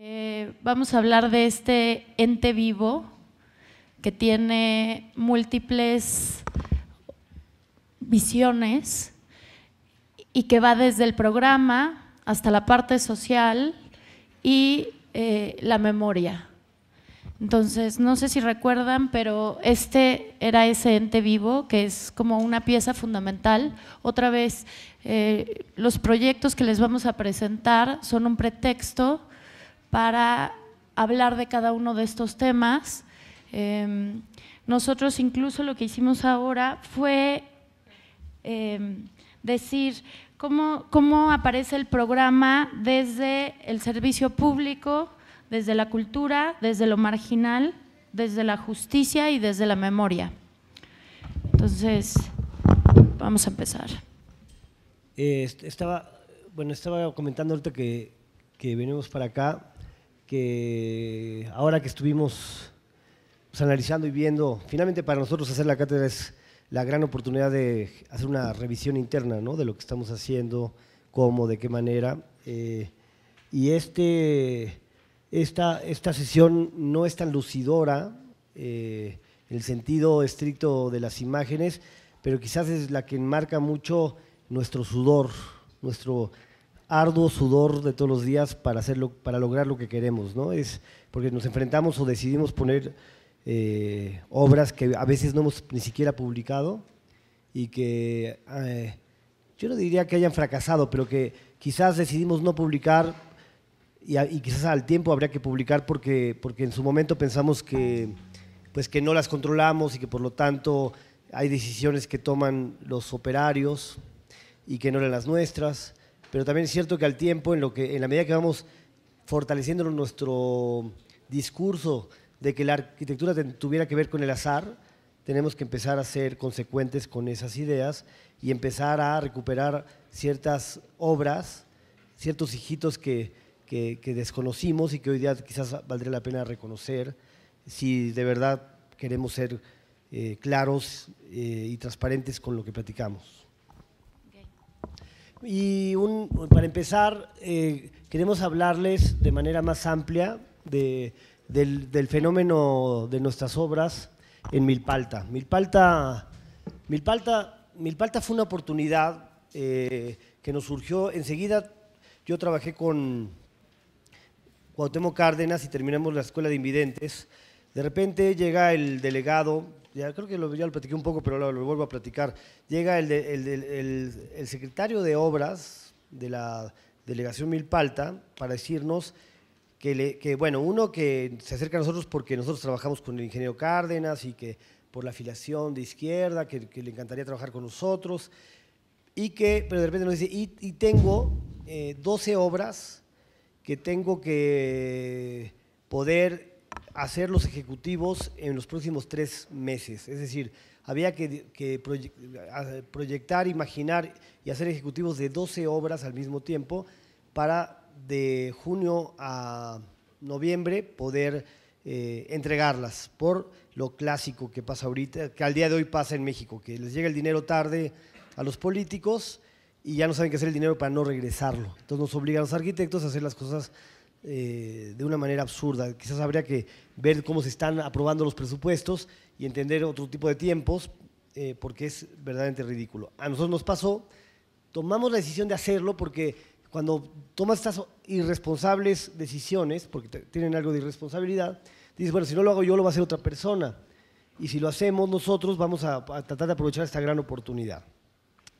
Eh, vamos a hablar de este ente vivo que tiene múltiples visiones y que va desde el programa hasta la parte social y eh, la memoria. Entonces, no sé si recuerdan, pero este era ese ente vivo que es como una pieza fundamental. Otra vez, eh, los proyectos que les vamos a presentar son un pretexto para hablar de cada uno de estos temas. Em, nosotros incluso lo que hicimos ahora fue em, decir cómo, aparece el programa desde el servicio público, desde la cultura, desde lo marginal, desde la justicia y desde la memoria. Entonces, vamos a empezar. Eh, estaba, bueno, estaba comentando ahorita que, que venimos para acá que ahora que estuvimos pues, analizando y viendo, finalmente para nosotros hacer la cátedra es la gran oportunidad de hacer una revisión interna de lo que estamos haciendo, cómo, de qué manera. Eh, y este, esta, esta sesión no es tan lucidora eh, en el sentido estricto de las imágenes, pero quizás es la que enmarca mucho nuestro sudor, nuestro arduo sudor de todos los días para, para lograr lo que queremos, ¿no? Es porque nos enfrentamos o decidimos poner eh, obras que a veces no hemos ni siquiera publicado y que eh, yo no diría que hayan fracasado, pero que quizás decidimos no publicar y, quizás al tiempo habría que publicar porque, porque en su momento pensamos que, pues que no las controlamos y que por lo tanto hay decisiones que toman los operarios y que no eran las nuestras pero también es cierto que al tiempo, en, lo que, en la medida que vamos fortaleciendo nuestro discurso de que la arquitectura tuviera que ver con el azar, tenemos que empezar a ser consecuentes con esas ideas y empezar a recuperar ciertas obras, ciertos hijitos que, desconocimos y que hoy día quizás valdría la pena reconocer si de verdad queremos ser eh, claros eh, y transparentes con lo que platicamos. Y para empezar, eh, queremos hablarles de manera más amplia del, fenómeno de nuestras obras en Milpalta. Milpalta, Milpalta, fue una oportunidad eh, que nos surgió enseguida. Yo trabajé con Cuauhtémoc Cárdenas y terminamos la Escuela de Invidentes. De repente llega el delegado creo que lo, ya lo platiqué un poco, pero lo, vuelvo a platicar. Llega el, el, secretario de Obras de la delegación Milpalta para decirnos que, que, bueno, uno que se acerca a nosotros porque nosotros trabajamos con el ingeniero Cárdenas y que por la afiliación de izquierda, que, le encantaría trabajar con nosotros, y que, pero de repente nos dice, y, tengo 12 eh, obras que tengo que poder hacer los ejecutivos en los próximos tres meses. Es decir, había que, proyectar, imaginar y hacer ejecutivos de 12 obras al mismo tiempo para de junio a noviembre poder eh, entregarlas por lo clásico que pasa ahorita, que al día de hoy pasa en México, que les llega el dinero tarde a los políticos y ya no saben qué hacer el dinero para no regresarlo. Entonces nos obligan a los arquitectos a hacer las cosas eh, de una manera absurda. Quizás habría que ver cómo se están aprobando los presupuestos y entender otro tipo de tiempos, eh, porque es verdaderamente ridículo. A nosotros nos pasó, tomamos la decisión de hacerlo porque cuando tomas estas irresponsables decisiones, porque tienen algo de irresponsabilidad, dices, bueno, si no lo hago yo, lo va a hacer otra persona. Y si lo hacemos nosotros, vamos a, tratar de aprovechar esta gran oportunidad.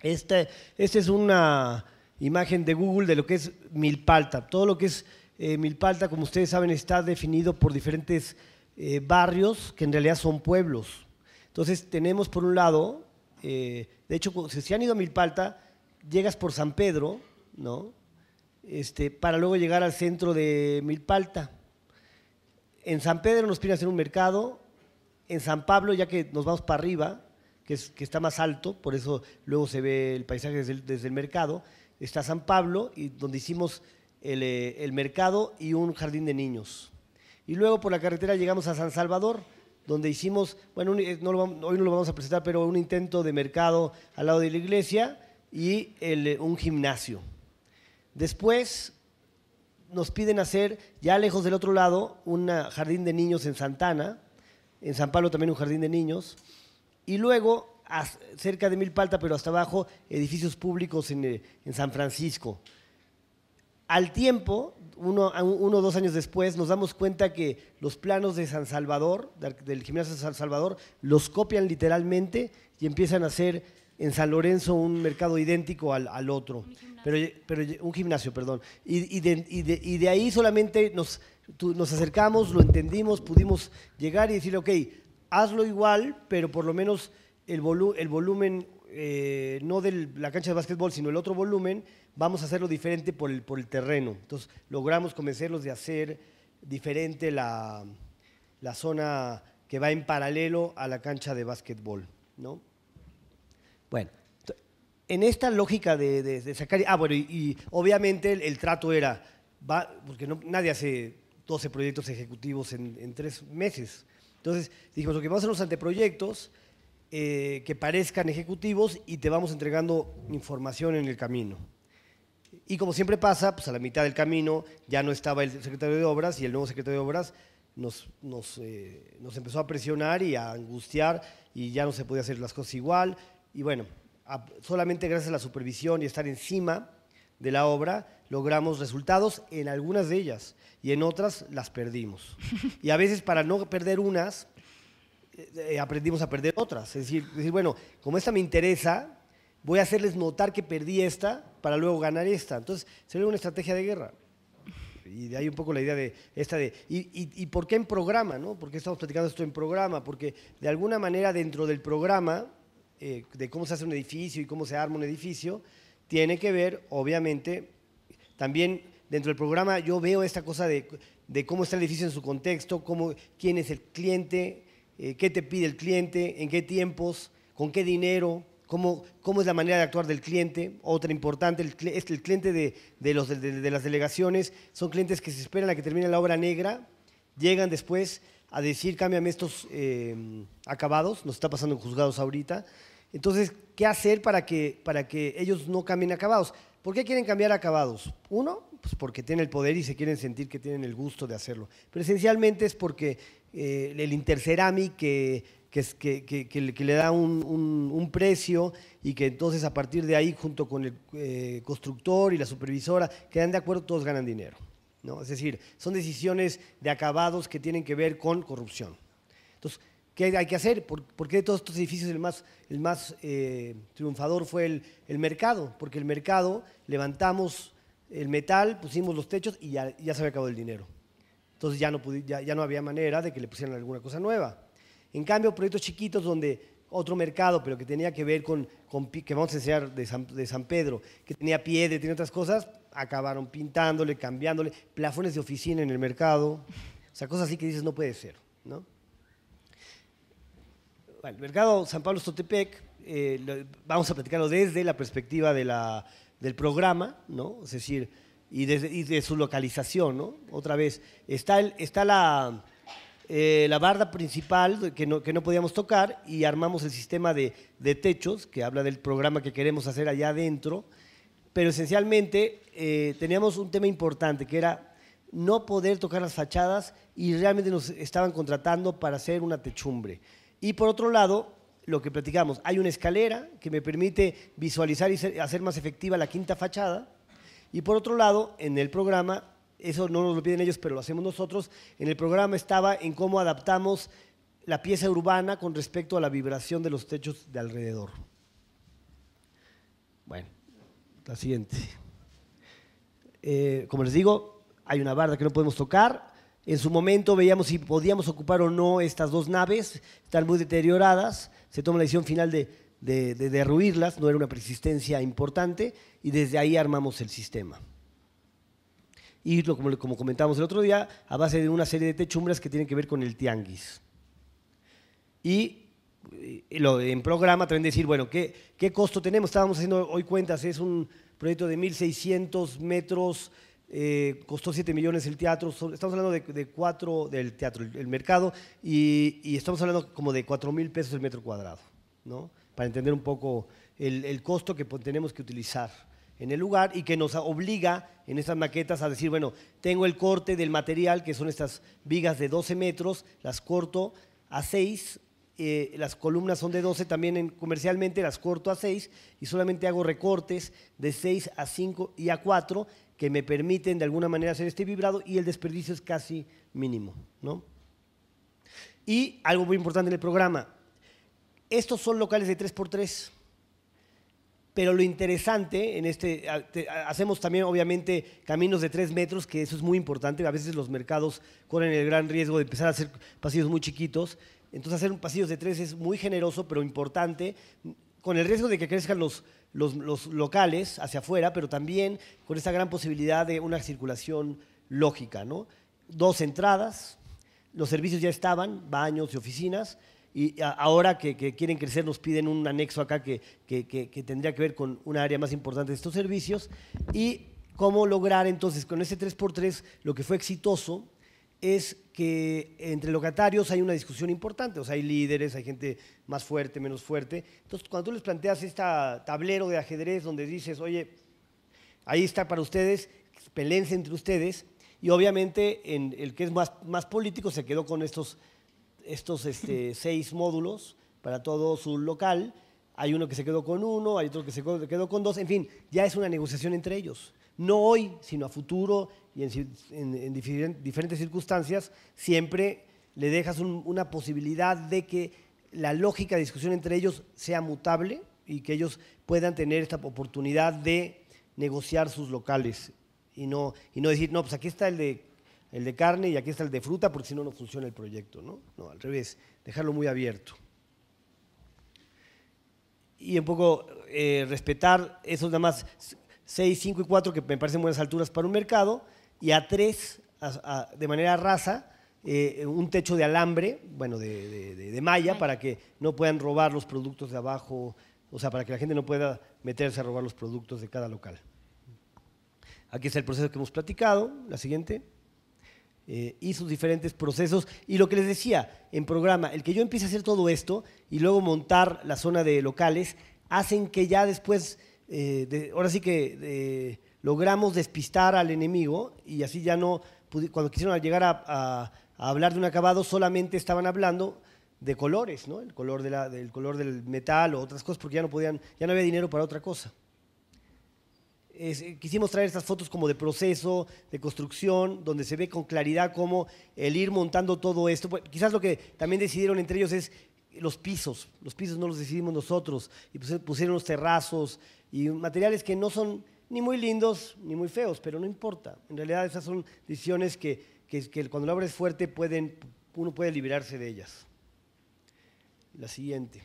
Esta, esta es una imagen de Google de lo que es Milpalta, todo lo que es eh, Milpalta, como ustedes saben, está definido por diferentes eh, barrios que en realidad son pueblos. Entonces tenemos por un lado, eh, de hecho, si han ido a Milpalta, llegas por San Pedro, ¿no? Este, para luego llegar al centro de Milpalta. En San Pedro nos piden hacer un mercado, en San Pablo, ya que nos vamos para arriba, que, es, que está más alto, por eso luego se ve el paisaje desde el, desde el mercado, está San Pablo, y donde hicimos eh, el, mercado y un jardín de niños. Y luego por la carretera llegamos a San Salvador, donde hicimos, bueno, eh, hoy no lo vamos a presentar, pero un intento de mercado al lado de la iglesia y eh, un gimnasio. Después nos piden hacer, ya lejos del otro lado, un ah, jardín de niños en Santana, en San Pablo también un jardín de niños, y luego cerca de Milpalta, pero hasta abajo, edificios públicos en San Francisco al tiempo, uno, o dos años después, nos damos cuenta que los planos de San Salvador, del gimnasio de San Salvador, los copian literalmente y empiezan a hacer en San Lorenzo un mercado idéntico al, otro. Pero, pero, un gimnasio, perdón. Y, de, ahí solamente nos, acercamos, lo entendimos, pudimos llegar y decir, ok, hazlo igual, pero por lo menos el, el volumen, eh, no de la cancha de básquetbol, sino el otro volumen, vamos a hacerlo diferente por el, terreno. Entonces logramos convencerlos de hacer diferente la, zona que va en paralelo a la cancha de básquetbol. Bueno, en esta lógica de, sacar... Ah, bueno, y, obviamente el, trato era, porque nadie hace 12 proyectos ejecutivos en, tres meses. Entonces dijimos, que vamos a hacer los anteproyectos eh, que parezcan ejecutivos y te vamos entregando información en el camino. Y como siempre pasa, pues a la mitad del camino ya no estaba el secretario de Obras y el nuevo secretario de Obras nos, nos, eh, nos empezó a presionar y a angustiar y ya no se podía hacer las cosas igual. Y bueno, solamente gracias a la supervisión y estar encima de la obra logramos resultados en algunas de ellas y en otras las perdimos. Y a veces para no perder unas, eh, eh, aprendimos a perder otras. Es decir, decir, bueno, como esta me interesa, voy a hacerles notar que perdí esta para luego ganar esta. Entonces, sería una estrategia de guerra. Y de ahí un poco la idea de esta de, y, por qué en programa? ¿no? ¿Por qué estamos platicando esto en programa? Porque de alguna manera dentro del programa, eh, de cómo se hace un edificio y cómo se arma un edificio, tiene que ver, obviamente, también dentro del programa yo veo esta cosa de, cómo está el edificio en su contexto, cómo, quién es el cliente, eh, qué te pide el cliente, en qué tiempos, con qué dinero, cómo, es la manera de actuar del cliente. Otra importante, el, es el cliente de, los, de, las delegaciones son clientes que se esperan a que termine la obra negra, llegan después a decir, cámbiame estos em, acabados, nos está pasando en juzgados ahorita. Entonces, ¿qué hacer para que, para que ellos no cambien acabados? ¿Por qué quieren cambiar acabados? Uno, pues porque tienen el poder y se quieren sentir que tienen el gusto de hacerlo. Pero esencialmente es porque eh, el intercerami que que, que, que, que le da un, un, precio y que entonces a partir de ahí, junto con el eh, constructor y la supervisora, quedan de acuerdo, todos ganan dinero. ¿no? Es decir, son decisiones de acabados que tienen que ver con corrupción. Entonces, ¿Qué hay que hacer? ¿Por, qué de todos estos edificios el más, el más eh, triunfador fue el, el, mercado? Porque el mercado levantamos el metal, pusimos los techos y ya, ya se había acabado el dinero. Entonces ya no, ya, ya no había manera de que le pusieran alguna cosa nueva. En cambio, proyectos chiquitos donde otro mercado, pero que tenía que ver con, que vamos a enseñar de San, Pedro, que tenía piedra, tenía otras cosas, acabaron pintándole, cambiándole, plafones de oficina en el mercado, o sea, cosas así que dices no puede ser, el mercado San Pablo Sotepec, eh, vamos a platicarlo desde la perspectiva del programa, ¿no? Es decir, y de, su localización, ¿no? Otra vez, está, está la eh, la barda principal que no, podíamos tocar y armamos el sistema de, techos, que habla del programa que queremos hacer allá adentro, pero esencialmente eh, teníamos un tema importante, que era no poder tocar las fachadas y realmente nos estaban contratando para hacer una techumbre. Y por otro lado, lo que platicamos, hay una escalera que me permite visualizar y hacer más efectiva la quinta fachada. Y por otro lado, en el programa eso no nos lo piden ellos, pero lo hacemos nosotros, en el programa estaba en cómo adaptamos la pieza urbana con respecto a la vibración de los techos de alrededor. Bueno, la siguiente. Eh, como les digo, hay una barda que no podemos tocar. En su momento veíamos si podíamos ocupar o no estas dos naves, están muy deterioradas, se toma la decisión final de derruirlas, no era una persistencia importante, y desde ahí armamos el sistema y como, como comentábamos el otro día, a base de una serie de techumbres que tienen que ver con el tianguis. Y eh, lo, en programa también decir, bueno, ¿qué, ¿qué costo tenemos? Estábamos haciendo hoy cuentas, es un proyecto de 1.600 metros, eh, costó 7 millones el teatro, estamos hablando de, cuatro, del teatro, el, mercado, y, estamos hablando como de 4.000 mil pesos el metro cuadrado, ¿no? Para entender un poco el, el costo que tenemos que utilizar en el lugar y que nos obliga en estas maquetas a decir, bueno, tengo el corte del material, que son estas vigas de 12 metros, las corto a 6, eh, las columnas son de 12, también en, comercialmente las corto a 6 y solamente hago recortes de 6 a 5 y a 4 que me permiten de alguna manera hacer este vibrado y el desperdicio es casi mínimo. Y algo muy importante en el programa, estos son locales de 3x3 pero lo interesante en este, hacemos también obviamente caminos de tres metros, que eso es muy importante, a veces los mercados corren el gran riesgo de empezar a hacer pasillos muy chiquitos, entonces hacer pasillos de tres es muy generoso, pero importante, con el riesgo de que crezcan los, locales hacia afuera, pero también con esa gran posibilidad de una circulación lógica, Dos entradas, los servicios ya estaban, baños y oficinas, y ahora que, quieren crecer nos piden un anexo acá que, que, tendría que ver con un área más importante de estos servicios y cómo lograr entonces con ese 3x3 lo que fue exitoso es que entre locatarios hay una discusión importante, o sea, hay líderes, hay gente más fuerte, menos fuerte. Entonces, cuando tú les planteas este tablero de ajedrez donde dices, oye, ahí está para ustedes, pelense entre ustedes, y obviamente en el que es más, más político se quedó con estos estos este, seis módulos para todo su local. Hay uno que se quedó con uno, hay otro que se quedó con dos, en fin, ya es una negociación entre ellos. No hoy, sino a futuro y en, diferentes circunstancias, siempre le dejas una posibilidad de que la lógica de discusión entre ellos sea mutable y que ellos puedan tener esta oportunidad de negociar sus locales y no, y no decir, no, pues aquí está el de el de carne y aquí está el de fruta, porque si no, no funciona el proyecto, ¿no? No, al revés, dejarlo muy abierto. Y un poco eh, respetar esos nada más 6, 5 y cuatro que me parecen buenas alturas para un mercado, y a tres, de manera rasa, eh, un techo de alambre, bueno, de, malla, para que no puedan robar los productos de abajo, o sea, para que la gente no pueda meterse a robar los productos de cada local. Aquí está el proceso que hemos platicado, la siguiente. Eh, y sus diferentes procesos. Y lo que les decía en programa, el que yo empiece a hacer todo esto y luego montar la zona de locales, hacen que ya después, eh, ahora sí que logramos despistar al enemigo y así ya no, cuando quisieron llegar a, hablar de un acabado, solamente estaban hablando de colores, ¿no? El color del color del metal o otras cosas, porque ya no podían, ya no había dinero para otra cosa. Eh, quisimos traer estas fotos como de proceso, de construcción, donde se ve con claridad cómo el ir montando todo esto. Quizás lo que también decidieron entre ellos es los pisos. Los pisos no los decidimos nosotros. Y pues, eh, pusieron los terrazos y materiales que no son ni muy lindos ni muy feos, pero no importa. En realidad esas son decisiones que, cuando la obra es fuerte pueden, uno puede liberarse de ellas. La siguiente.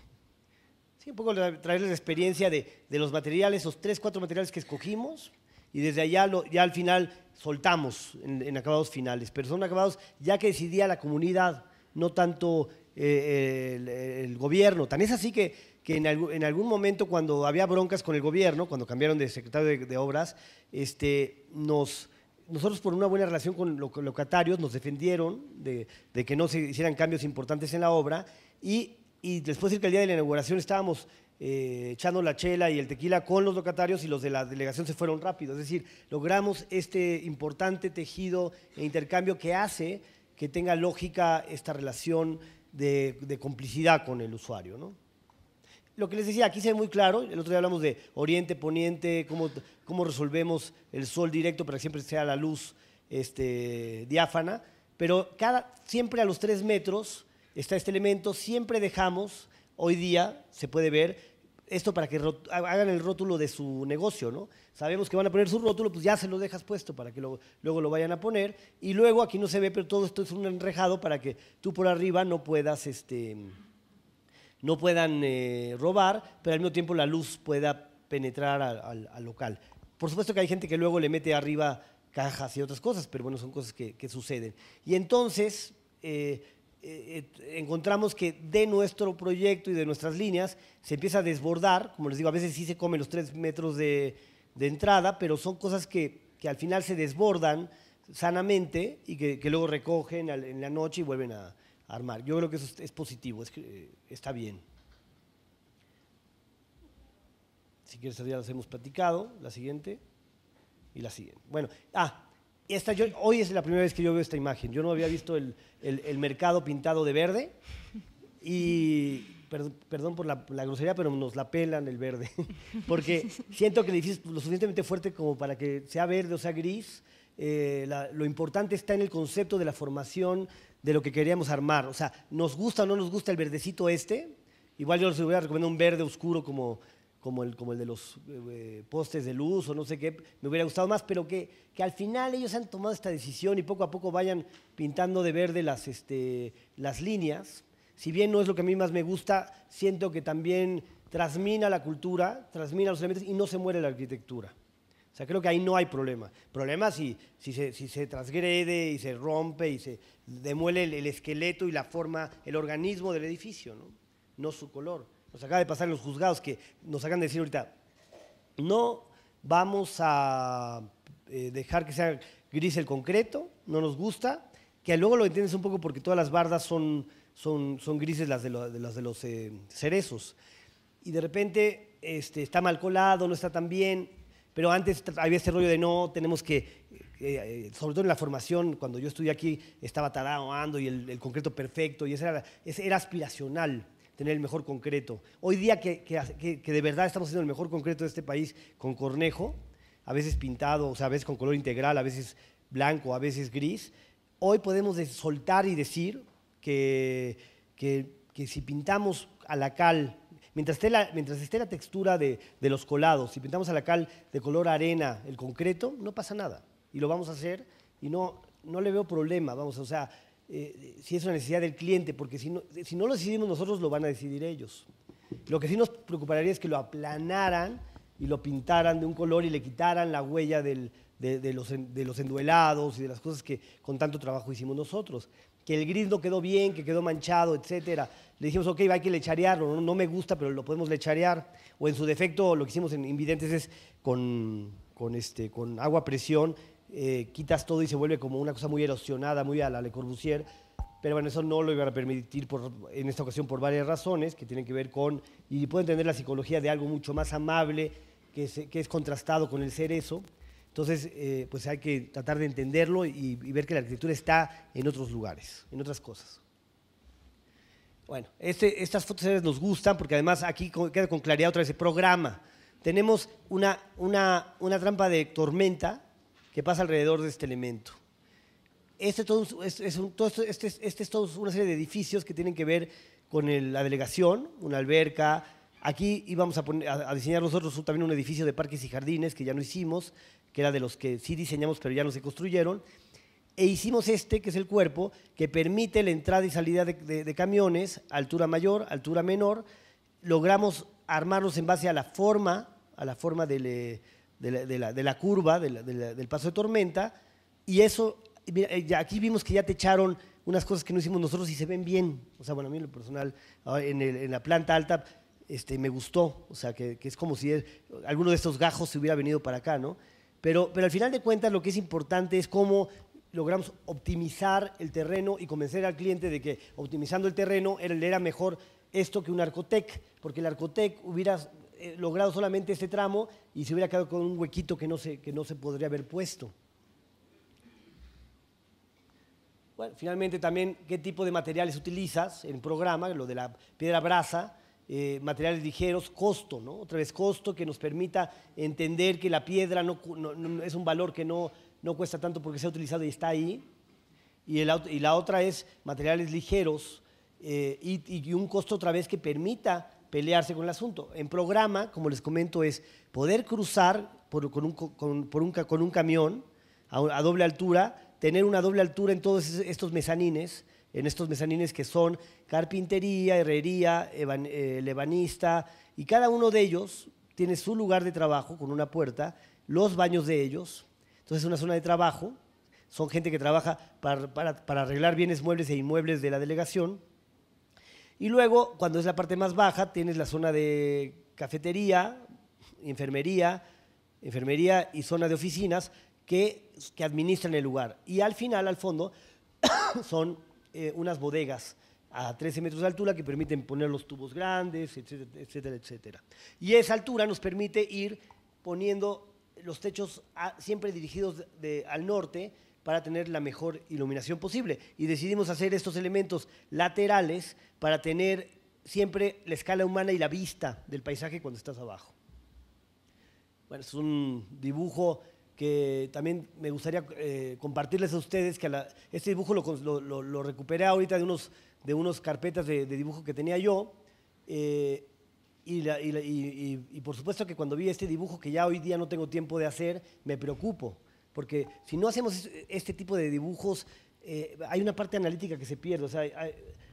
Sí, un poco traerles la experiencia de, los materiales, esos tres, cuatro materiales que escogimos y desde allá ya al final soltamos en, acabados finales, pero son acabados ya que decidía la comunidad, no tanto eh, el, gobierno. Tan es así que, que en, algún, momento cuando había broncas con el gobierno, cuando cambiaron de secretario de, obras, este, nos, nosotros por una buena relación con los locatarios nos defendieron de, de que no se hicieran cambios importantes en la obra y y después decir que el día de la inauguración estábamos eh, echando la chela y el tequila con los locatarios y los de la delegación se fueron rápido. Es decir, logramos este importante tejido e intercambio que hace que tenga lógica esta relación de, complicidad con el usuario. Lo que les decía, aquí se ve muy claro, el otro día hablamos de oriente, poniente, cómo, resolvemos el sol directo para que siempre sea la luz este, diáfana, pero cada, siempre a los tres metros está este elemento, siempre dejamos, hoy día se puede ver, esto para que hagan el rótulo de su negocio, ¿no? Sabemos que van a poner su rótulo, pues ya se lo dejas puesto para que luego lo vayan a poner. Y luego aquí no se ve, pero todo esto es un enrejado para que tú por arriba no puedas, este, no puedan eh, robar, pero al mismo tiempo la luz pueda penetrar al, local. Por supuesto que hay gente que luego le mete arriba cajas y otras cosas, pero bueno, son cosas que, suceden. Y entonces... Eh, eh, eh, encontramos que de nuestro proyecto y de nuestras líneas se empieza a desbordar, como les digo, a veces sí se comen los tres metros de, entrada, pero son cosas que, que, al final se desbordan sanamente y que, luego recogen en la noche y vuelven a, armar. Yo creo que eso es, positivo, eh, está bien. Si quieres, ya las hemos platicado, la siguiente y la siguiente. Bueno, ah, hoy es la primera vez que yo veo esta imagen. Yo no había visto el, mercado pintado de verde y perdón, por la, grosería, pero nos la pelan el verde. Porque siento que el edificio es lo suficientemente fuerte como para que sea verde o sea gris. Eh, lo importante está en el concepto de la formación de lo que queríamos armar. O sea, nos gusta o no nos gusta el verdecito este. Igual yo les voy a recomendar un verde oscuro como como el, como el de los eh, eh, postes de luz o no sé qué, me hubiera gustado más, pero que, que al final ellos han tomado esta decisión y poco a poco vayan pintando de verde las, este, las líneas. Si bien no es lo que a mí más me gusta, siento que también transmina la cultura, transmina los elementos y no se muere la arquitectura. O sea, creo que ahí no hay problema. Problema si, si, se, si se transgrede y se rompe y se demuele el, el esqueleto y la forma, el organismo del edificio, ¿no? No su color nos acaba de pasar en los juzgados que nos acaban de decir ahorita, no vamos a eh, dejar que sea gris el concreto, no nos gusta, que luego lo entiendes un poco porque todas las bardas son, son, grises las de, las de los eh, cerezos. Y de repente este, está mal colado, no está tan bien, pero antes había este rollo de no, tenemos que, eh, sobre todo en la formación, cuando yo estudié aquí, estaba tarado, ando y el, el concreto perfecto, y ese era, era aspiracional tener el mejor concreto. Hoy día que, que, que de verdad estamos haciendo el mejor concreto de este país con cornejo, a veces pintado, o sea, a veces con color integral, a veces blanco, a veces gris, hoy podemos soltar y decir que, que, que si pintamos a la cal, mientras esté la, mientras esté la textura de, de, los colados, si pintamos a la cal de color arena el concreto, no pasa nada. Y lo vamos a hacer y no, no le veo problema, vamos, o sea, eh, si es una necesidad del cliente, porque si no, lo decidimos nosotros, lo van a decidir ellos. Lo que sí nos preocuparía es que lo aplanaran y lo pintaran de un color y le quitaran la huella de, los, de los enduelados y de las cosas que con tanto trabajo hicimos nosotros. Que el gris no quedó bien, que quedó manchado, etcétera. Le dijimos, ok, hay que lecharearlo, no, no me gusta, pero lo podemos lecharear. O en su defecto, lo que hicimos en Invidentes es con, este, con agua a presión, eh, quitas todo y se vuelve como una cosa muy erosionada, muy a la Le Corbusier. Pero bueno, eso no lo iban a permitir en esta ocasión por varias razones que tienen que ver con, y pueden entender la psicología de algo mucho más amable, que es, contrastado con el ser eso Entonces, eh, pues hay que tratar de entenderlo y, ver que la arquitectura está en otros lugares, en otras cosas. Bueno, este, estas fotos nos gustan porque además aquí queda con claridad otra vez el programa. Tenemos una, una trampa de tormenta que pasa alrededor de este elemento. Este, es, todo este, es una serie de edificios que tienen que ver con la delegación, una alberca. Aquí íbamos a, diseñar nosotros también un edificio de parques y jardines que ya no hicimos, que era de los que sí diseñamos pero ya no se construyeron. E hicimos este, que es el cuerpo, que permite la entrada y salida de, camiones, altura mayor, altura menor. Logramos armarlos en base a la forma, a la forma del eh, de la, curva del paso de tormenta, y eso, eh, aquí vimos que ya te echaron unas cosas que no hicimos nosotros y se ven bien. O sea, bueno, a mí en lo personal, ah, en, la planta alta este, me gustó, o sea, que, es como si alguno de estos gajos se hubiera venido para acá, ¿no? Pero, pero al final de cuentas lo que es importante es cómo logramos optimizar el terreno y convencer al cliente de que optimizando el terreno era, era mejor esto que un Arcotec, porque el Arcotec hubiera eh, logrado solamente este tramo y se hubiera quedado con un huequito que no se, que no se podría haber puesto. Bueno, finalmente también qué tipo de materiales utilizas en el programa, lo de la piedra brasa, eh, materiales ligeros, costo, ¿no? Otra vez costo que nos permita entender que la piedra es un valor que no, no cuesta tanto porque se ha utilizado y está ahí. Y, y la otra es materiales ligeros eh, y, y, un costo otra vez que permita pelearse con el asunto. En programa, como les comento, es poder cruzar por, con, un, camión a, doble altura, tener una doble altura en todos estos mezanines, en estos mezanines que son carpintería, herrería, eh, lebanista, y cada uno de ellos tiene su lugar de trabajo con una puerta, los baños de ellos, entonces es una zona de trabajo, son gente que trabaja para arreglar bienes muebles e inmuebles de la delegación, y luego, cuando es la parte más baja, tienes la zona de cafetería, enfermería, enfermería y zona de oficinas que, administran el lugar. Y al final, al fondo, son eh, unas bodegas a 13 metros de altura que permiten poner los tubos grandes, etcétera, etcétera, etcétera. Y esa altura nos permite ir poniendo los techos siempre dirigidos al norte, para tener la mejor iluminación posible. Y decidimos hacer estos elementos laterales para tener siempre la escala humana y la vista del paisaje cuando estás abajo. Bueno, es un dibujo que también me gustaría eh, compartirles a ustedes, que este dibujo lo, recuperé ahorita de unos, de unos carpetas de, dibujo que tenía yo, eh, y por supuesto que cuando vi este dibujo, que ya hoy día no tengo tiempo de hacer, me preocupo, porque si no hacemos este tipo de dibujos, eh, hay una parte analítica que se pierde. O sea,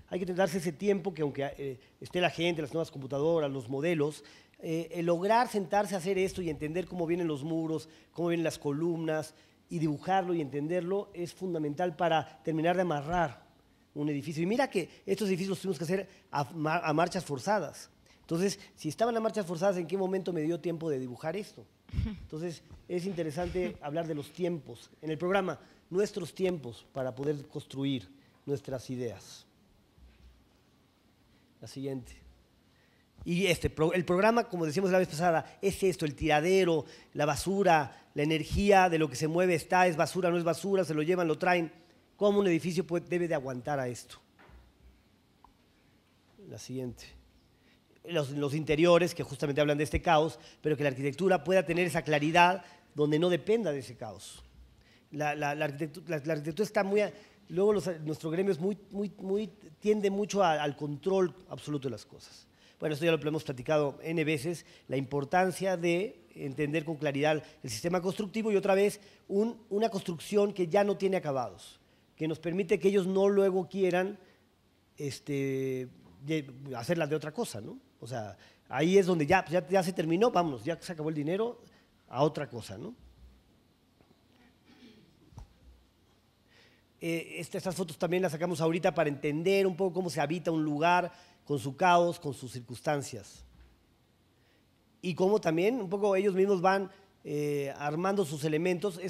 hay, que darse ese tiempo que aunque eh, esté la gente, las nuevas computadoras, los modelos, eh, lograr sentarse a hacer esto y entender cómo vienen los muros, cómo vienen las columnas, y dibujarlo y entenderlo es fundamental para terminar de amarrar un edificio. Y mira que estos edificios los tuvimos que hacer a marchas forzadas. Entonces, si estaban las marchas forzadas, ¿en qué momento me dio tiempo de dibujar esto? Entonces, es interesante hablar de los tiempos en el programa, nuestros tiempos para poder construir nuestras ideas. La siguiente. Y este, el programa, como decíamos la vez pasada, es esto, el tiradero, la basura, la energía de lo que se mueve está, es basura, no es basura, se lo llevan, lo traen. ¿Cómo un edificio debe de aguantar a esto? La siguiente los, interiores, que justamente hablan de este caos, pero que la arquitectura pueda tener esa claridad donde no dependa de ese caos. La, arquitectura, está muy... luego nuestro gremio es muy, muy, tiende mucho al control absoluto de las cosas. Bueno, esto ya lo hemos platicado N veces, la importancia de entender con claridad el sistema constructivo y otra vez una construcción que ya no tiene acabados, que nos permite que ellos no luego quieran este, hacerla de otra cosa, ¿no? O sea, ahí es donde ya, pues, ya, se terminó, vamos ya se acabó el dinero, a otra cosa, ¿no? Eh, este, estas fotos también las sacamos ahorita para entender un poco cómo se habita un lugar con su caos, con sus circunstancias. Y cómo también un poco ellos mismos van eh, armando sus elementos.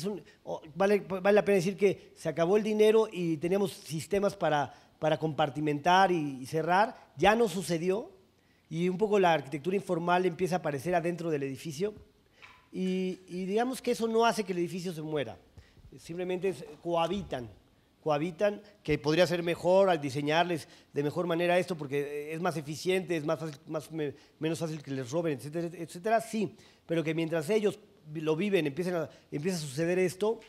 vale, vale, la pena decir que se acabó el dinero y teníamos sistemas para, compartimentar y cerrar. Ya no sucedió, y un poco la arquitectura informal empieza a aparecer adentro del edificio y, digamos que eso no hace que el edificio se muera, simplemente cohabitan cohabitan, que podría ser mejor al diseñarles de mejor manera esto porque es más eficiente, es más, menos fácil que les roben, etcétera, etcétera, sí, pero que mientras ellos lo viven, empieza a suceder esto,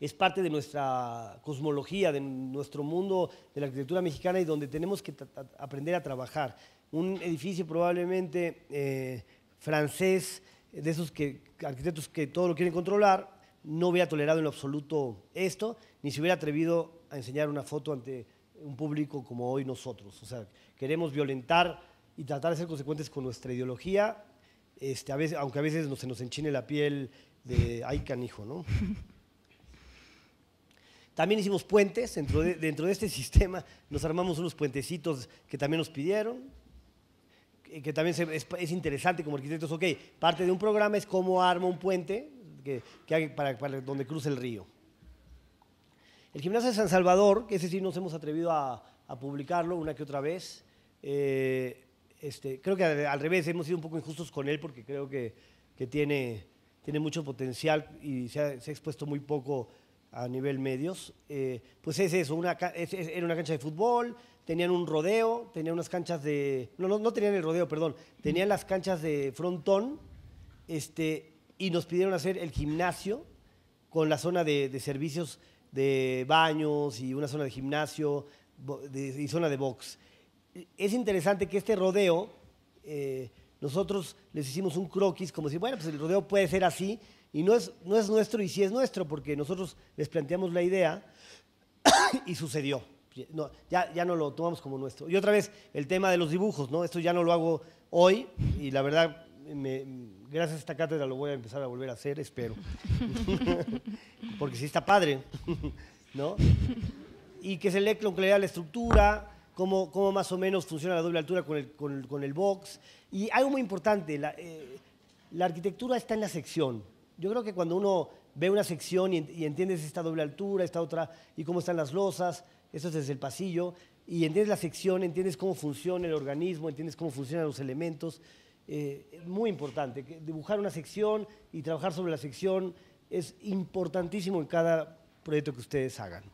es parte de nuestra cosmología, de nuestro mundo, de la arquitectura mexicana y donde tenemos que aprender a trabajar un edificio probablemente eh, francés, de esos que, arquitectos que todo lo quieren controlar, no hubiera tolerado en absoluto esto, ni se hubiera atrevido a enseñar una foto ante un público como hoy nosotros. O sea, queremos violentar y tratar de ser consecuentes con nuestra ideología, este, a veces, aunque a veces no, se nos enchine la piel de ay canijo, ¿no? También hicimos puentes, dentro dentro de este sistema nos armamos unos puentecitos que también nos pidieron, eh, que también es, interesante como arquitectos, ok, parte de un programa es cómo arma un puente que, para, donde cruce el río. El gimnasio de San Salvador, que ese sí nos hemos atrevido a, publicarlo una que otra vez, eh, este, creo que al, revés, hemos sido un poco injustos con él porque creo que, que tiene, tiene mucho potencial y se ha, se expuesto muy poco a nivel medios, eh, pues es eso, una, era una cancha de fútbol, tenían un rodeo, tenían unas canchas de. No, no, no tenían el rodeo, perdón. Tenían las canchas de frontón este, y nos pidieron hacer el gimnasio con la zona de, servicios de baños y una zona de gimnasio y zona de box. Es interesante que este rodeo, eh, nosotros les hicimos un croquis, como si, bueno, pues el rodeo puede ser así, y no es, no es nuestro, y sí es nuestro, porque nosotros les planteamos la idea y sucedió no, ya, ya no lo tomamos como nuestro. Y otra vez, el tema de los dibujos, ¿no? Esto ya no lo hago hoy y la verdad, gracias a esta cátedra lo voy a empezar a volver a hacer, espero. Porque sí está padre, ¿no? Y que se con claridad la estructura, cómo, más o menos funciona la doble altura con el, box. Y algo muy importante, la, eh, la arquitectura está en la sección. Yo creo que cuando uno ve una sección y, entiendes esta doble altura, esta otra, y cómo están las losas, eso es desde el pasillo, y entiendes la sección, entiendes cómo funciona el organismo, entiendes cómo funcionan los elementos. Eh, muy importante, dibujar una sección y trabajar sobre la sección es importantísimo en cada proyecto que ustedes hagan.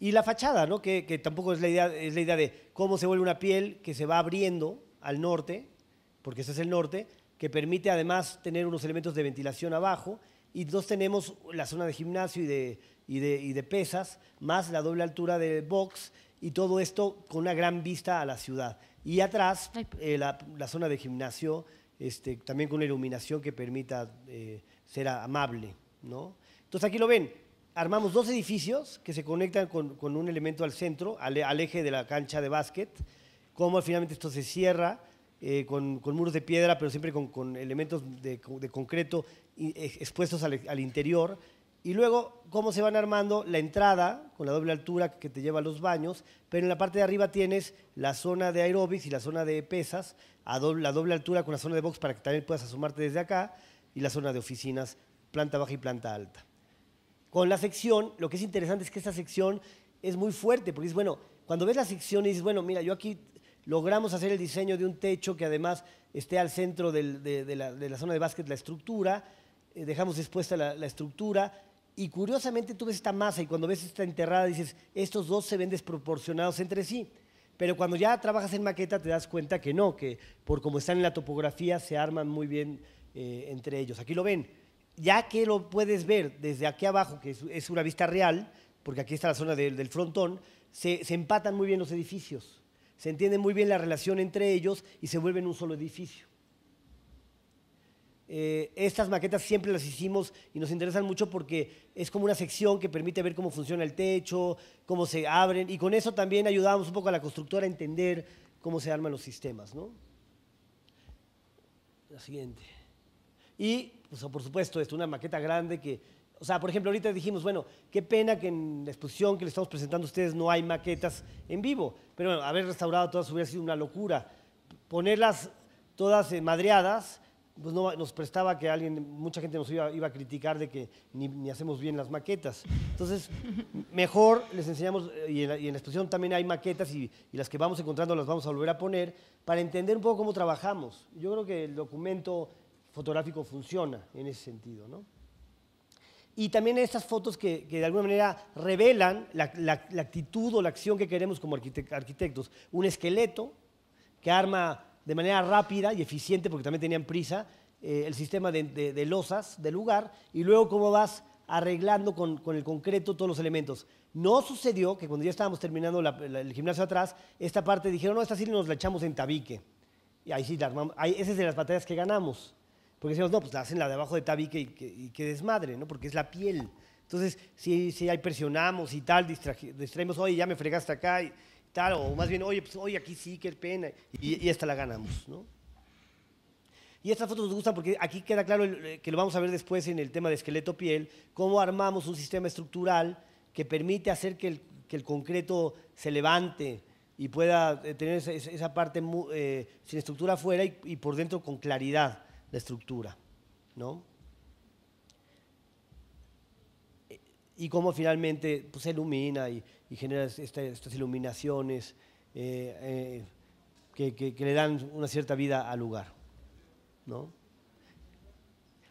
Y la fachada, ¿no? que, tampoco es la, idea, es la idea de cómo se vuelve una piel que se va abriendo al norte, porque ese es el norte, que permite además tener unos elementos de ventilación abajo. Y dos tenemos la zona de gimnasio y de, pesas, más la doble altura de box y todo esto con una gran vista a la ciudad. Y atrás, pues. eh, la, zona de gimnasio, este, también con una iluminación que permita eh, ser amable. ¿no? Entonces aquí lo ven, armamos dos edificios que se conectan con, un elemento al centro, al, al, eje de la cancha de básquet, cómo finalmente esto se cierra eh, con, muros de piedra, pero siempre con, elementos de, concreto eh, expuestos al, interior. Y luego, cómo se van armando la entrada con la doble altura que te lleva a los baños, pero en la parte de arriba tienes la zona de aeróbicos y la zona de pesas, a doble, la doble altura con la zona de box para que también puedas asomarte desde acá, y la zona de oficinas, planta baja y planta alta. Con la sección, lo que es interesante es que esta sección es muy fuerte, porque es bueno, cuando ves la sección y dices, bueno, mira, yo aquí logramos hacer el diseño de un techo que además esté al centro de, la, zona de básquet la estructura, eh, dejamos expuesta la, estructura y curiosamente tú ves esta masa y cuando ves esta enterrada dices, estos dos se ven desproporcionados entre sí. Pero cuando ya trabajas en maqueta te das cuenta que no, que por como están en la topografía se arman muy bien eh, entre ellos. Aquí lo ven. Ya que lo puedes ver desde aquí abajo, que es, una vista real, porque aquí está la zona del frontón, se empatan muy bien los edificios se entiende muy bien la relación entre ellos y se vuelven un solo edificio. Eh, estas maquetas siempre las hicimos y nos interesan mucho porque es como una sección que permite ver cómo funciona el techo, cómo se abren, y con eso también ayudamos un poco a la constructora a entender cómo se arman los sistemas. ¿no? La siguiente. Y, pues, por supuesto, esto, una maqueta grande que o sea, por ejemplo, ahorita dijimos, bueno, qué pena que en la exposición que le estamos presentando a ustedes no hay maquetas en vivo, pero bueno, haber restaurado todas hubiera sido una locura. Ponerlas todas eh, madreadas, pues nos prestaba que alguien, mucha gente nos iba, a criticar de que ni, hacemos bien las maquetas. Entonces, mejor les enseñamos, eh, y en la, exposición también hay maquetas y, y, las que vamos encontrando las vamos a volver a poner para entender un poco cómo trabajamos. Yo creo que el documento fotográfico funciona en ese sentido, ¿no? y también estas fotos que, de alguna manera revelan la, actitud o la acción que queremos como arquitectos. Un esqueleto que arma de manera rápida y eficiente, porque también tenían prisa, eh, el sistema de, losas del lugar, y luego cómo vas arreglando con, el concreto todos los elementos. No sucedió que cuando ya estábamos terminando el gimnasio atrás, esta parte dijeron, no, esta sí nos la echamos en tabique. Y ahí sí, la esa es de las batallas que ganamos porque decimos, no, pues la hacen la debajo de tabique y que, desmadre, ¿no? Porque es la piel. Entonces, si, si ahí presionamos y tal, distraemos, oye, ya me fregaste acá y tal, o más bien, oye, pues aquí sí, qué pena. Y, esta la ganamos, ¿no? Y esta foto nos gusta porque aquí queda claro eh, que lo vamos a ver después en el tema de esqueleto-piel, cómo armamos un sistema estructural que permite hacer que el, concreto se levante y pueda eh, tener esa, parte eh, sin estructura afuera y, y por dentro con claridad la estructura, ¿no? Y cómo finalmente pues, se ilumina y, genera este, estas iluminaciones eh, eh, que, le dan una cierta vida al lugar, ¿no?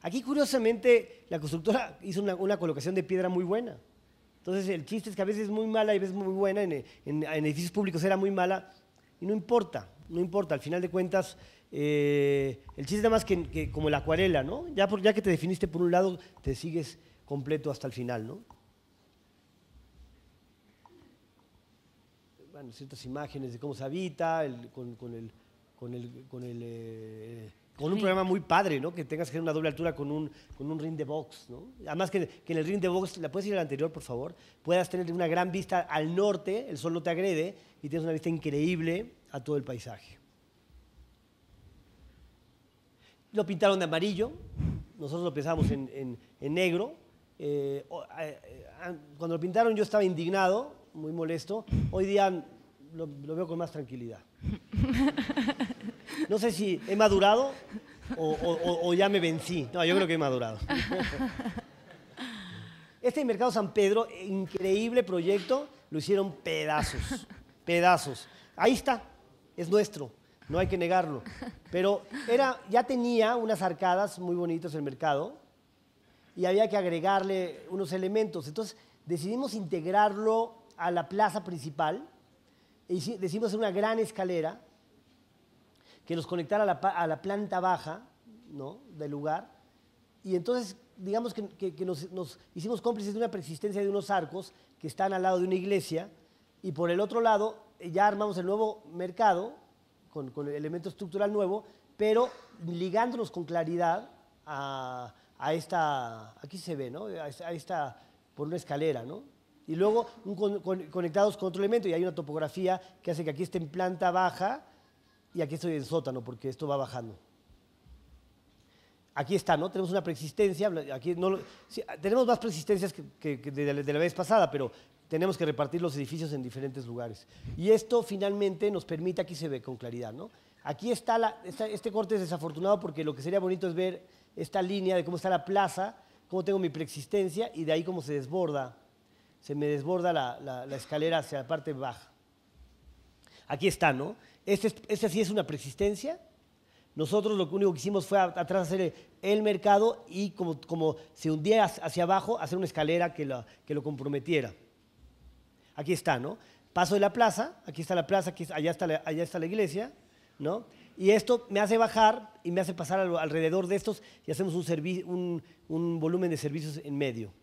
Aquí, curiosamente, la constructora hizo una, colocación de piedra muy buena. Entonces, el chiste es que a veces es muy mala y a veces muy buena. En, en, edificios públicos era muy mala. Y no importa, no importa. Al final de cuentas, eh, el chiste nada más que, como la acuarela, ¿no? Ya, ya que te definiste por un lado, te sigues completo hasta el final, ¿no? Bueno, ciertas imágenes de cómo se habita, con, con, eh, un programa muy padre, ¿no? Que tengas que hacer una doble altura con un, con un ring de box, ¿no? Además que, que en el ring de box, la puedes ir al anterior, por favor, puedas tener una gran vista al norte, el sol no te agrede, y tienes una vista increíble a todo el paisaje. lo pintaron de amarillo, nosotros lo pensamos en, negro. Eh, eh, eh, cuando lo pintaron yo estaba indignado, muy molesto. Hoy día lo, veo con más tranquilidad. No sé si he madurado o, o, ya me vencí. No, yo creo que he madurado. Este Mercado San Pedro, increíble proyecto, lo hicieron pedazos, pedazos. Ahí está, es nuestro no hay que negarlo. Pero era, ya tenía unas arcadas muy bonitas el mercado y había que agregarle unos elementos. Entonces decidimos integrarlo a la plaza principal y e decidimos hacer una gran escalera que nos conectara a la, planta baja del lugar. Y entonces, digamos que, nos hicimos cómplices de una persistencia de unos arcos que están al lado de una iglesia y por el otro lado ya armamos el nuevo mercado con, el elemento estructural nuevo, pero ligándonos con claridad a, esta, aquí se ve, ¿no? A esta, por una escalera, ¿no? Y luego conectados con otro elemento y hay una topografía que hace que aquí esté en planta baja y aquí estoy en sótano porque esto va bajando aquí está, ¿no? Tenemos una preexistencia, aquí no tenemos más preexistencias que, de, la, vez pasada, pero tenemos que repartir los edificios en diferentes lugares. Y esto finalmente nos permite, aquí se ve con claridad, ¿no? Aquí está, la, este corte es desafortunado porque lo que sería bonito es ver esta línea de cómo está la plaza, cómo tengo mi preexistencia y de ahí cómo se desborda, se me desborda la, escalera hacia la parte baja. Aquí está, ¿no? Esta este sí es una preexistencia nosotros lo único que hicimos fue atrás hacer el mercado y como, se hundía hacia abajo, hacer una escalera que, lo, comprometiera. Aquí está, ¿no? Paso de la plaza, aquí está la plaza, aquí, allá, está la, allá está la iglesia, ¿no? Y esto me hace bajar y me hace pasar alrededor de estos y hacemos un, volumen de servicios en medio.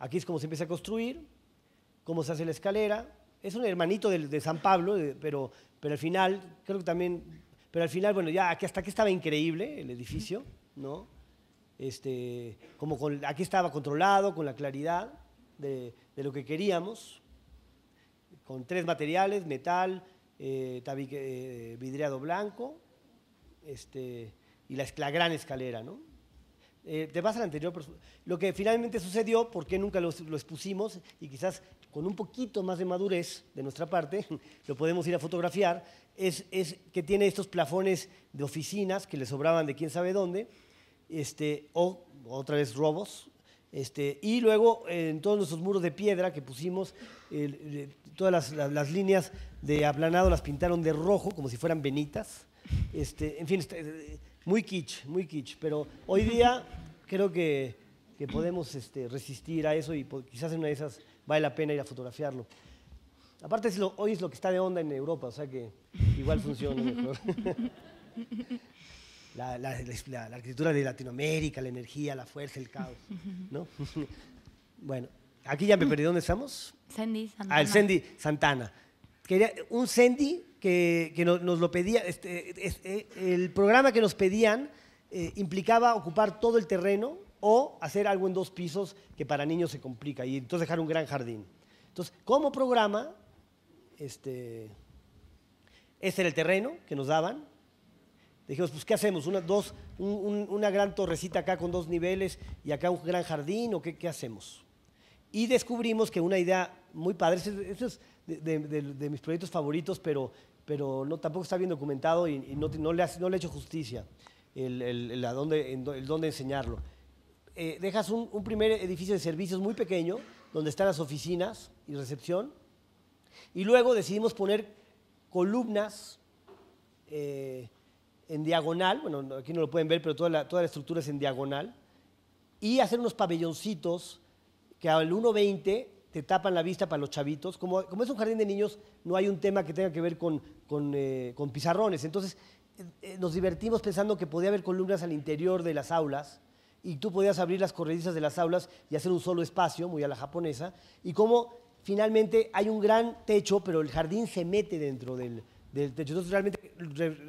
Aquí es como se empieza a construir, cómo se hace la escalera. Es un hermanito de, San Pablo, pero, pero al final creo que también pero al final, bueno, ya aquí, hasta aquí estaba increíble el edificio, ¿no? Este, como aquí estaba controlado, con la claridad de, lo que queríamos, con tres materiales, metal, eh, eh, vidriado blanco este, y la, gran escalera. ¿no? Eh, te vas al anterior, lo que finalmente sucedió, porque nunca lo, lo, expusimos y quizás con un poquito más de madurez de nuestra parte, lo podemos ir a fotografiar, es, que tiene estos plafones de oficinas que le sobraban de quién sabe dónde, este, o otra vez robos, este, y luego eh, en todos nuestros muros de piedra que pusimos, todas las, líneas de aplanado las pintaron de rojo, como si fueran venitas. Este, en fin, este, muy kitsch, muy kitsch. Pero hoy día creo que, que podemos este, resistir a eso y quizás en una de esas vale la pena ir a fotografiarlo. Aparte, hoy es lo que está de onda en Europa, o sea que igual funciona mejor. la, arquitectura de Latinoamérica, la energía, la fuerza, el caos, ¿no? bueno, aquí ya me perdí, ¿dónde estamos? Sandy Santana. Ah, el Santana. Quería, un Sandy que, nos, lo pedía, este, eh, el programa que nos pedían eh, implicaba ocupar todo el terreno o hacer algo en dos pisos que para niños se complica y entonces dejar un gran jardín. Entonces, como programa, este, era el terreno que nos daban. Dijimos, pues, ¿qué hacemos? Una, gran torrecita acá con dos niveles y acá un gran jardín o qué, hacemos? Y descubrimos que una idea muy padre, eso es de, mis proyectos favoritos, pero, pero no, tampoco está bien documentado y, no, le ha hecho justicia el, el, el dónde enseñarlo eh, dejas un, primer edificio de servicios muy pequeño, donde están las oficinas y recepción, y luego decidimos poner columnas eh, en diagonal, bueno, aquí no lo pueden ver, pero toda la, estructura es en diagonal, y hacer unos pabelloncitos que al 1.20 te tapan la vista para los chavitos. Como, es un jardín de niños, no hay un tema que tenga que ver con, eh, pizarrones. Entonces, nos divertimos pensando que podía haber columnas al interior de las aulas y tú podías abrir las corredizas de las aulas y hacer un solo espacio, muy a la japonesa, y cómo finalmente hay un gran techo, pero el jardín se mete dentro del, techo. Entonces realmente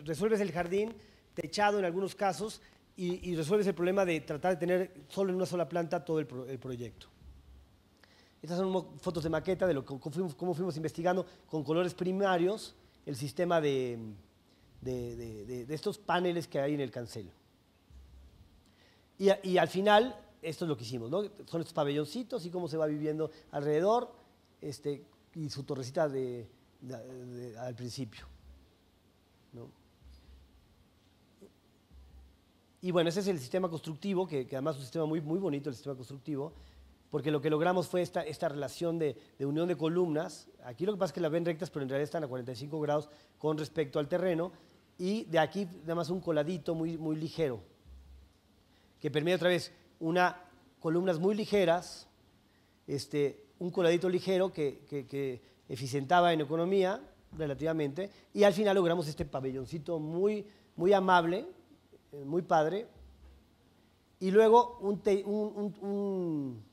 resuelves el jardín techado en algunos casos y, resuelves el problema de tratar de tener solo en una sola planta todo el, proyecto. Estas son fotos de maqueta de lo cómo fuimos investigando con colores primarios el sistema de, de estos paneles que hay en el cancel. Y, al final, esto es lo que hicimos, ¿no? Son estos pabelloncitos y cómo se va viviendo alrededor este, y su torrecita de, al principio. Y bueno, ese es el sistema constructivo, que, además es un sistema muy, muy bonito, el sistema constructivo, porque lo que logramos fue esta, relación de, unión de columnas. Aquí lo que pasa es que las ven rectas, pero en realidad están a 45 grados con respecto al terreno. Y de aquí, nada más un coladito muy, muy ligero, que permite otra vez una, columnas muy ligeras, este, un coladito ligero que, eficientaba en economía relativamente, y al final logramos este pabelloncito muy, muy amable, eh, muy padre, y luego un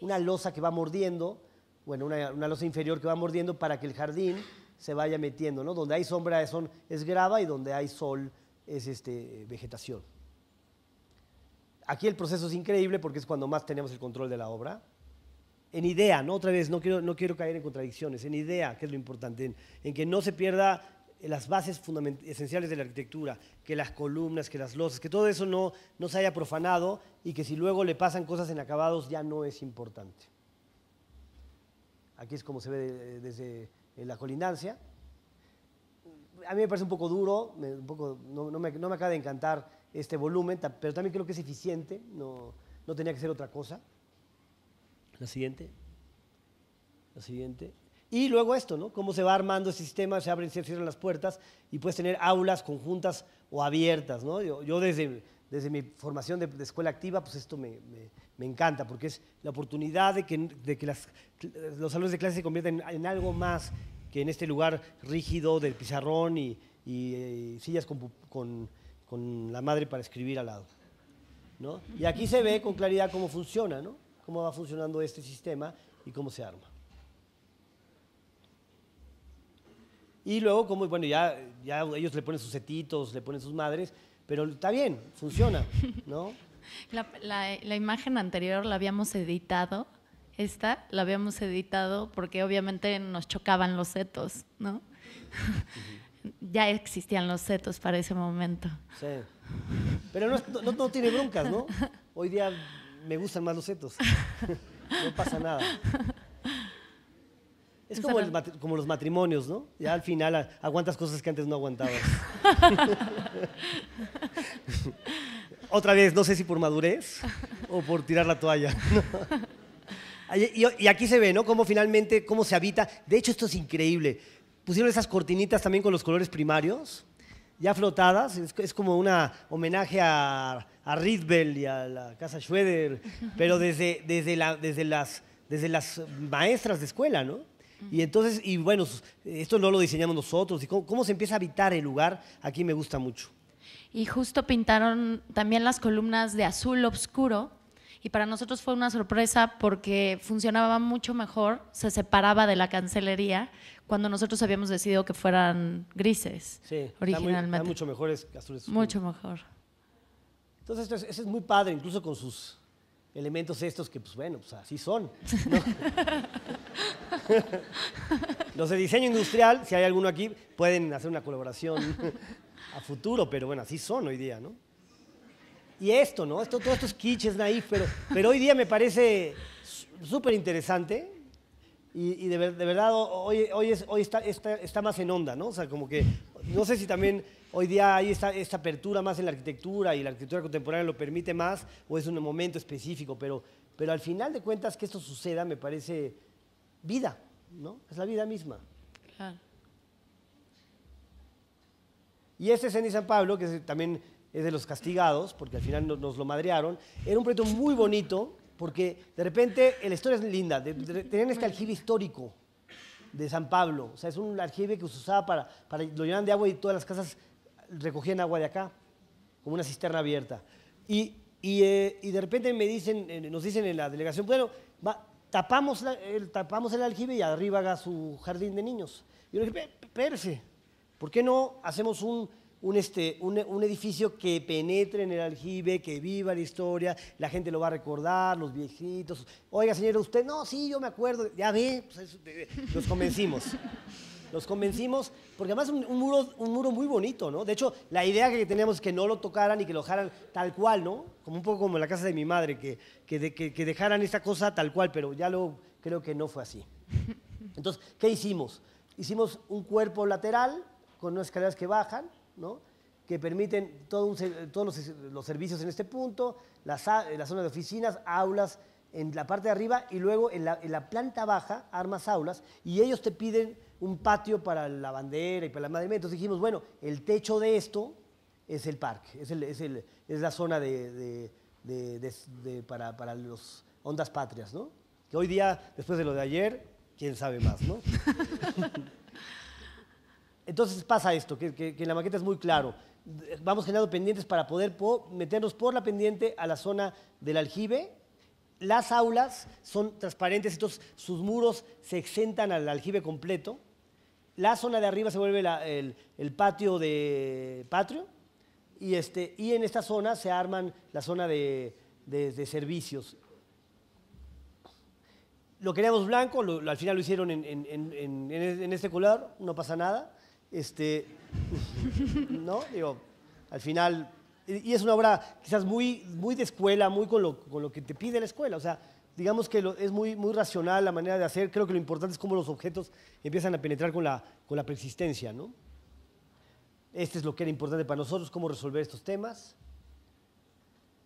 una losa que va mordiendo, bueno, una, una, losa inferior que va mordiendo para que el jardín se vaya metiendo, Donde hay sombra son, es grava y donde hay sol es este, vegetación. Aquí el proceso es increíble porque es cuando más tenemos el control de la obra. En idea, ¿no? Otra vez, no quiero, no quiero caer en contradicciones, en idea, que es lo importante, en, que no se pierda las bases esenciales de la arquitectura, que las columnas, que las losas, que todo eso no, no se haya profanado y que si luego le pasan cosas en acabados ya no es importante. Aquí es como se ve eh, desde eh, la colindancia. A mí me parece un poco duro, poco, no, me, no me acaba de encantar este volumen, pero también creo que es eficiente, no, no tenía que ser otra cosa. La siguiente. La siguiente. Y luego esto, ¿no? Cómo se va armando el sistema, se abren, se cierran las puertas y puedes tener aulas conjuntas o abiertas, ¿no? Yo, desde, desde mi formación de, escuela activa, pues esto me, encanta, porque es la oportunidad de que, de que las, los salones de clase se conviertan en, algo más que en este lugar rígido del pizarrón y, eh, sillas con con la madre para escribir al lado. ¿no? Y aquí se ve con claridad cómo funciona, ¿no? cómo va funcionando este sistema y cómo se arma. Y luego, como, bueno, ya, ya ellos le ponen sus setitos, le ponen sus madres, pero está bien, funciona, ¿no? La, imagen anterior la habíamos editado, esta la habíamos editado porque obviamente nos chocaban los setos, ¿no? ya existían los cetos para ese momento. Sí. Pero no, no, tiene broncas, ¿no? Hoy día me gustan más los cetos no pasa nada. Es como, los matrimonios, ¿no? Ya al final ah, aguantas cosas que antes no aguantabas. Otra vez, no sé si por madurez o por tirar la toalla. y, aquí se ve, ¿no? Cómo finalmente, cómo se habita. De hecho, esto es increíble pusieron esas cortinitas también con los colores primarios, ya flotadas, es, como un homenaje a, a y a la casa Schroeder, pero desde, desde, las, desde las maestras de escuela, ¿no? Y entonces, y bueno, esto no lo diseñamos nosotros, y cómo se empieza a habitar el lugar, aquí me gusta mucho. Y justo pintaron también las columnas de azul oscuro, y para nosotros fue una sorpresa porque funcionaba mucho mejor, se separaba de la cancelería cuando nosotros habíamos decidido que fueran grises originalmente. Está mucho mejores azules. Mucho mejor. Entonces, eso es, muy padre, incluso con sus elementos estos que, pues bueno, pues así son. Los de diseño industrial, si hay alguno aquí, pueden hacer una colaboración a futuro, pero bueno, así son hoy día, ¿no? y esto, ¿no? Esto, todos estos es naif, pero, pero hoy día me parece súper interesante y, de, verdad hoy, está, más en onda, ¿no? O sea, como que no sé si también hoy día hay esta, apertura más en la arquitectura y la arquitectura contemporánea lo permite más o es un momento específico, pero, pero al final de cuentas que esto suceda me parece vida, ¿no? Es la vida misma. Y este es San Pablo, que también es de los castigados, porque al final nos, nos lo madrearon. Era un proyecto muy bonito, porque de repente eh, la historia es linda. tenían este aljibe histórico de San Pablo. O sea, es un aljibe que se usaba para, para. Lo llenaban de agua y todas las casas recogían agua de acá, como una cisterna abierta. Y, eh, de repente me dicen, eh, nos dicen en la delegación, bueno, tapamos, el, tapamos el aljibe y arriba haga su jardín de niños. Y yo dije, espérese, ¿por qué no hacemos un un, este, un, edificio que penetre en el aljibe, que viva la historia, la gente lo va a recordar, los viejitos. Oiga, señora, usted, no, sí, yo me acuerdo, ya ve, los pues, eh, convencimos. los convencimos, porque además un, un, muro, un muro muy bonito, ¿no? De hecho, la idea que teníamos es que no lo tocaran y que lo dejaran tal cual, ¿no? Como un poco como la casa de mi madre, que, que, dejaran esta cosa tal cual, pero ya lo creo que no fue así. Entonces, ¿qué hicimos? Hicimos un cuerpo lateral con unas escaleras que bajan, que permiten todos los, servicios en este punto, las, la zona de oficinas, aulas en la parte de arriba y luego en la, planta baja armas aulas y ellos te piden un patio para la bandera y para la madre. Entonces dijimos, bueno, el techo de esto es el parque, es, la zona para, las ondas patrias, Que hoy día, después de lo de ayer, quién sabe más, Entonces pasa esto, que, en la maqueta es muy claro. Vamos generando pendientes para poder meternos por la pendiente a la zona del aljibe. Las aulas son transparentes, entonces sus muros se exentan al aljibe completo. La zona de arriba se vuelve el, patio de patrio. Este, y, en esta zona se arman la zona de, servicios lo creamos blanco, al final lo hicieron en, este color, no pasa nada. Este, ¿no? Digo, al final, y es una obra quizás muy, muy de escuela, muy con lo, con lo que te pide la escuela, o sea, digamos que es muy, muy racional la manera de hacer, creo que lo importante es cómo los objetos empiezan a penetrar con la, con la preexistencia, ¿no? Este es lo que era importante para nosotros, cómo resolver estos temas.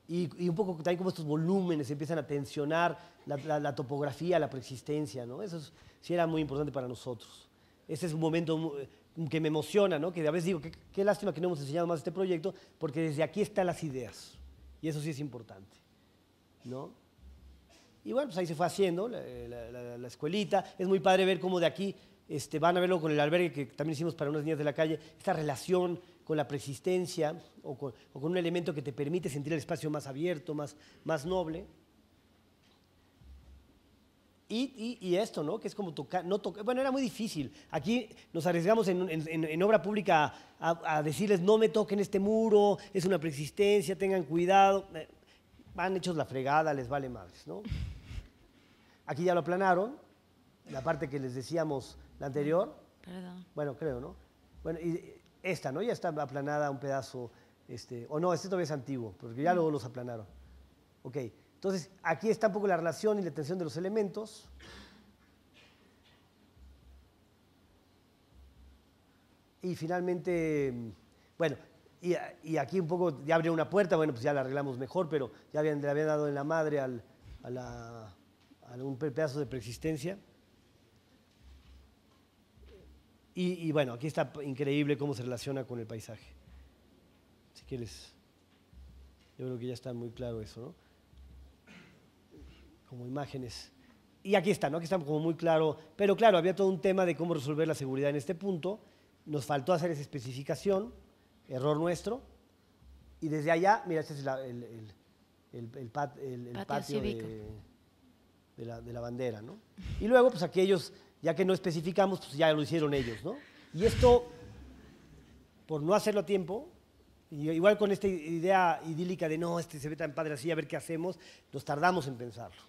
Y, un poco también como estos volúmenes empiezan a tensionar la, la, topografía, la preexistencia, ¿no? Eso sí era muy importante para nosotros. Este es un momento que me emociona, ¿no? que a veces digo, qué, lástima que no hemos enseñado más este proyecto, porque desde aquí están las ideas, y eso sí es importante. ¿no? Y bueno, pues ahí se fue haciendo la, escuelita, es muy padre ver cómo de aquí este, van a verlo con el albergue que también hicimos para unas niñas de la calle, esta relación con la persistencia o con, con un elemento que te permite sentir el espacio más abierto, más, más noble. Y, esto, ¿no? Que es como tocar, no tocar. Bueno, era muy difícil. Aquí nos arriesgamos en, obra pública a, decirles no me toquen este muro, es una preexistencia, tengan cuidado. Eh, van hechos la fregada, les vale madres, ¿no? Aquí ya lo aplanaron, la parte que les decíamos la anterior. Perdón. Bueno, creo, ¿no? Bueno, y esta, ¿no? Ya está aplanada un pedazo, este, o no, este todavía es antiguo, porque ya mm. luego los aplanaron. Ok. Entonces, aquí está un poco la relación y la tensión de los elementos. Y finalmente, bueno, y, aquí un poco ya abrió una puerta, bueno, pues ya la arreglamos mejor, pero ya le habían dado en la madre al, a, un pedazo de preexistencia. Y, y bueno, aquí está increíble cómo se relaciona con el paisaje. Si quieres, yo creo que ya está muy claro eso, ¿no? como imágenes. Y aquí está, ¿no? Aquí está como muy claro. Pero claro, había todo un tema de cómo resolver la seguridad en este punto. Nos faltó hacer esa especificación, error nuestro. Y desde allá, mira, este es el, el, patio, de, la, de, la, bandera, ¿no? Y luego, pues aquellos, ya que no especificamos, pues ya lo hicieron ellos, ¿no? Y esto, por no hacerlo a tiempo, igual con esta idea idílica de no, este se ve tan padre así, a ver qué hacemos, nos tardamos en pensarlo.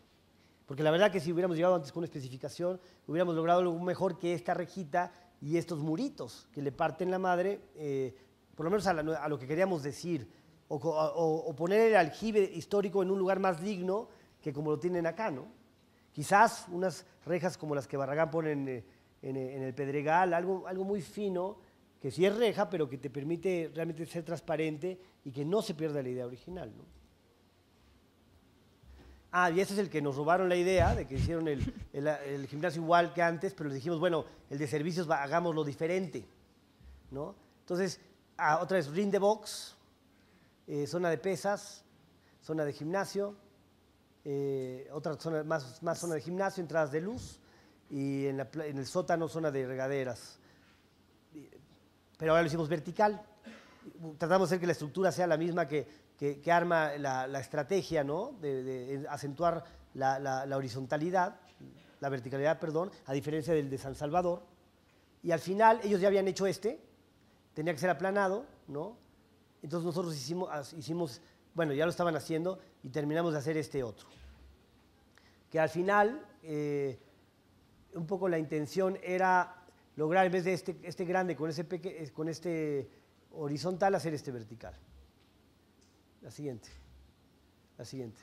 Porque la verdad que si hubiéramos llegado antes con una especificación, hubiéramos logrado algo mejor que esta rejita y estos muritos que le parten la madre, eh, por lo menos a, lo que queríamos decir, o, poner el aljibe histórico en un lugar más digno que como lo tienen acá, ¿no? Quizás unas rejas como las que Barragán pone eh, eh, en, el Pedregal, algo, algo muy fino, que sí es reja, pero que te permite realmente ser transparente y que no se pierda la idea original, ¿no? Ah, y ese es el que nos robaron la idea de que hicieron el, gimnasio igual que antes, pero les dijimos, bueno, el de servicios hagámoslo diferente. ¿no? Entonces, ah, otra vez, ring de box, eh, zona de pesas, zona de gimnasio, eh, otra zona, más, zona de gimnasio, entradas de luz y en, en el sótano zona de regaderas. Pero ahora lo hicimos vertical. Tratamos de hacer que la estructura sea la misma que que, arma la, estrategia, ¿no? De, acentuar la, horizontalidad, la verticalidad, perdón, a diferencia del de San Salvador. Y al final ellos ya habían hecho este, tenía que ser aplanado, ¿no? Entonces nosotros hicimos, bueno, ya lo estaban haciendo y terminamos de hacer este otro. Que al final, eh, un poco la intención era lograr, en vez de este, este grande con, ese eh, con este horizontal, hacer este vertical la siguiente, la siguiente.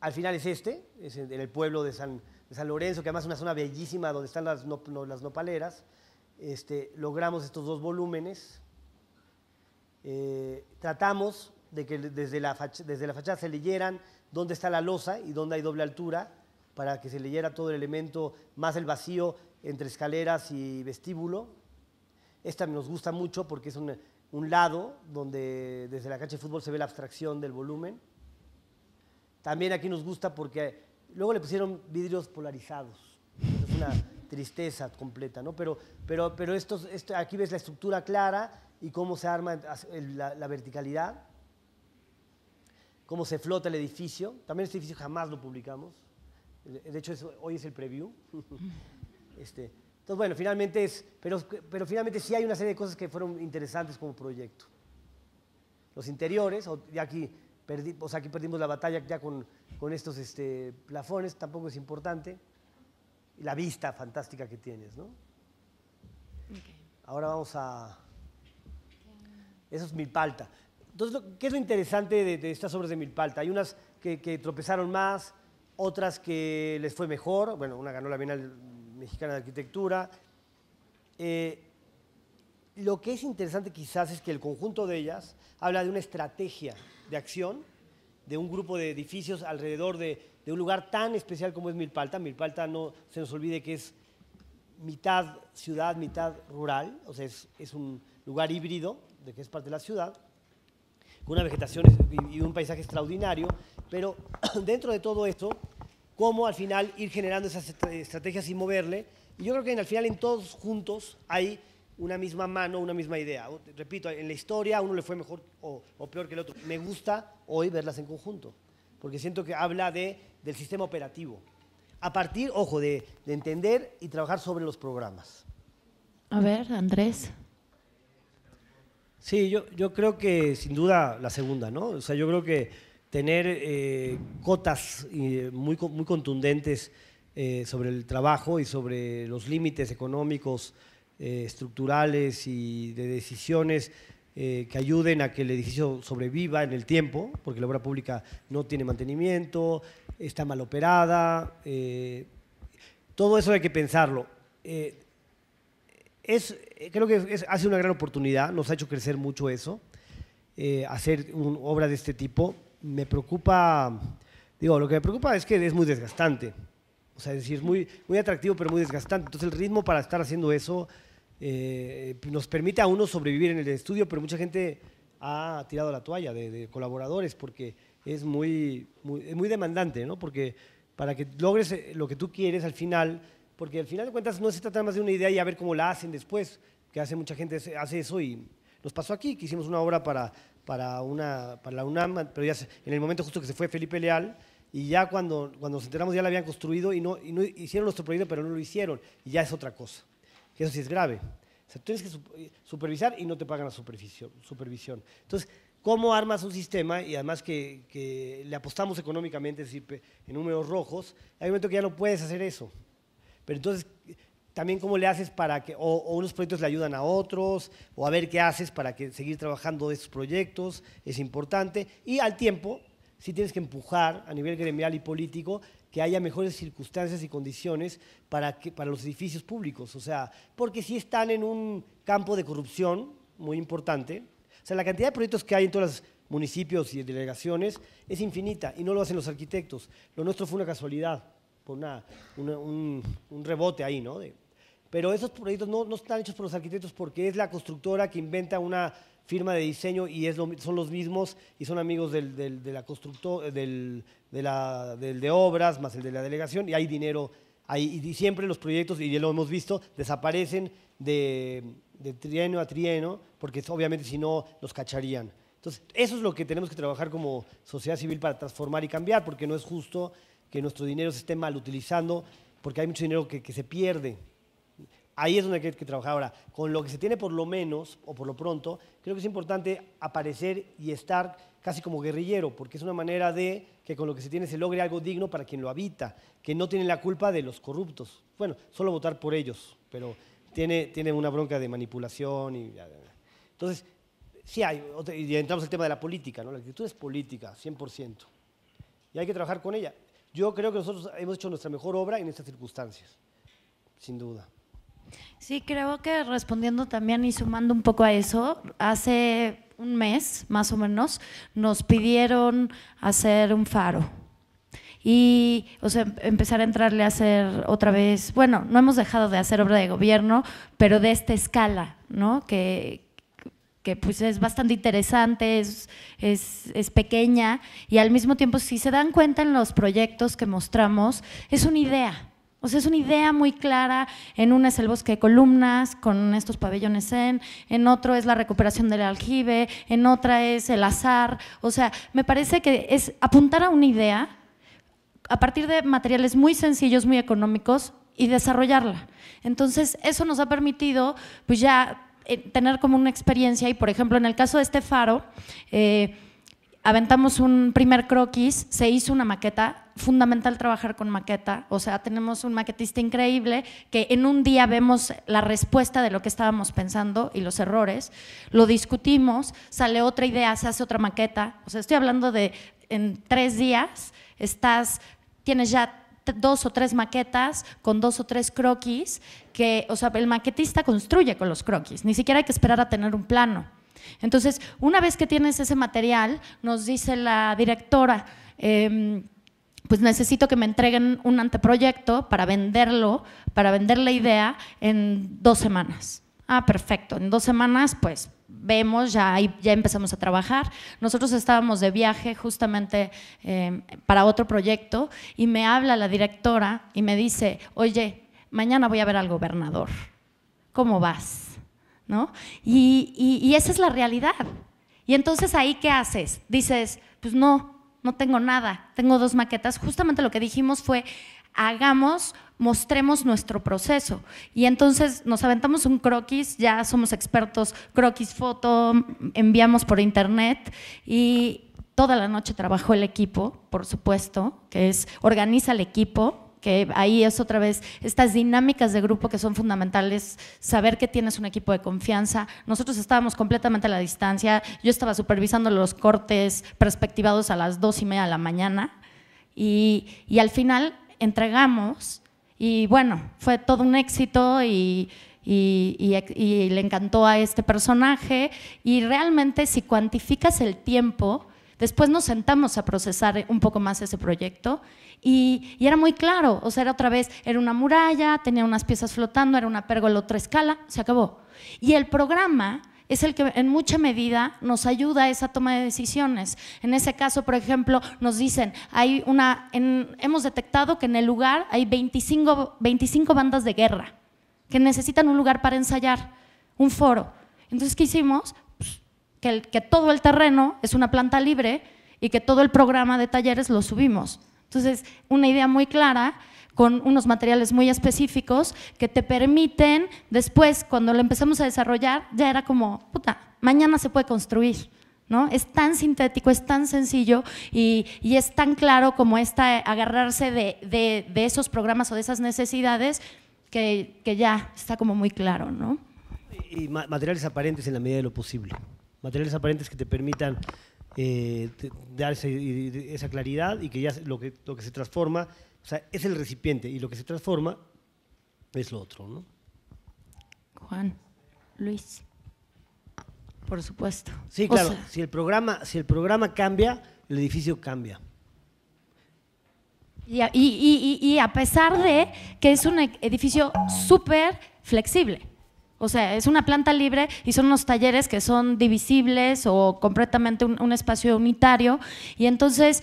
Al final es este, es en el pueblo de San, San Lorenzo, que además es una zona bellísima donde están las, no, las nopaleras. Este, logramos estos dos volúmenes. Eh, tratamos de que desde la, desde la fachada se leyeran dónde está la losa y dónde hay doble altura, para que se leyera todo el elemento, más el vacío entre escaleras y vestíbulo. Esta nos gusta mucho porque es una, un lado donde desde la cancha de fútbol se ve la abstracción del volumen. También aquí nos gusta porque luego le pusieron vidrios polarizados. Es una tristeza completa, ¿no? Pero, pero, pero este, aquí ves la estructura clara y cómo se arma la, verticalidad, cómo se flota el edificio. También este edificio jamás lo publicamos. De hecho, hoy es el preview. Este, entonces, bueno, finalmente es, pero, pero finalmente sí hay una serie de cosas que fueron interesantes como proyecto. Los interiores, ya aquí, o aquí perdimos la batalla ya con, con estos este, plafones, tampoco es importante. Y la vista fantástica que tienes, ¿no? Ahora vamos a... Eso es Milpalta. Entonces, ¿qué es lo interesante de, estas obras de Milpalta? Hay unas que, que, tropezaron más, otras que les fue mejor. Bueno, una ganó la Bienal Mexicana de Arquitectura. Eh, lo que es interesante quizás es que el conjunto de ellas habla de una estrategia de acción de un grupo de edificios alrededor de, un lugar tan especial como es Milpalta. Milpalta no se nos olvide que es mitad ciudad, mitad rural, o sea, es, es un lugar híbrido de que es parte de la ciudad, con una vegetación y un paisaje extraordinario, pero dentro de todo esto cómo al final ir generando esas estrategias y moverle. Y yo creo que al final en todos juntos hay una misma mano, una misma idea. Repito, en la historia uno le fue mejor o, peor que el otro. Me gusta hoy verlas en conjunto, porque siento que habla de, del sistema operativo. A partir, ojo, de, de entender y trabajar sobre los programas. A ver, Andrés. Sí, yo, yo creo que sin duda la segunda, ¿no? O sea, yo creo que tener eh, cotas eh, muy, muy contundentes eh, sobre el trabajo y sobre los límites económicos, estructurales y de decisiones que ayuden a que el edificio sobreviva en el tiempo, porque la obra pública no tiene mantenimiento, está mal operada, todo eso hay que pensarlo. es, creo que hace una gran oportunidad, nos ha hecho crecer mucho eso, hacer una obra de este tipo me preocupa, digo, lo que me preocupa es que es muy desgastante. O sea, es decir, muy, muy atractivo, pero muy desgastante. Entonces, el ritmo para estar haciendo eso eh, nos permite a uno sobrevivir en el estudio, pero mucha gente ha tirado la toalla de, colaboradores porque es muy, muy, demandante, ¿no? Porque para que logres eh, lo que tú quieres al final, porque al final de cuentas no se trata más de una idea y a ver cómo la hacen después, que hace mucha gente hace eso y nos pasó aquí, que hicimos una obra para para, una, para la UNAM, pero ya en el momento justo que se fue Felipe Leal, y ya cuando, cuando nos enteramos ya la habían construido y no, hicieron nuestro proyecto, pero no lo hicieron, y ya es otra cosa. que eso sí es grave. sea, tienes que supervisar y no te pagan la supervisión. Entonces, ¿cómo armas un sistema? Y además que, le apostamos económicamente, es en números rojos, hay un momento que ya no puedes hacer eso. Pero entonces, también cómo le haces para que, o, unos proyectos le ayudan a otros, o a ver qué haces para que seguir trabajando de esos proyectos, es importante. Y al tiempo, sí tienes que empujar a nivel gremial y político que haya mejores circunstancias y condiciones para, que, para los edificios públicos. O sea, porque si están en un campo de corrupción muy importante, o sea, la cantidad de proyectos que hay en todos los municipios y delegaciones es infinita y no lo hacen los arquitectos. Lo nuestro fue una casualidad, por una, un, un, rebote ahí, ¿no? Pero esos proyectos no, están hechos por los arquitectos porque es la constructora que inventa una firma de diseño y son los mismos y son amigos del, de la constructora eh, de, obras más el de la delegación y hay dinero ahí. Y siempre los proyectos, y ya lo hemos visto, desaparecen de, trieno a trienio porque obviamente si no los cacharían. Entonces, eso es lo que tenemos que trabajar como sociedad civil para transformar y cambiar porque no es justo que nuestro dinero se esté mal utilizando porque hay mucho dinero que se pierde ahí es donde hay que, trabajar. Ahora, con lo que se tiene por lo menos o por lo pronto, creo que es importante aparecer y estar casi como guerrillero, porque es una manera de que con lo que se tiene se logre algo digno para quien lo habita, que no tiene la culpa de los corruptos. Bueno, solo votar por ellos, pero tiene, una bronca de manipulación y... Entonces, sí hay, y entramos al tema de la política, ¿no? La actitud es política, 100%. Y hay que trabajar con ella. Yo creo que nosotros hemos hecho nuestra mejor obra en estas circunstancias, sin duda. Sí, creo que respondiendo también y sumando un poco a eso, hace un mes más o menos nos pidieron hacer un faro. Y o sea, empezar a entrarle a hacer otra vez, bueno, no hemos dejado de hacer obra de gobierno, pero de esta escala, ¿no? Que, que pues es bastante interesante, es, es, es, pequeña y al mismo tiempo, si se dan cuenta en los proyectos que mostramos, es una idea, o sea, es una idea muy clara. En una es el bosque de columnas con estos pabellones en, en otro es la recuperación del aljibe, en otra es el azar. O sea, me parece que es apuntar a una idea a partir de materiales muy sencillos, muy económicos y desarrollarla. Entonces, eso nos ha permitido, pues ya, eh, tener como una experiencia. Y, por ejemplo, en el caso de este faro, eh, aventamos un primer croquis, se hizo una maqueta fundamental trabajar con maqueta, o sea, tenemos un maquetista increíble que en un día vemos la respuesta de lo que estábamos pensando y los errores, lo discutimos, sale otra idea, se hace otra maqueta, o sea, estoy hablando de en tres días, estás, tienes ya dos o tres maquetas con dos o tres croquis, que, o sea, el maquetista construye con los croquis, ni siquiera hay que esperar a tener un plano. Entonces, una vez que tienes ese material, nos dice la directora, em, pues necesito que me entreguen un anteproyecto para venderlo, para vender la idea en dos semanas. Ah, perfecto, en dos semanas pues vemos, ya, ya empezamos a trabajar. Nosotros estábamos de viaje justamente em, para otro proyecto y me habla la directora y me dice, oye, mañana voy a ver al gobernador, ¿cómo vas? ¿No? Y, y esa es la realidad. Y entonces ahí, ¿qué haces? Dices, pues no, no tengo nada, tengo dos maquetas. Justamente lo que dijimos fue, hagamos, mostremos nuestro proceso. Y entonces nos aventamos un croquis, ya somos expertos, croquis foto, enviamos por internet y toda la noche trabajó el equipo, por supuesto, que es, organiza el equipo, que ahí es otra vez estas dinámicas de grupo que son fundamentales, saber que tienes un equipo de confianza. Nosotros estábamos completamente a la distancia, yo estaba supervisando los cortes perspectivados a las dos y media de la mañana y, al final entregamos y bueno, fue todo un éxito y, y, le encantó a este personaje y realmente si cuantificas el tiempo, después nos sentamos a procesar un poco más ese proyecto y, era muy claro, o sea, era otra vez, era una muralla, tenía unas piezas flotando, era una pérgola, otra escala, se acabó. Y el programa es el que en mucha medida nos ayuda a esa toma de decisiones. En ese caso, por ejemplo, nos dicen, hay una, hemos detectado que en el lugar hay 25, bandas de guerra que necesitan un lugar para ensayar, un foro. Entonces, ¿qué hicimos? Pues, que, todo el terreno es una planta libre y que todo el programa de talleres lo subimos. Entonces, una idea muy clara con unos materiales muy específicos que te permiten, después, cuando lo empezamos a desarrollar, ya era como, puta, mañana se puede construir. ¿No? Es tan sintético, es tan sencillo y, y es tan claro como esta agarrarse de, de, esos programas o de esas necesidades que, que ya está como muy claro, ¿no? Y, y materiales aparentes en la medida de lo posible. Materiales aparentes que te permitan eh, dar esa claridad y que ya lo que, lo que se transforma, o sea, es el recipiente y lo que se transforma es lo otro, ¿no? Juan, Luis, por supuesto. Sí, claro, si, el programa, si el programa cambia, el edificio cambia. Y, y, y a pesar de que es un e, edificio súper flexible. O sea, es una planta libre y son unos talleres que son divisibles o completamente un, espacio unitario. Y entonces,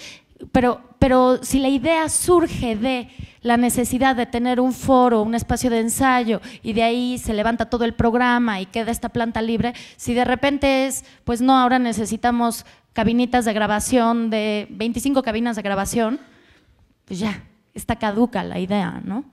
pero, pero si la idea surge de la necesidad de tener un foro, un espacio de ensayo, y de ahí se levanta todo el programa y queda esta planta libre, si de repente es, pues no, ahora necesitamos cabinitas de grabación, de 25 cabinas de grabación, pues ya, está caduca la idea, ¿no?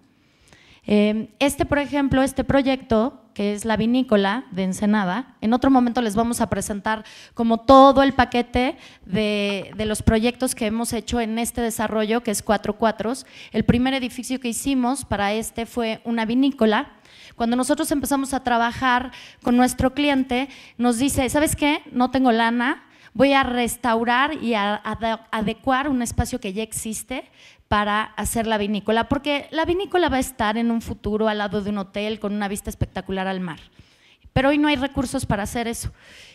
Eh, este, por ejemplo, este proyecto que es la vinícola de Ensenada. En otro momento les vamos a presentar como todo el paquete de, los proyectos que hemos hecho en este desarrollo, que es Cuatro Cuatros. El primer edificio que hicimos para este fue una vinícola. Cuando nosotros empezamos a trabajar con nuestro cliente, nos dice, ¿sabes qué? No tengo lana, voy a restaurar y a adecuar un espacio que ya existe para hacer la vinícola, porque la vinícola va a estar en un futuro al lado de un hotel con una vista espectacular al mar. Pero hoy no hay recursos para hacer eso.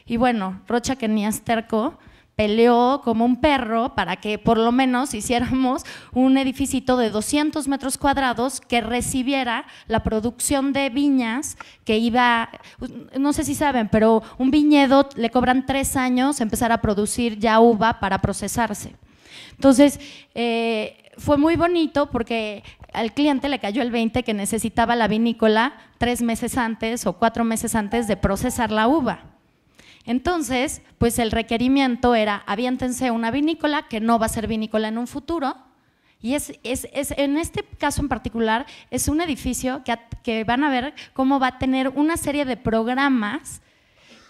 Y bueno, Rocha Kenías Terco peleó como un perro para que por lo menos hiciéramos un edificio de 200 metros cuadrados que recibiera la producción de viñas que iba, no sé si saben, pero un viñedo le cobran tres años empezar a producir ya uva para procesarse. Entonces, eh, fue muy bonito porque al cliente le cayó el 20 que necesitaba la vinícola tres meses antes o cuatro meses antes de procesar la uva. Entonces, pues el requerimiento era, aviéntense una vinícola que no va a ser vinícola en un futuro. Y es, es, en este caso en particular, es un edificio que, que van a ver cómo va a tener una serie de programas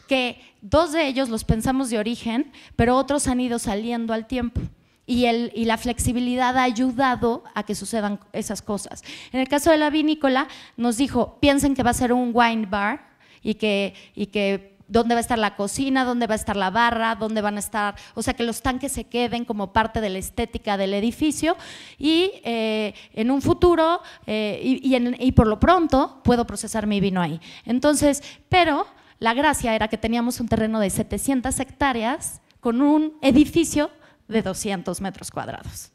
que dos de ellos los pensamos de origen, pero otros han ido saliendo al tiempo y, el, y la flexibilidad ha ayudado a que sucedan esas cosas. En el caso de la vinícola, nos dijo, piensen que va a ser un wine bar y que, y que dónde va a estar la cocina, dónde va a estar la barra, dónde van a estar, o sea, que los tanques se queden como parte de la estética del edificio y eh, en un futuro eh, y, y por lo pronto puedo procesar mi vino ahí. Entonces, pero la gracia era que teníamos un terreno de 700 hectáreas con un edificio de 200 metros cuadrados.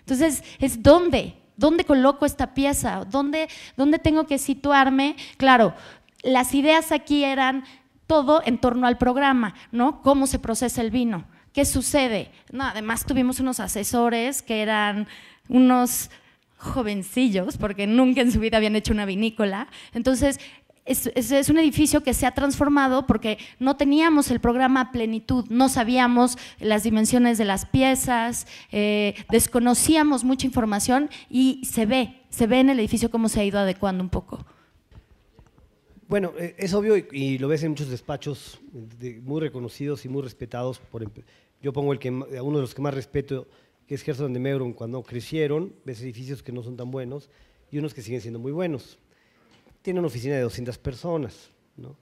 Entonces, es dónde, dónde coloco esta pieza, dónde, dónde tengo que situarme. Claro, las ideas aquí eran todo en torno al programa, ¿no? Cómo se procesa el vino, qué sucede. además tuvimos unos asesores que eran unos jovencillos, porque nunca en su vida habían hecho una vinícola. Entonces, es, un edificio que se ha transformado porque no teníamos el programa plenitud, no sabíamos las dimensiones de las piezas, eh, desconocíamos mucha información y se ve, se ve en el edificio cómo se ha ido adecuando un poco. Bueno, eh, es obvio y, lo ves en muchos despachos muy reconocidos y muy respetados. Por, yo pongo el que, a uno de los que más respeto, que es Gerson de Meuron, cuando crecieron, ves edificios que no son tan buenos y unos que siguen siendo muy buenos tiene una oficina de 200 personas. ¿no?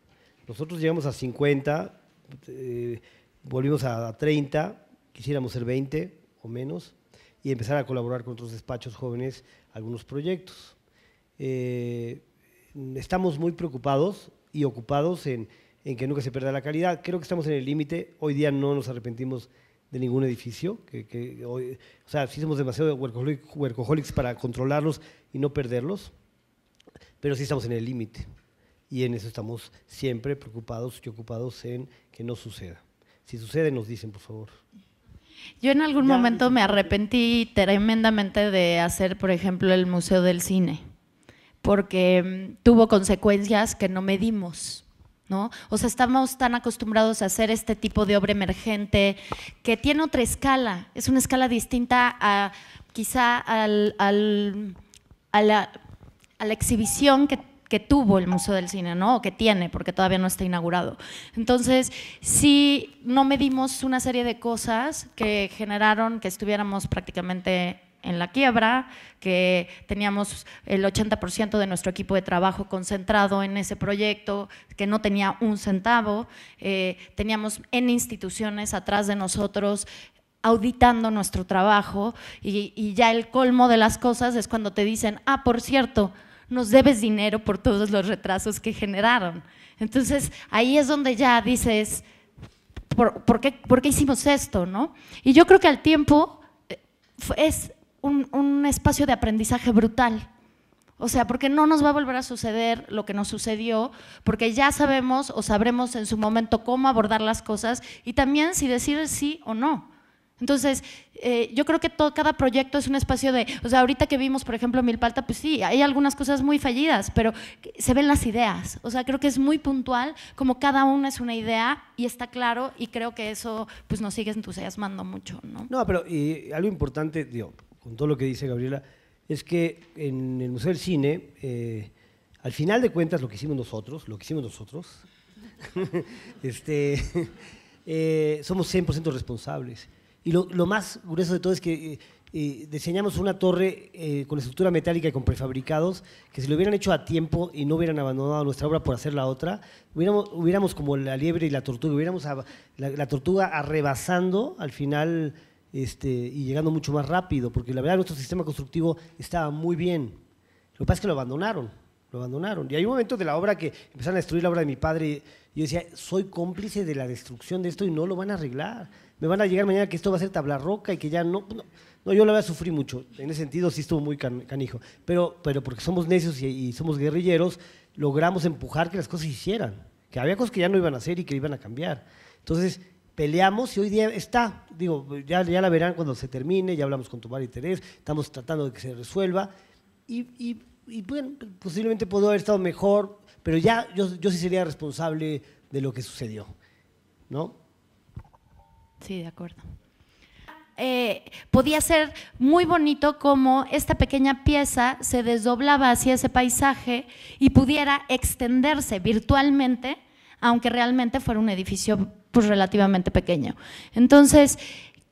Nosotros llegamos a 50, eh, volvimos a 30, quisiéramos ser 20 o menos, y empezar a colaborar con otros despachos jóvenes algunos proyectos. Eh, estamos muy preocupados y ocupados en, en, que nunca se pierda la calidad. Creo que estamos en el límite. Hoy día no nos arrepentimos de ningún edificio. Que, o sea, hicimos somos demasiado workaholics para controlarlos y no perderlos pero sí estamos en el límite. Y en eso estamos siempre preocupados y ocupados en que no suceda. Si sucede, nos dicen, por favor. Yo en algún momento me arrepentí tremendamente de hacer, por ejemplo, el Museo del Cine, porque mm, tuvo consecuencias que no medimos. ¿No? O sea, estamos tan acostumbrados a hacer este tipo de obra emergente que tiene otra escala, es una escala distinta a quizá al, a la a la exhibición que, tuvo el Museo del Cine, ¿no? O que tiene, porque todavía no está inaugurado. Entonces, si no medimos una serie de cosas que generaron que estuviéramos prácticamente en la quiebra, que teníamos el 80% de nuestro equipo de trabajo concentrado en ese proyecto, que no tenía un centavo, eh, teníamos en instituciones atrás de nosotros auditando nuestro trabajo y ya el colmo de las cosas es cuando te dicen, ah, por cierto, nos debes dinero por todos los retrasos que generaron. Entonces, ahí es donde ya dices, ¿por, qué, ¿por hicimos esto? ¿no? Y yo creo que al tiempo eh, es un espacio de aprendizaje brutal. O sea, porque no nos va a volver a suceder lo que nos sucedió, porque ya sabemos o sabremos en su momento cómo abordar las cosas y también si decir sí o no. Entonces, eh, yo creo que todo, cada proyecto es un espacio de, o sea, ahorita que vimos, por ejemplo, Milpalta, pues sí, hay algunas cosas muy fallidas, pero se ven las ideas. O sea, creo que es muy puntual, como cada una es una idea y está claro, y creo que eso pues nos sigue entusiasmando mucho, ¿no? No, pero y algo importante, digo, con todo lo que dice Gabriela, es que en el Museo del Cine, eh, al final de cuentas, lo que hicimos nosotros, lo que hicimos nosotros, este, eh, somos 100% responsables. Y lo, más grueso de todo es que eh, eh, diseñamos una torre eh, con estructura metálica y con prefabricados, que si lo hubieran hecho a tiempo y no hubieran abandonado nuestra obra por hacer la otra, hubiéramos, como la liebre y la tortuga, hubiéramos la, tortuga arrebasando al final este, y llegando mucho más rápido, porque la verdad nuestro sistema constructivo estaba muy bien. Lo que pasa es que lo abandonaron, lo abandonaron. Y hay un momento de la obra que empezaron a destruir la obra de mi padre y yo decía, soy cómplice de la destrucción de esto y no lo van a arreglar me van a llegar mañana que esto va a ser tabla roca y que ya no, no, yo la voy a sufrir mucho, en ese sentido sí estuvo muy canijo, pero, pero porque somos necios y, somos guerrilleros, logramos empujar que las cosas se hicieran, que había cosas que ya no iban a hacer y que iban a cambiar. Entonces, peleamos y hoy día está, digo, ya, ya la verán cuando se termine, ya hablamos con tu y Terés, estamos tratando de que se resuelva y, posiblemente pudo haber estado mejor, pero ya yo, yo sí sería responsable de lo que sucedió, ¿no? Sí, de acuerdo. Eh, podía ser muy bonito como esta pequeña pieza se desdoblaba hacia ese paisaje y pudiera extenderse virtualmente, aunque realmente fuera un edificio pues, relativamente pequeño. Entonces,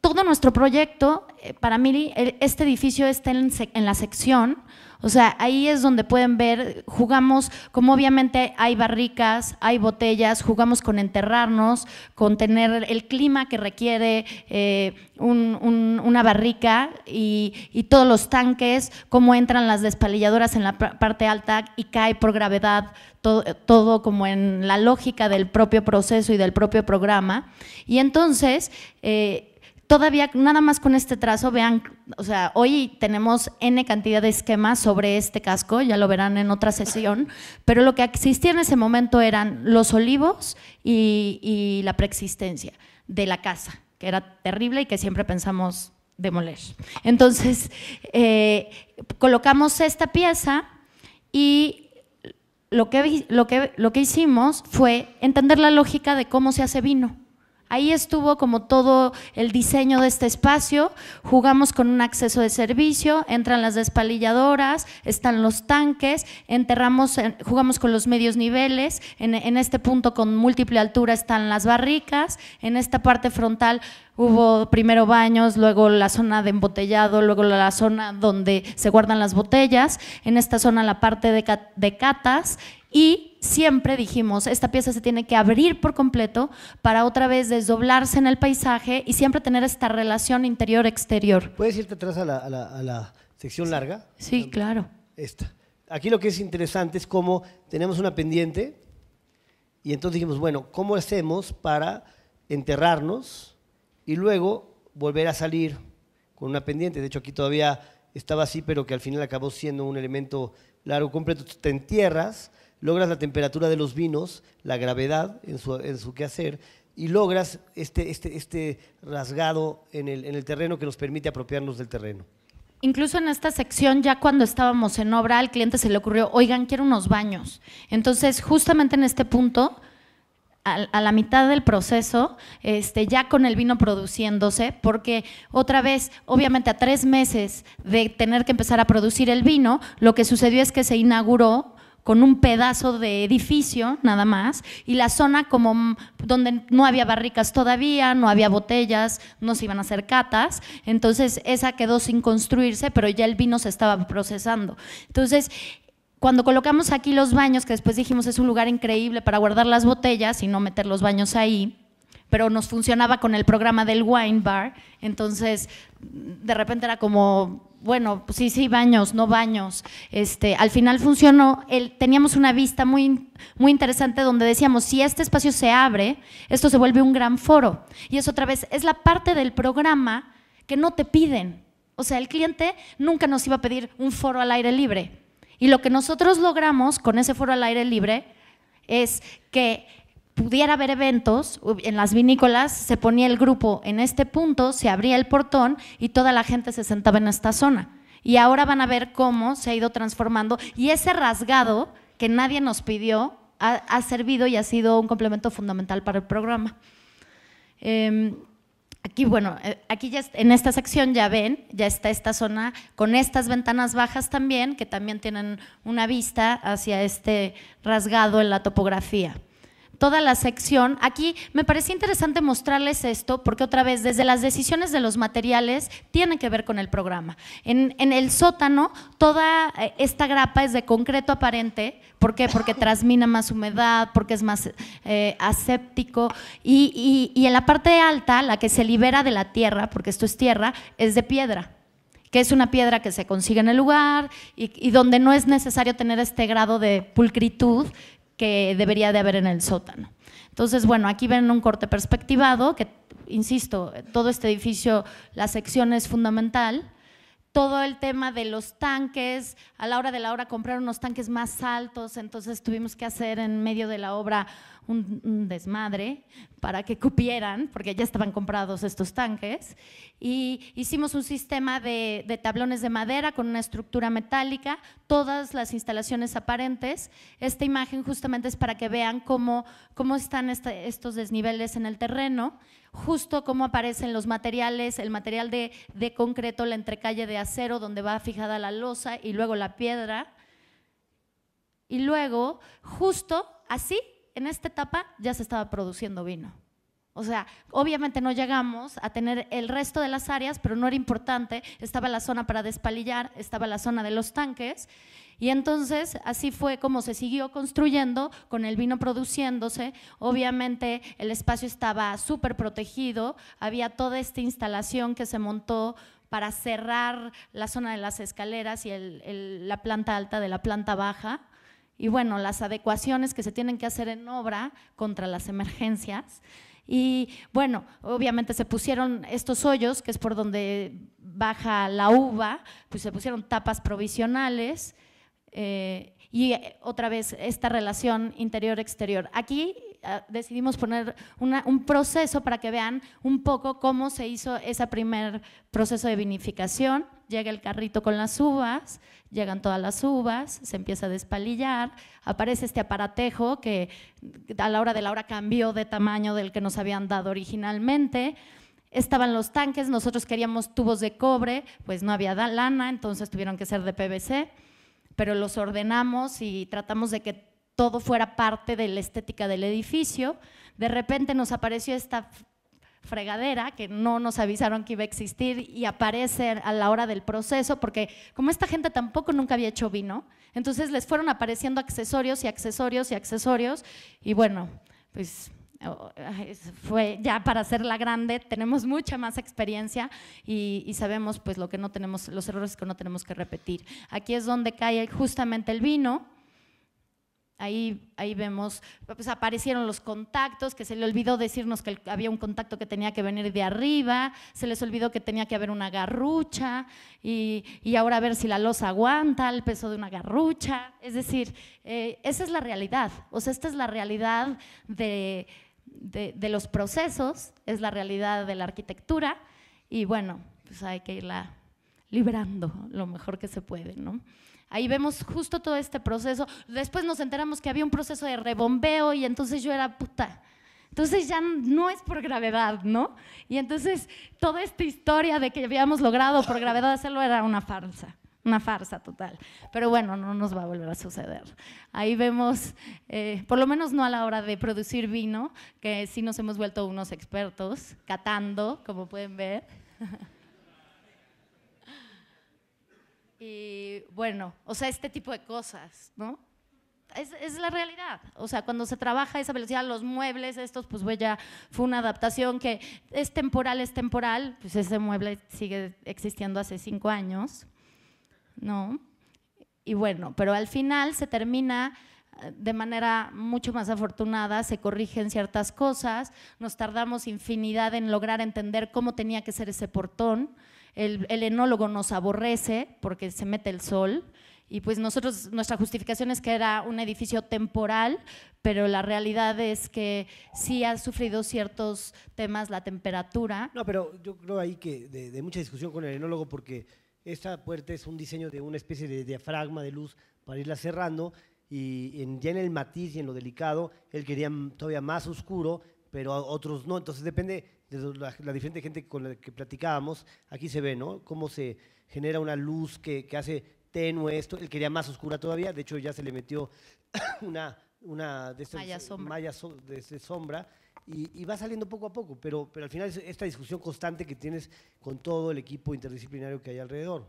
todo nuestro proyecto, eh, para mí, este edificio está en, la sección, o sea, ahí es donde pueden ver, jugamos, como obviamente hay barricas, hay botellas, jugamos con enterrarnos, con tener el clima que requiere eh, una barrica y, todos los tanques, cómo entran las despalilladoras en la parte alta y cae por gravedad, todo, como en la lógica del propio proceso y del propio programa. Y entonces… Eh, todavía nada más con este trazo, vean, o sea, hoy tenemos N cantidad de esquemas sobre este casco, ya lo verán en otra sesión, pero lo que existía en ese momento eran los olivos y, la preexistencia de la casa, que era terrible y que siempre pensamos demoler. Entonces, eh, colocamos esta pieza y lo que, lo, que, lo que hicimos fue entender la lógica de cómo se hace vino. Ahí estuvo como todo el diseño de este espacio, jugamos con un acceso de servicio, entran las despalilladoras, están los tanques, enterramos, jugamos con los medios niveles, en, este punto con múltiple altura están las barricas, en esta parte frontal hubo primero baños, luego la zona de embotellado, luego la zona donde se guardan las botellas, en esta zona la parte de, de catas y siempre dijimos, esta pieza se tiene que abrir por completo para otra vez desdoblarse en el paisaje y siempre tener esta relación interior-exterior. ¿Puedes irte atrás a la, sección larga? Sí, claro. Aquí lo que es interesante es cómo tenemos una pendiente y entonces dijimos, bueno, ¿cómo hacemos para enterrarnos y luego volver a salir con una pendiente? De hecho, aquí todavía estaba así, pero que al final acabó siendo un elemento largo completo. Te entierras, logras la temperatura de los vinos, la gravedad en su, quehacer, y logras este, este, este rasgado en el, terreno que nos permite apropiarnos del terreno. Incluso en esta sección, ya cuando estábamos en obra, al cliente se le ocurrió, oigan, quiero unos baños. Entonces, justamente en este punto, a, la mitad del proceso, este, ya con el vino produciéndose, porque otra vez, obviamente a tres meses de tener que empezar a producir el vino, lo que sucedió es que se inauguró con un pedazo de edificio nada más y la zona como donde no había barricas todavía, no había botellas, no se iban a hacer catas, entonces esa quedó sin construirse, pero ya el vino se estaba procesando. Entonces, cuando colocamos aquí los baños, que después dijimos es un lugar increíble para guardar las botellas y no meter los baños ahí, pero nos funcionaba con el programa del wine bar, entonces de repente era como, bueno, pues sí, sí, baños, no baños. Este, al final funcionó, el, teníamos una vista muy, muy interesante donde decíamos, si este espacio se abre, esto se vuelve un gran foro. Y es otra vez, es la parte del programa que no te piden. O sea, el cliente nunca nos iba a pedir un foro al aire libre. Y lo que nosotros logramos con ese foro al aire libre es que pudiera haber eventos, en las vinícolas se ponía el grupo en este punto, se abría el portón y toda la gente se sentaba en esta zona. Y ahora van a ver cómo se ha ido transformando y ese rasgado que nadie nos pidió ha, servido y ha sido un complemento fundamental para el programa. Em, aquí, bueno, eh, aquí ya en esta sección ya ven, ya está esta zona con estas ventanas bajas también, que también tienen una vista hacia este rasgado en la topografía toda la sección. Aquí me parecía interesante mostrarles esto porque otra vez, desde las decisiones de los materiales, tiene que ver con el programa. En, el sótano, toda eh, esta grapa es de concreto aparente. ¿Por qué? Porque trasmina más humedad, porque es más eh, aséptico. Y, en la parte alta, la que se libera de la tierra, porque esto es tierra, es de piedra que es una piedra que se consigue en el lugar y, donde no es necesario tener este grado de pulcritud que debería de haber en el sótano. Entonces, bueno, aquí ven un corte perspectivado, que, insisto, todo este edificio, la sección es fundamental. Todo el tema de los tanques, a la hora de la hora compraron unos tanques más altos, entonces tuvimos que hacer en medio de la obra un, desmadre para que cupieran, porque ya estaban comprados estos tanques, y hicimos un sistema de, tablones de madera con una estructura metálica, todas las instalaciones aparentes. Esta imagen justamente es para que vean cómo, cómo están este, estos desniveles en el terreno, justo cómo aparecen los materiales, el material de, de concreto, la entrecalle de acero donde va fijada la losa y luego la piedra. Y luego, justo así, en esta etapa ya se estaba produciendo vino. O sea, obviamente no llegamos a tener el resto de las áreas, pero no era importante. Estaba la zona para despalillar, estaba la zona de los tanques. Y entonces así fue como se siguió construyendo, con el vino produciéndose. Obviamente el espacio estaba súper protegido, había toda esta instalación que se montó para cerrar la zona de las escaleras y la planta alta de la planta baja y bueno, las adecuaciones que se tienen que hacer en obra contra las emergencias. Y bueno, obviamente se pusieron estos hoyos, que es por donde baja la uva, pues se pusieron tapas provisionales eh, y otra vez esta relación interior-exterior. Aquí ah, decidimos poner un proceso para que vean un poco cómo se hizo ese primer proceso de vinificación llega el carrito con las uvas, llegan todas las uvas, se empieza a despalillar, aparece este aparatejo que a la hora de la hora cambió de tamaño del que nos habían dado originalmente. Estaban los tanques, nosotros queríamos tubos de cobre, pues no había lana, entonces tuvieron que ser de PVC, pero los ordenamos y tratamos de que todo fuera parte de la estética del edificio. De repente nos apareció esta fregadera que no nos avisaron que iba a existir y aparecer a la hora del proceso, porque como esta gente tampoco nunca había hecho vino, entonces les fueron apareciendo accesorios y accesorios y accesorios, y bueno, pues oh, fue ya para hacerla grande, tenemos mucha más experiencia y, sabemos pues lo que no tenemos, los errores que no tenemos que repetir. Aquí es donde cae justamente el vino, Ahí, vemos, pues aparecieron los contactos, que se le olvidó decirnos que había un contacto que tenía que venir de arriba, se les olvidó que tenía que haber una garrucha y, ahora a ver si la losa aguanta el peso de una garrucha. Es decir, eh, esa es la realidad, o sea, esta es la realidad de, de, los procesos, es la realidad de la arquitectura y bueno, pues hay que irla librando lo mejor que se puede, ¿no? Ahí vemos justo todo este proceso. Después nos enteramos que había un proceso de rebombeo y entonces yo era puta. Entonces ya no es por gravedad, ¿no? Y entonces toda esta historia de que habíamos logrado por gravedad hacerlo era una farsa, una farsa total. Pero bueno, no nos va a volver a suceder. Ahí vemos, eh, por lo menos no a la hora de producir vino, que sí nos hemos vuelto unos expertos, catando, como pueden ver. Y bueno, o sea, este tipo de cosas, ¿no? Es, la realidad. O sea, cuando se trabaja a esa velocidad, los muebles, estos, pues, bueno ya fue una adaptación que es temporal, es temporal, pues ese mueble sigue existiendo hace cinco años, ¿no? Y bueno, pero al final se termina eh, de manera mucho más afortunada, se corrigen ciertas cosas, nos tardamos infinidad en lograr entender cómo tenía que ser ese portón, el, el enólogo nos aborrece porque se mete el sol, y pues nosotros, nuestra justificación es que era un edificio temporal, pero la realidad es que sí ha sufrido ciertos temas la temperatura. No, pero yo creo ahí que de, mucha discusión con el enólogo, porque esta puerta es un diseño de una especie de diafragma de luz para irla cerrando, y ya en el matiz y en lo delicado, él quería todavía más oscuro, pero otros no. Entonces depende de la, diferente gente con la que platicábamos, aquí se ve, ¿no? Cómo se genera una luz que, hace tenue esto. Él quería más oscura todavía, de hecho ya se le metió una, una de estas malla sombra, de, sombra y, y, va saliendo poco a poco, pero, pero al final es esta discusión constante que tienes con todo el equipo interdisciplinario que hay alrededor.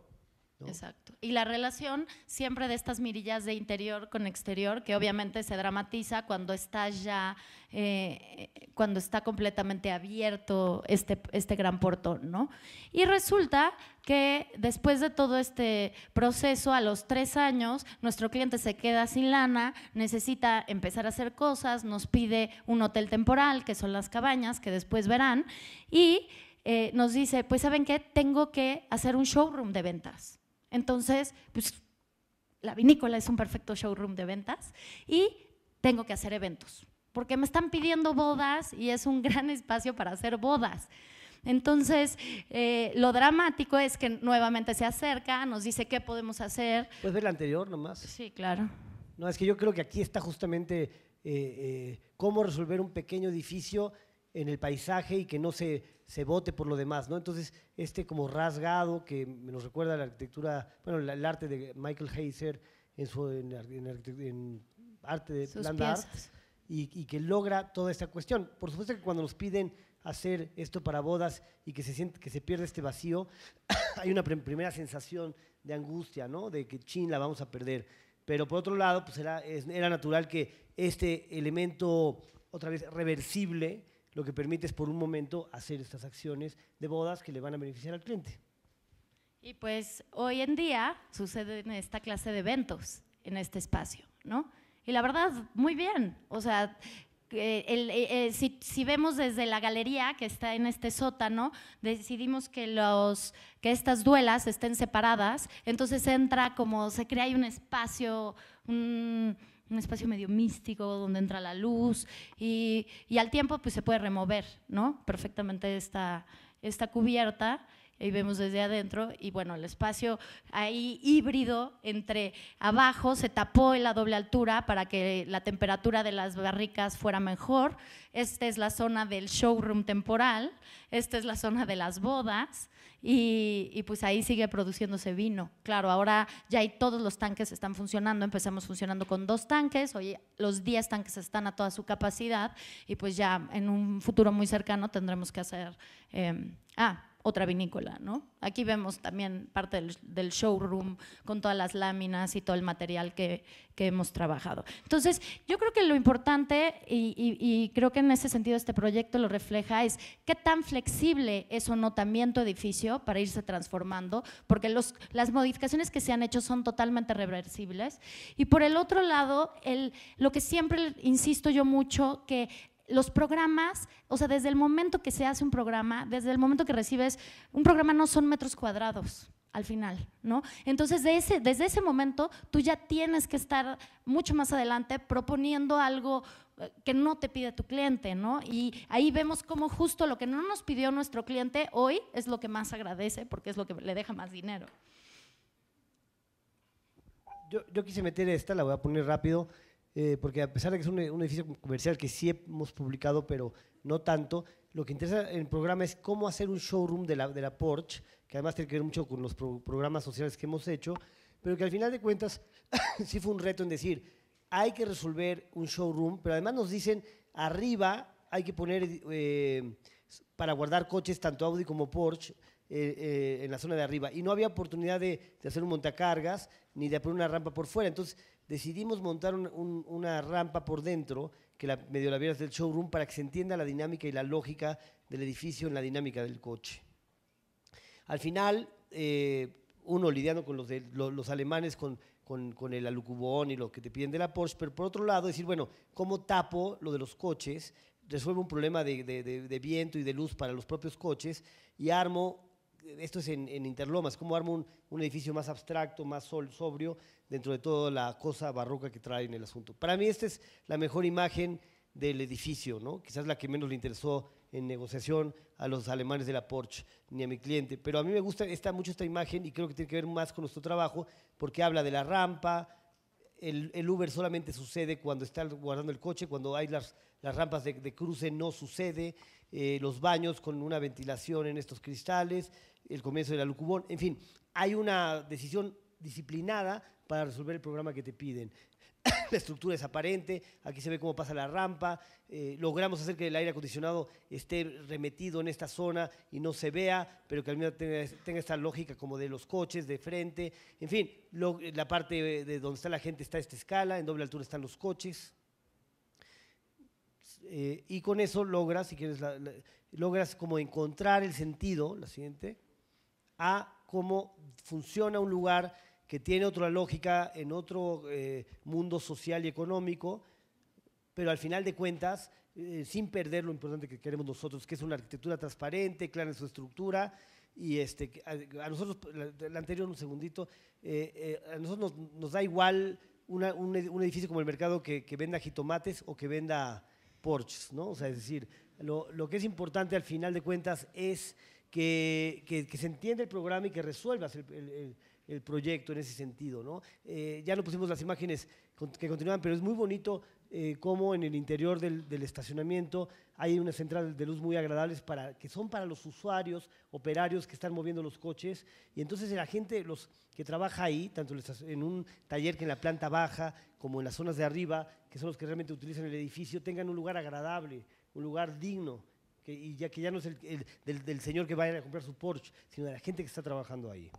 Exacto. Y la relación siempre de estas mirillas de interior con exterior, que obviamente se dramatiza cuando está ya, eh, cuando está completamente abierto este, este, gran portón, ¿no? Y resulta que después de todo este proceso, a los tres años, nuestro cliente se queda sin lana, necesita empezar a hacer cosas, nos pide un hotel temporal, que son las cabañas, que después verán, y eh, nos dice, pues saben qué, tengo que hacer un showroom de ventas. Entonces, pues la vinícola es un perfecto showroom de ventas y tengo que hacer eventos, porque me están pidiendo bodas y es un gran espacio para hacer bodas. Entonces, eh, lo dramático es que nuevamente se acerca, nos dice qué podemos hacer. Puedes ver la anterior nomás. Sí, claro. No, es que yo creo que aquí está justamente eh, eh, cómo resolver un pequeño edificio en el paisaje y que no se, se bote por lo demás, ¿no? Entonces, este como rasgado que nos recuerda la arquitectura, bueno, el arte de Michael Heiser en su en, arte de Art, y, y, que logra toda esta cuestión. Por supuesto que cuando nos piden hacer esto para bodas y que se, siente, que se pierde este vacío, hay una primera sensación de angustia, ¿no? De que chin, la vamos a perder. Pero por otro lado, pues era, era natural que este elemento, otra vez, reversible, lo que permite es por un momento hacer estas acciones de bodas que le van a beneficiar al cliente. Y pues hoy en día suceden esta clase de eventos en este espacio, ¿no? Y la verdad, muy bien. O sea, eh, si, vemos desde la galería que está en este sótano, decidimos que, los, que estas duelas estén separadas, entonces entra como, se crea ahí un espacio, un un espacio medio místico donde entra la luz y, al tiempo pues se puede remover, ¿no? Perfectamente esta, esta cubierta y vemos desde adentro y bueno, el espacio ahí híbrido entre abajo se tapó en la doble altura para que la temperatura de las barricas fuera mejor. Esta es la zona del showroom temporal, esta es la zona de las bodas y, pues ahí sigue produciéndose vino. Claro, ahora ya todos los tanques están funcionando, empezamos funcionando con dos tanques, hoy los 10 tanques están a toda su capacidad y pues ya en un futuro muy cercano tendremos que hacer... Em, ah, otra vinícola, ¿no? Aquí vemos también parte del, showroom con todas las láminas y todo el material que, que hemos trabajado. Entonces, yo creo que lo importante, y, creo que en ese sentido este proyecto lo refleja, es qué tan flexible es o no también tu edificio para irse transformando, porque los, las modificaciones que se han hecho son totalmente reversibles. Y por el otro lado, el, lo que siempre insisto yo mucho, que los programas, o sea, desde el momento que se hace un programa, desde el momento que recibes, un programa no son metros cuadrados al final, ¿no? Entonces, ese, desde ese momento, tú ya tienes que estar mucho más adelante proponiendo algo eh, que no te pide tu cliente, ¿no? Y ahí vemos cómo justo lo que no nos pidió nuestro cliente hoy es lo que más agradece porque es lo que le deja más dinero. Yo, yo quise meter esta, la voy a poner rápido. Eh, porque a pesar de que es un, edificio comercial que sí hemos publicado, pero no tanto, lo que interesa en el programa es cómo hacer un showroom de la, de la Porsche, que además tiene que ver mucho con los programas sociales que hemos hecho, pero que al final de cuentas sí fue un reto en decir, hay que resolver un showroom, pero además nos dicen, arriba hay que poner eh, para guardar coches tanto Audi como Porsche. Eh, en la zona de arriba y no había oportunidad de, de hacer un montacargas ni de poner una rampa por fuera entonces decidimos montar una rampa por dentro, que la, medio la vieras del showroom, para que se entienda la dinámica y la lógica del edificio en la dinámica del coche. Al final, eh, uno lidiando con los, alemanes, con, el alucubón y lo que te piden de la Porsche, pero por otro lado, decir, bueno, ¿cómo tapo lo de los coches? Resuelvo un problema de viento y de luz para los propios coches y armo esto es en, Interlomas, cómo armo un, edificio más abstracto, más sobrio, dentro de toda la cosa barroca que trae en el asunto. Para mí esta es la mejor imagen del edificio, ¿no? quizás la que menos le interesó en negociación a los alemanes de la Porsche ni a mi cliente, pero a mí me gusta esta, mucho esta imagen y creo que tiene que ver más con nuestro trabajo porque habla de la rampa, el, Uber solamente sucede cuando está guardando el coche, cuando hay las, rampas de, de cruce no sucede, eh, los baños con una ventilación en estos cristales, el comienzo de la lucubón, en fin, hay una decisión disciplinada para resolver el programa que te piden. la estructura es aparente, aquí se ve cómo pasa la rampa, eh, logramos hacer que el aire acondicionado esté remetido en esta zona y no se vea, pero que al menos tenga, esta lógica como de los coches, de frente, en fin, la parte de donde está la gente está a esta escala, en doble altura están los coches. Eh, y con eso logras, si quieres, logras como encontrar el sentido, la siguiente, a cómo funciona un lugar que tiene otra lógica en otro eh, mundo social y económico, pero al final de cuentas, eh, sin perder lo importante que queremos nosotros, que es una arquitectura transparente, clara en su estructura, y este, a, nosotros, la anterior un segundito, a nosotros nos, da igual un, edificio como el mercado que, que venda jitomates o que venda Porches, ¿no? O sea, es decir, lo, que es importante al final de cuentas es que, se entienda el programa y que resuelvas el, proyecto en ese sentido. ¿no? Eh, ya no pusimos las imágenes que continuaban, pero es muy bonito como eh, cómo en el interior del estacionamiento hay unas central de luz muy agradables para, que son para los usuarios, operarios que están moviendo los coches. Y entonces la gente, los que trabaja ahí, tanto en un taller que en la planta baja como en las zonas de arriba, que son los que realmente utilizan el edificio, tengan un lugar agradable, un lugar digno, que, y ya que ya no es el, del, señor que vaya a comprar su Porsche, sino de la gente que está trabajando ahí.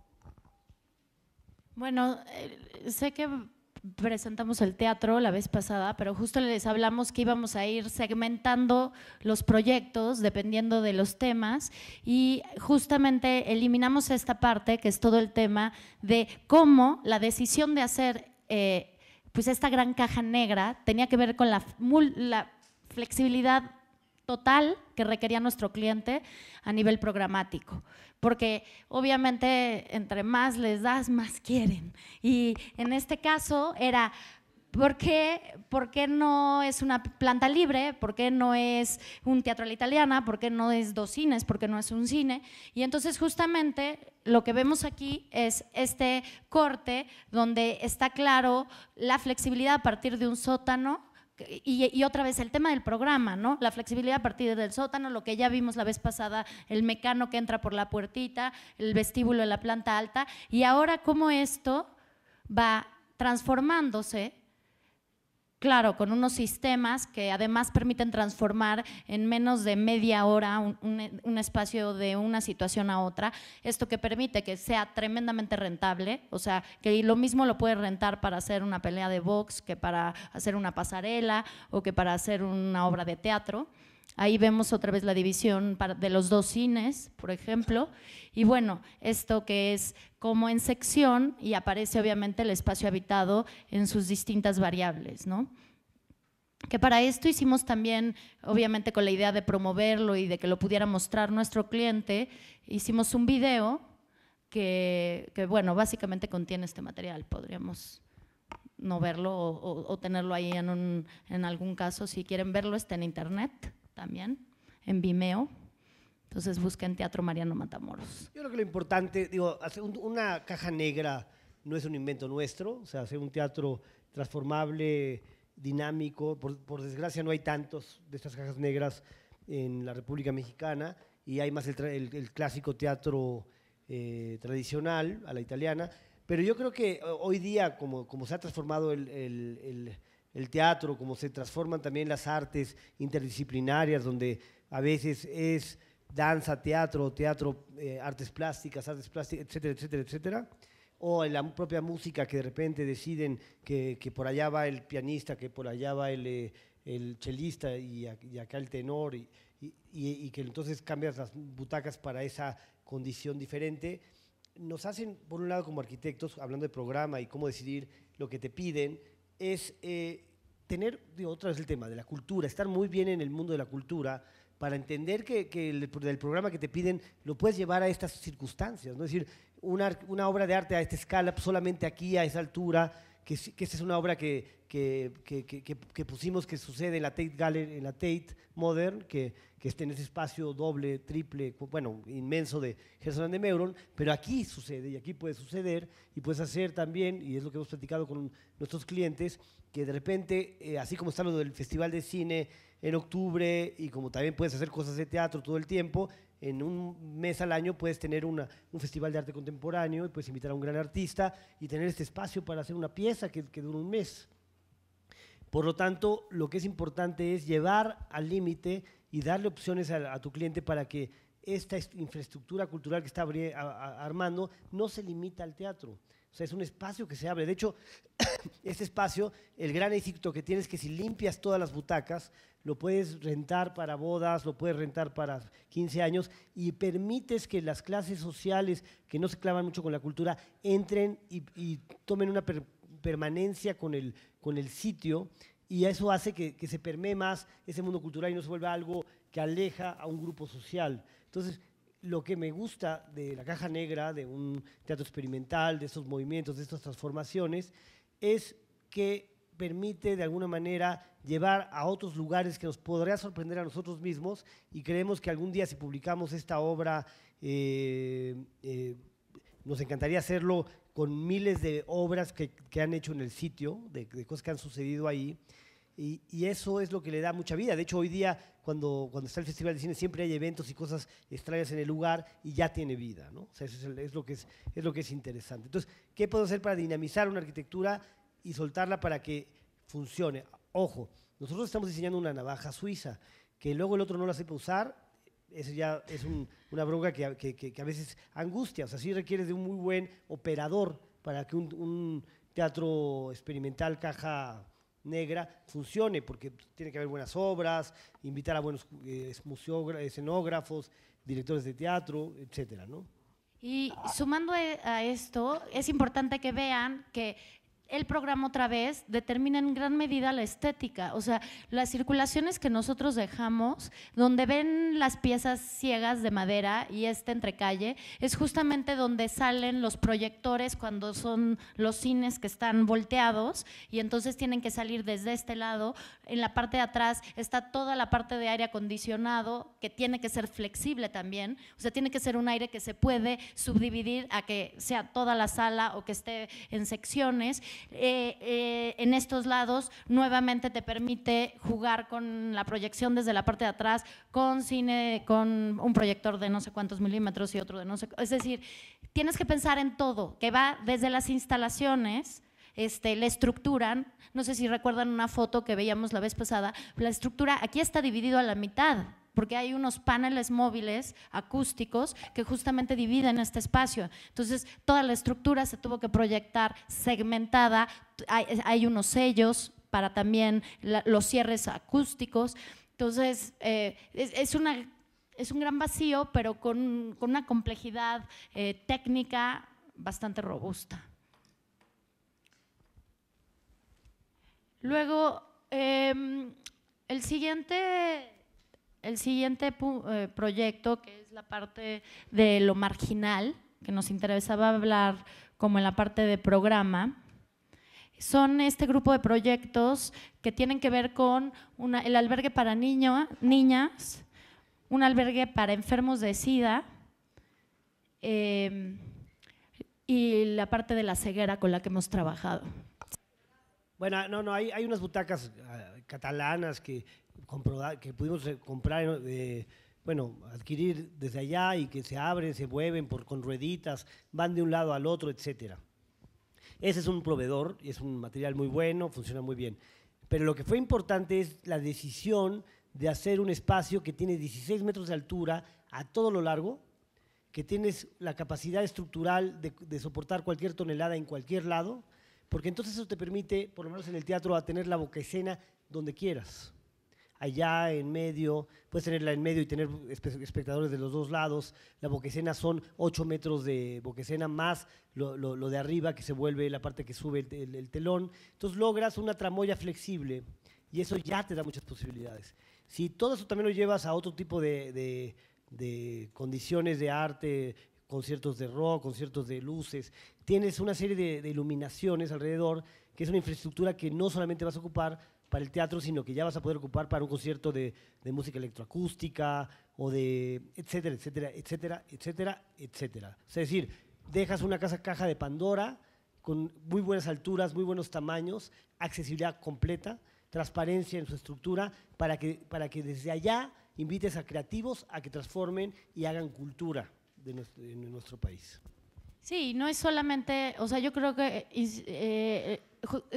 Bueno, eh, sé que presentamos el teatro la vez pasada, pero justo les hablamos que íbamos a ir segmentando los proyectos dependiendo de los temas y justamente eliminamos esta parte que es todo el tema de cómo la decisión de hacer eh, pues esta gran caja negra tenía que ver con la flexibilidad total que requería nuestro cliente a nivel programático. Porque obviamente entre más les das, más quieren. Y en este caso era, ¿por qué, ¿por no es una planta libre? ¿Por qué no es un teatro a la italiana? ¿Por qué no es dos cines? ¿Por qué no es un cine? Y entonces justamente lo que vemos aquí es este corte donde está claro la flexibilidad a partir de un sótano y, otra vez el tema del programa, ¿no? La flexibilidad a partir del sótano, lo que ya vimos la vez pasada, el mecano que entra por la puertita, el vestíbulo de la planta alta, y ahora cómo esto va transformándose Claro, con unos sistemas que además permiten transformar en menos de media hora un, espacio de una situación a otra, esto que permite que sea tremendamente rentable, o sea, que lo mismo lo puedes rentar para hacer una pelea de box que para hacer una pasarela o que para hacer una obra de teatro. Ahí vemos otra vez la división de los dos cines, por ejemplo. Y bueno, esto que es como en sección y aparece obviamente el espacio habitado en sus distintas variables, ¿no? que para esto hicimos también, obviamente con la idea de promoverlo y de que lo pudiera mostrar nuestro cliente, hicimos un video que, bueno, básicamente contiene este material, podríamos no verlo o, tenerlo ahí en algún caso, si quieren verlo está en internet también, en Vimeo. Entonces busquen Teatro Mariano Matamoros. Yo creo que lo importante, digo, hacer una caja negra no es un invento nuestro, o sea, hacer un teatro transformable, dinámico, por, desgracia no hay tantos de estas cajas negras en la República Mexicana y hay más el, clásico teatro eh, tradicional, a la italiana, pero yo creo que eh, hoy día, como se ha transformado el, el teatro, como se transforman también las artes interdisciplinarias, donde a veces es danza, teatro, teatro, eh, artes plásticas, artes plásticas, etcétera, etcétera, etcétera. O en la propia música que de repente deciden que, que por allá va el pianista, que por allá va el, eh, el chelista y, acá el tenor, y, y, que entonces cambias las butacas para esa condición diferente. Nos hacen, por un lado, como arquitectos, hablando de programa y cómo decidir lo que te piden, es eh, tener, otra vez el tema de la cultura, estar muy bien en el mundo de la cultura para entender que, que el, programa que te piden lo puedes llevar a estas circunstancias, ¿no? Es decir, una, una obra de arte a esta escala, pues, solamente aquí, a esa altura, que, que esa es una obra que, pusimos que sucede en la Tate en la Modern, que, está en ese espacio doble, triple, bueno, inmenso de Gerson de Meuron, pero aquí sucede y aquí puede suceder y puedes hacer también, y es lo que hemos platicado con nuestros clientes, que de repente, eh, así como está lo del Festival de Cine en octubre y como también puedes hacer cosas de teatro todo el tiempo, en un mes al año puedes tener un festival de arte contemporáneo y puedes invitar a un gran artista y tener este espacio para hacer una pieza que, dura un mes. Por lo tanto, lo que es importante es llevar al límite y darle opciones a, a, tu cliente para que esta infraestructura cultural que está armando no se limita al teatro. O sea, es un espacio que se abre. De hecho, este espacio, el gran éxito que tienes es que si limpias todas las butacas, lo puedes rentar para bodas, lo puedes rentar para 15 años y permites que las clases sociales que no se clavan mucho con la cultura entren y, tomen una permanencia con el, con el sitio y eso hace que, que, se permee más ese mundo cultural y no se vuelva algo que aleja a un grupo social. Entonces, lo que me gusta de la caja negra, de un teatro experimental, de estos movimientos, de estas transformaciones, es que permite de alguna manera llevar a otros lugares que nos podría sorprender a nosotros mismos y creemos que algún día si publicamos esta obra, eh, eh, nos encantaría hacerlo con miles de obras que, han hecho en el sitio, de cosas que han sucedido ahí. Y, eso es lo que le da mucha vida. De hecho, hoy día, cuando, cuando está el Festival de Cine, siempre hay eventos y cosas extrañas en el lugar y ya tiene vida, O sea, eso es, lo que es, lo que es interesante. Entonces, ¿qué puedo hacer para dinamizar una arquitectura y soltarla para que funcione? Ojo, nosotros estamos diseñando una navaja suiza, que luego el otro no la sepa usar, eso ya es una bronca que, a veces angustia. O sea, sí requiere de un muy buen operador para que un teatro experimental caja negra funcione, porque tiene que haber buenas obras, invitar a buenos eh, escenógrafos, directores de teatro, etcétera, ¿no? Y sumando e, a esto, es importante que vean que el programa otra vez determina en gran medida la estética, o sea, las circulaciones que nosotros dejamos, donde ven las piezas ciegas de madera y este entrecalle, es justamente donde salen los proyectores cuando son los cines que están volteados y entonces tienen que salir desde este lado. En la parte de atrás está toda la parte de aire acondicionado que tiene que ser flexible también, o sea, tiene que ser un aire que se puede subdividir a que sea toda la sala o que esté en secciones eh, eh, en estos lados nuevamente te permite jugar con la proyección desde la parte de atrás, con cine, con un proyector de no sé cuántos milímetros y otro de no sé, es decir, tienes que pensar en todo, que va desde las instalaciones, este, la estructura, no sé si recuerdan una foto que veíamos la vez pasada, la estructura aquí está dividido a la mitad, porque hay unos paneles móviles acústicos que justamente dividen este espacio. Entonces, toda la estructura se tuvo que proyectar segmentada, hay, unos sellos para también los cierres acústicos. Entonces, eh, es, es un gran vacío, pero con, una complejidad eh, técnica bastante robusta. Luego, em, el siguiente el siguiente eh, proyecto, que es la parte de lo marginal, que nos interesaba hablar como en la parte de programa, son este grupo de proyectos que tienen que ver con el albergue para niño, niñas, un albergue para enfermos de SIDA eh, y la parte de la ceguera con la que hemos trabajado. Bueno, no, no, hay, unas butacas eh, catalanas que que pudimos eh, comprar, bueno, adquirir desde allá y que se abren, se mueven por, con rueditas, van de un lado al otro, etcétera. Ese es un proveedor, y es un material muy bueno, funciona muy bien. Pero lo que fue importante es la decisión de hacer un espacio que tiene 16 metros de altura a todo lo largo, que tienes la capacidad estructural de, de, soportar cualquier tonelada en cualquier lado, porque entonces eso te permite, por lo menos en el teatro, a tener la boca escena donde quieras allá en medio, puedes tenerla en medio y tener espectadores de los dos lados. La boquesena son 8 metros de boquesena más lo, de arriba que se vuelve la parte que sube el, telón. Entonces logras una tramoya flexible y eso ya te da muchas posibilidades. Si todo eso también lo llevas a otro tipo de, condiciones de arte, conciertos de rock, conciertos de luces, tienes una serie de, de iluminaciones alrededor, que es una infraestructura que no solamente vas a ocupar, para el teatro, sino que ya vas a poder ocupar para un concierto de, música electroacústica o de etcétera, etcétera, etcétera, etcétera, etcétera. Es decir, dejas una casa caja de Pandora con muy buenas alturas, muy buenos tamaños, accesibilidad completa, transparencia en su estructura, para que, para que desde allá invites a creativos a que transformen y hagan cultura de nuestro país. Sí, no es solamente, o sea, yo creo que es eh,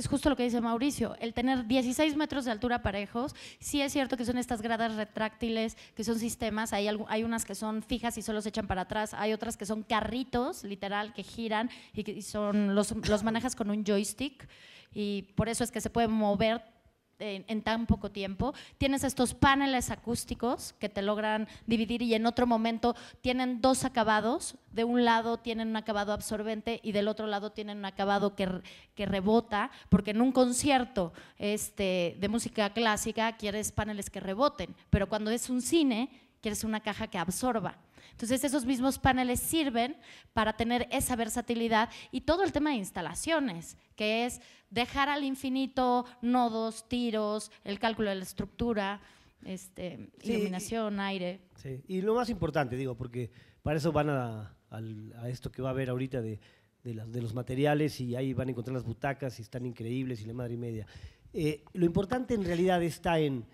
justo lo que dice Mauricio, el tener 16 metros de altura parejos, sí es cierto que son estas gradas retráctiles, que son sistemas, hay, unas que son fijas y solo se echan para atrás, hay otras que son carritos, literal, que giran y son los, los manejas con un joystick y por eso es que se puede mover en, tan poco tiempo. Tienes estos paneles acústicos que te logran dividir y en otro momento tienen dos acabados. De un lado tienen un acabado absorbente y del otro lado tienen un acabado que, que rebota, porque en un concierto este, de música clásica quieres paneles que reboten, pero cuando es un cine quieres una caja que absorba. Entonces esos mismos paneles sirven para tener esa versatilidad y todo el tema de instalaciones, que es dejar al infinito nodos, tiros, el cálculo de la estructura, este, iluminación, aire. Sí, y lo más importante, digo, porque para eso van a, esto que va a haber ahorita de, de, los materiales y ahí van a encontrar las butacas y están increíbles y la madre y media. Eh, lo importante en realidad está en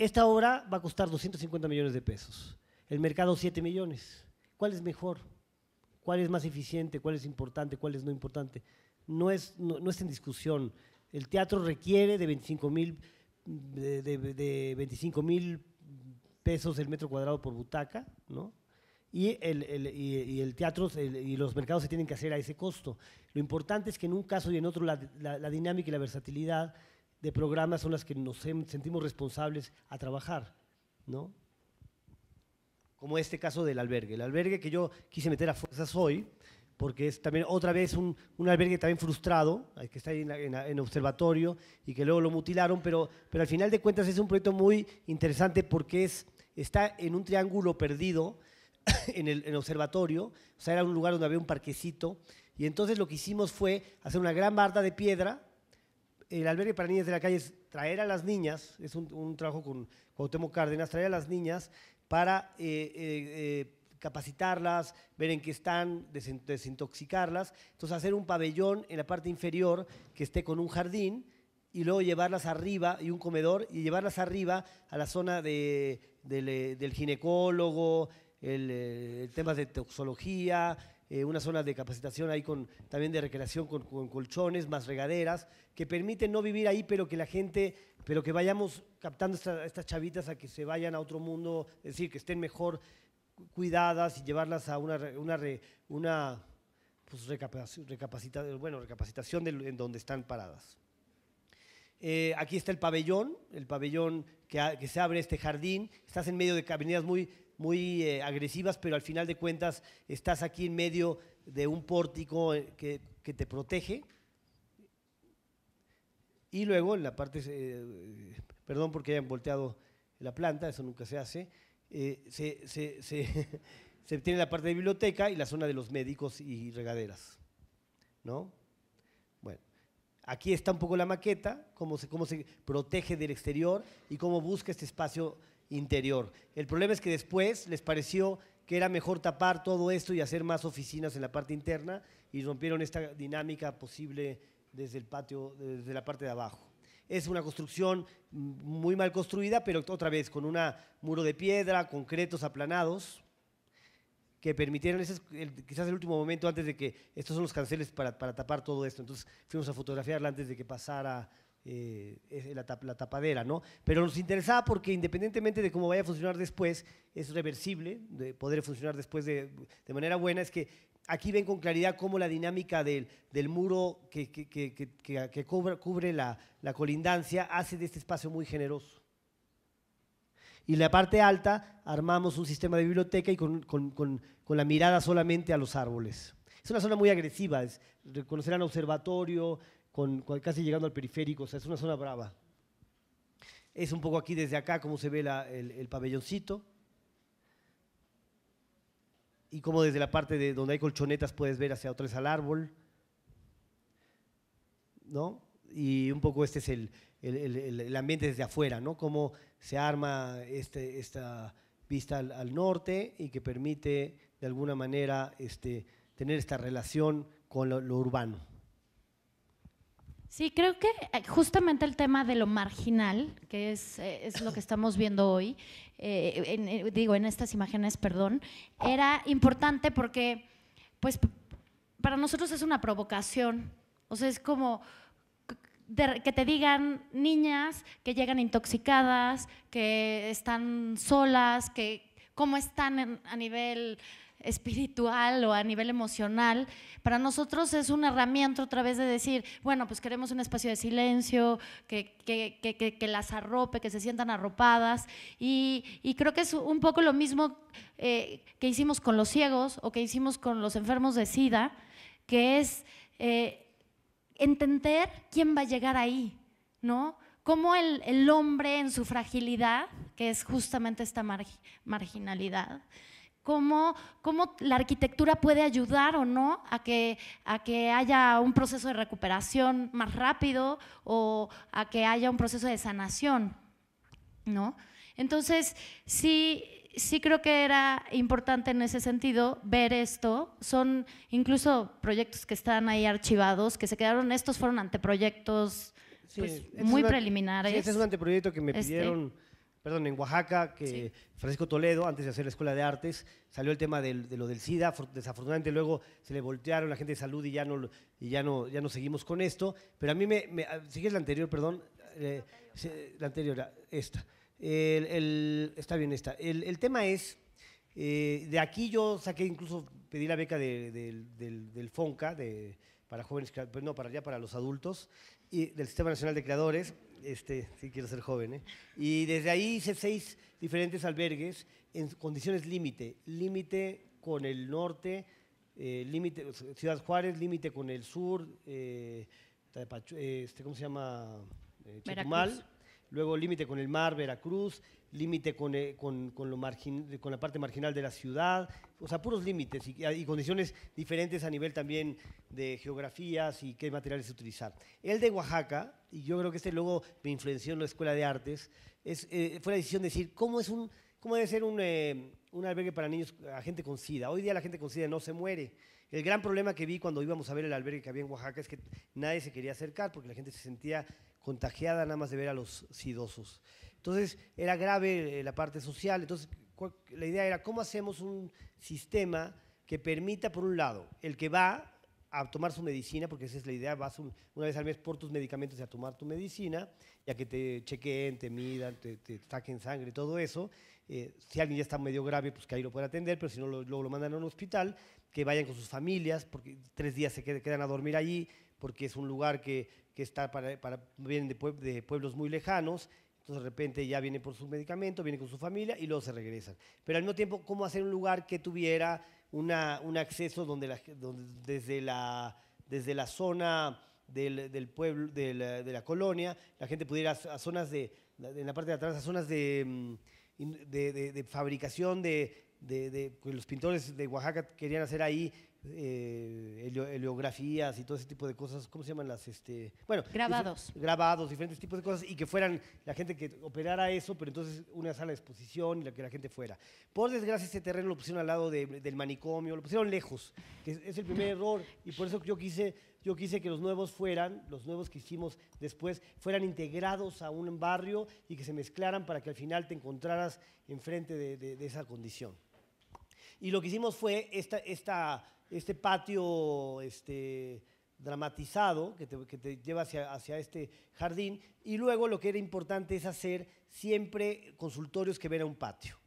esta obra va a costar 250 millones de pesos, el mercado 7 millones. ¿Cuál es mejor? ¿Cuál es más eficiente? ¿Cuál es importante? ¿Cuál es no importante? No es, no, en discusión. El teatro requiere de 25 mil de, pesos el metro cuadrado por butaca, ¿no? Y el, teatro y los mercados se tienen que hacer a ese costo. Lo importante es que en un caso y en otro la dinámica y la versatilidad de programas son las que nos sentimos responsables a trabajar, ¿no? Como este caso del albergue. El albergue que yo quise meter a fuerzas hoy, porque es también otra vez un, albergue también frustrado, eh, que está en, observatorio y que luego lo mutilaron, pero, pero al final de cuentas es un proyecto muy interesante porque es, está en un triángulo perdido en el, observatorio, o sea, era un lugar donde había un parquecito, y entonces lo que hicimos fue hacer una gran barda de piedra el albergue para niñas de la calle es traer a las niñas, es un, trabajo con Cuauhtémoc Cárdenas, traer a las niñas para eh, eh, eh, capacitarlas, ver en qué están, desintoxicarlas. Entonces hacer un pabellón en la parte inferior que esté con un jardín y luego llevarlas arriba y un comedor y llevarlas arriba a la zona del ginecólogo, el, temas de toxología, eh, una zona de capacitación ahí con, también de recreación con, colchones, más regaderas, que permiten no vivir ahí, pero que la gente, pero que vayamos captando estas chavitas a que se vayan a otro mundo, es decir, que estén mejor cuidadas y llevarlas a una, una, una pues, recapacitación en donde están paradas. Eh, aquí está el pabellón, el pabellón que, que, se abre este jardín. Estás en medio de avenidas muy muy eh, agresivas, pero al final de cuentas estás aquí en medio de un pórtico eh, que, te protege. Y luego en la parte, eh, perdón porque hayan volteado la planta, eso nunca se hace, se, se, tiene la parte de biblioteca y la zona de los médicos y regaderas. ¿No? Bueno, aquí está un poco la maqueta, cómo se, cómo se protege del exterior y cómo busca este espacio interior. El problema es que después les pareció que era mejor tapar todo esto y hacer más oficinas en la parte interna y rompieron esta dinámica posible desde el patio, desde la parte de abajo. Es una construcción muy mal construida, pero otra vez con un muro de piedra, concretos aplanados, que permitieron, quizás el último momento antes de que, estos son los canceles para, para tapar todo esto, entonces fuimos a fotografiarla antes de que pasara eh, es la, la, tapadera, ¿no? Pero nos interesaba porque independientemente de cómo vaya a funcionar después, es reversible, de poder funcionar después de, de manera buena, es que aquí ven con claridad cómo la dinámica del, del muro que, que, que, que cubre, cubre la, la, colindancia hace de este espacio muy generoso. Y la parte alta armamos un sistema de biblioteca y con, con, con, con la mirada solamente a los árboles. Es una zona muy agresiva, es, reconocerán observatorio, con, casi llegando al periférico, o sea, es una zona brava. Es un poco aquí desde acá como se ve el, pabelloncito. Y como desde la parte de donde hay colchonetas puedes ver hacia atrás al árbol. ¿No? Y un poco este es el, ambiente desde afuera, ¿no? Cómo se arma este, esta vista al, norte y que permite de alguna manera este, tener esta relación con lo urbano. Sí, creo que eh, justamente el tema de lo marginal, que es, eh, lo que estamos viendo hoy, eh, digo, en estas imágenes, perdón, era importante porque, pues, para nosotros es una provocación. O sea, es como que te digan niñas que llegan intoxicadas, que están solas, que cómo están a nivel espiritual o a nivel emocional, para nosotros es una herramienta otra vez de decir, bueno, pues queremos un espacio de silencio, que, que, que, que las arrope, que se sientan arropadas. Y, y, creo que es un poco lo mismo eh, que hicimos con los ciegos o que hicimos con los enfermos de SIDA, que es eh, entender quién va a llegar ahí, ¿no? Cómo el, el hombre en su fragilidad, que es justamente esta marginalidad, cómo, cómo la arquitectura puede ayudar o no a que, a que haya un proceso de recuperación más rápido o a que haya un proceso de sanación, ¿no? Entonces, sí, sí creo que era importante en ese sentido ver esto. Son incluso proyectos que están ahí archivados, que se quedaron, estos fueron anteproyectos pues, muy preliminares. Sí, este es un anteproyecto que me este. pidieron perdón, en Oaxaca, que Francisco Toledo, antes de hacer la Escuela de Artes, salió el tema de lo del SIDA. Desafortunadamente luego se le voltearon la gente de salud y ya no, y ya no, ya no seguimos con esto. Pero a mí me... me ah, ¿Sigues la anterior, perdón? Eh, la anterior, ah, esta. está bien esta. El, tema es, eh, de aquí yo saqué, incluso pedí la beca del, FONCA, para jóvenes, pues, no, para allá, para los adultos, del Sistema Nacional de Creadores, este, si quiero ser joven, ¿eh? y desde ahí hice seis diferentes albergues en condiciones límite, límite con el norte, eh, límite Ciudad Juárez, límite con el sur, eh, este, ¿cómo se llama? Chetumal, luego límite con el mar, Veracruz, límite eh, con, la parte marginal de la ciudad, o sea, puros límites y, condiciones diferentes a nivel también de geografías y qué materiales utilizar. El de Oaxaca, y yo creo que este luego me influenció en la Escuela de Artes, eh, fue la decisión de decir cómo, es un, cómo debe ser un, eh, un albergue para niños, a gente con SIDA. Hoy día la gente con SIDA no se muere el gran problema que vi cuando íbamos a ver el albergue que había en Oaxaca es que nadie se quería acercar porque la gente se sentía contagiada nada más de ver a los sidosos. Entonces era grave eh, la parte social. Entonces la idea era cómo hacemos un sistema que permita, por un lado, el que va a tomar su medicina, porque esa es la idea, vas una vez al mes por tus medicamentos y a tomar tu medicina, ya que te chequeen, te midan, te, te saquen sangre, todo eso. Eh, si alguien ya está medio grave, pues que ahí lo pueda atender, pero si no, luego lo mandan a un hospital que vayan con sus familias, porque tres días se quedan a dormir allí, porque es un lugar que, que está para, vienen de, pueblos muy lejanos, entonces de repente ya vienen por su medicamento, vienen con su familia y luego se regresan. Pero al mismo tiempo, ¿cómo hacer un lugar que tuviera una, un acceso donde, desde, la, desde la zona del, pueblo, de la, colonia, la gente pudiera a zonas de, en la parte de atrás, a zonas de, mm, de fabricación de de, que pues, los pintores de Oaxaca querían hacer ahí eh, heliografías y todo ese tipo de cosas, ¿cómo se llaman las? Este? bueno, grabados. grabados, diferentes tipos de cosas, y que fueran la gente que operara eso, pero entonces una sala de exposición y la que la gente fuera. Por desgracia, ese terreno lo pusieron al lado del manicomio, lo pusieron lejos, que es, el primer error, y por eso yo quise, yo quise que los nuevos fueran, los nuevos que hicimos después, fueran integrados a un barrio y que se mezclaran para que al final te encontraras enfrente de esa condición. Y lo que hicimos fue esta, esta, este patio este, dramatizado que te, lleva hacia, este jardín. Y luego lo que era importante es hacer siempre consultorios que ven a un patio.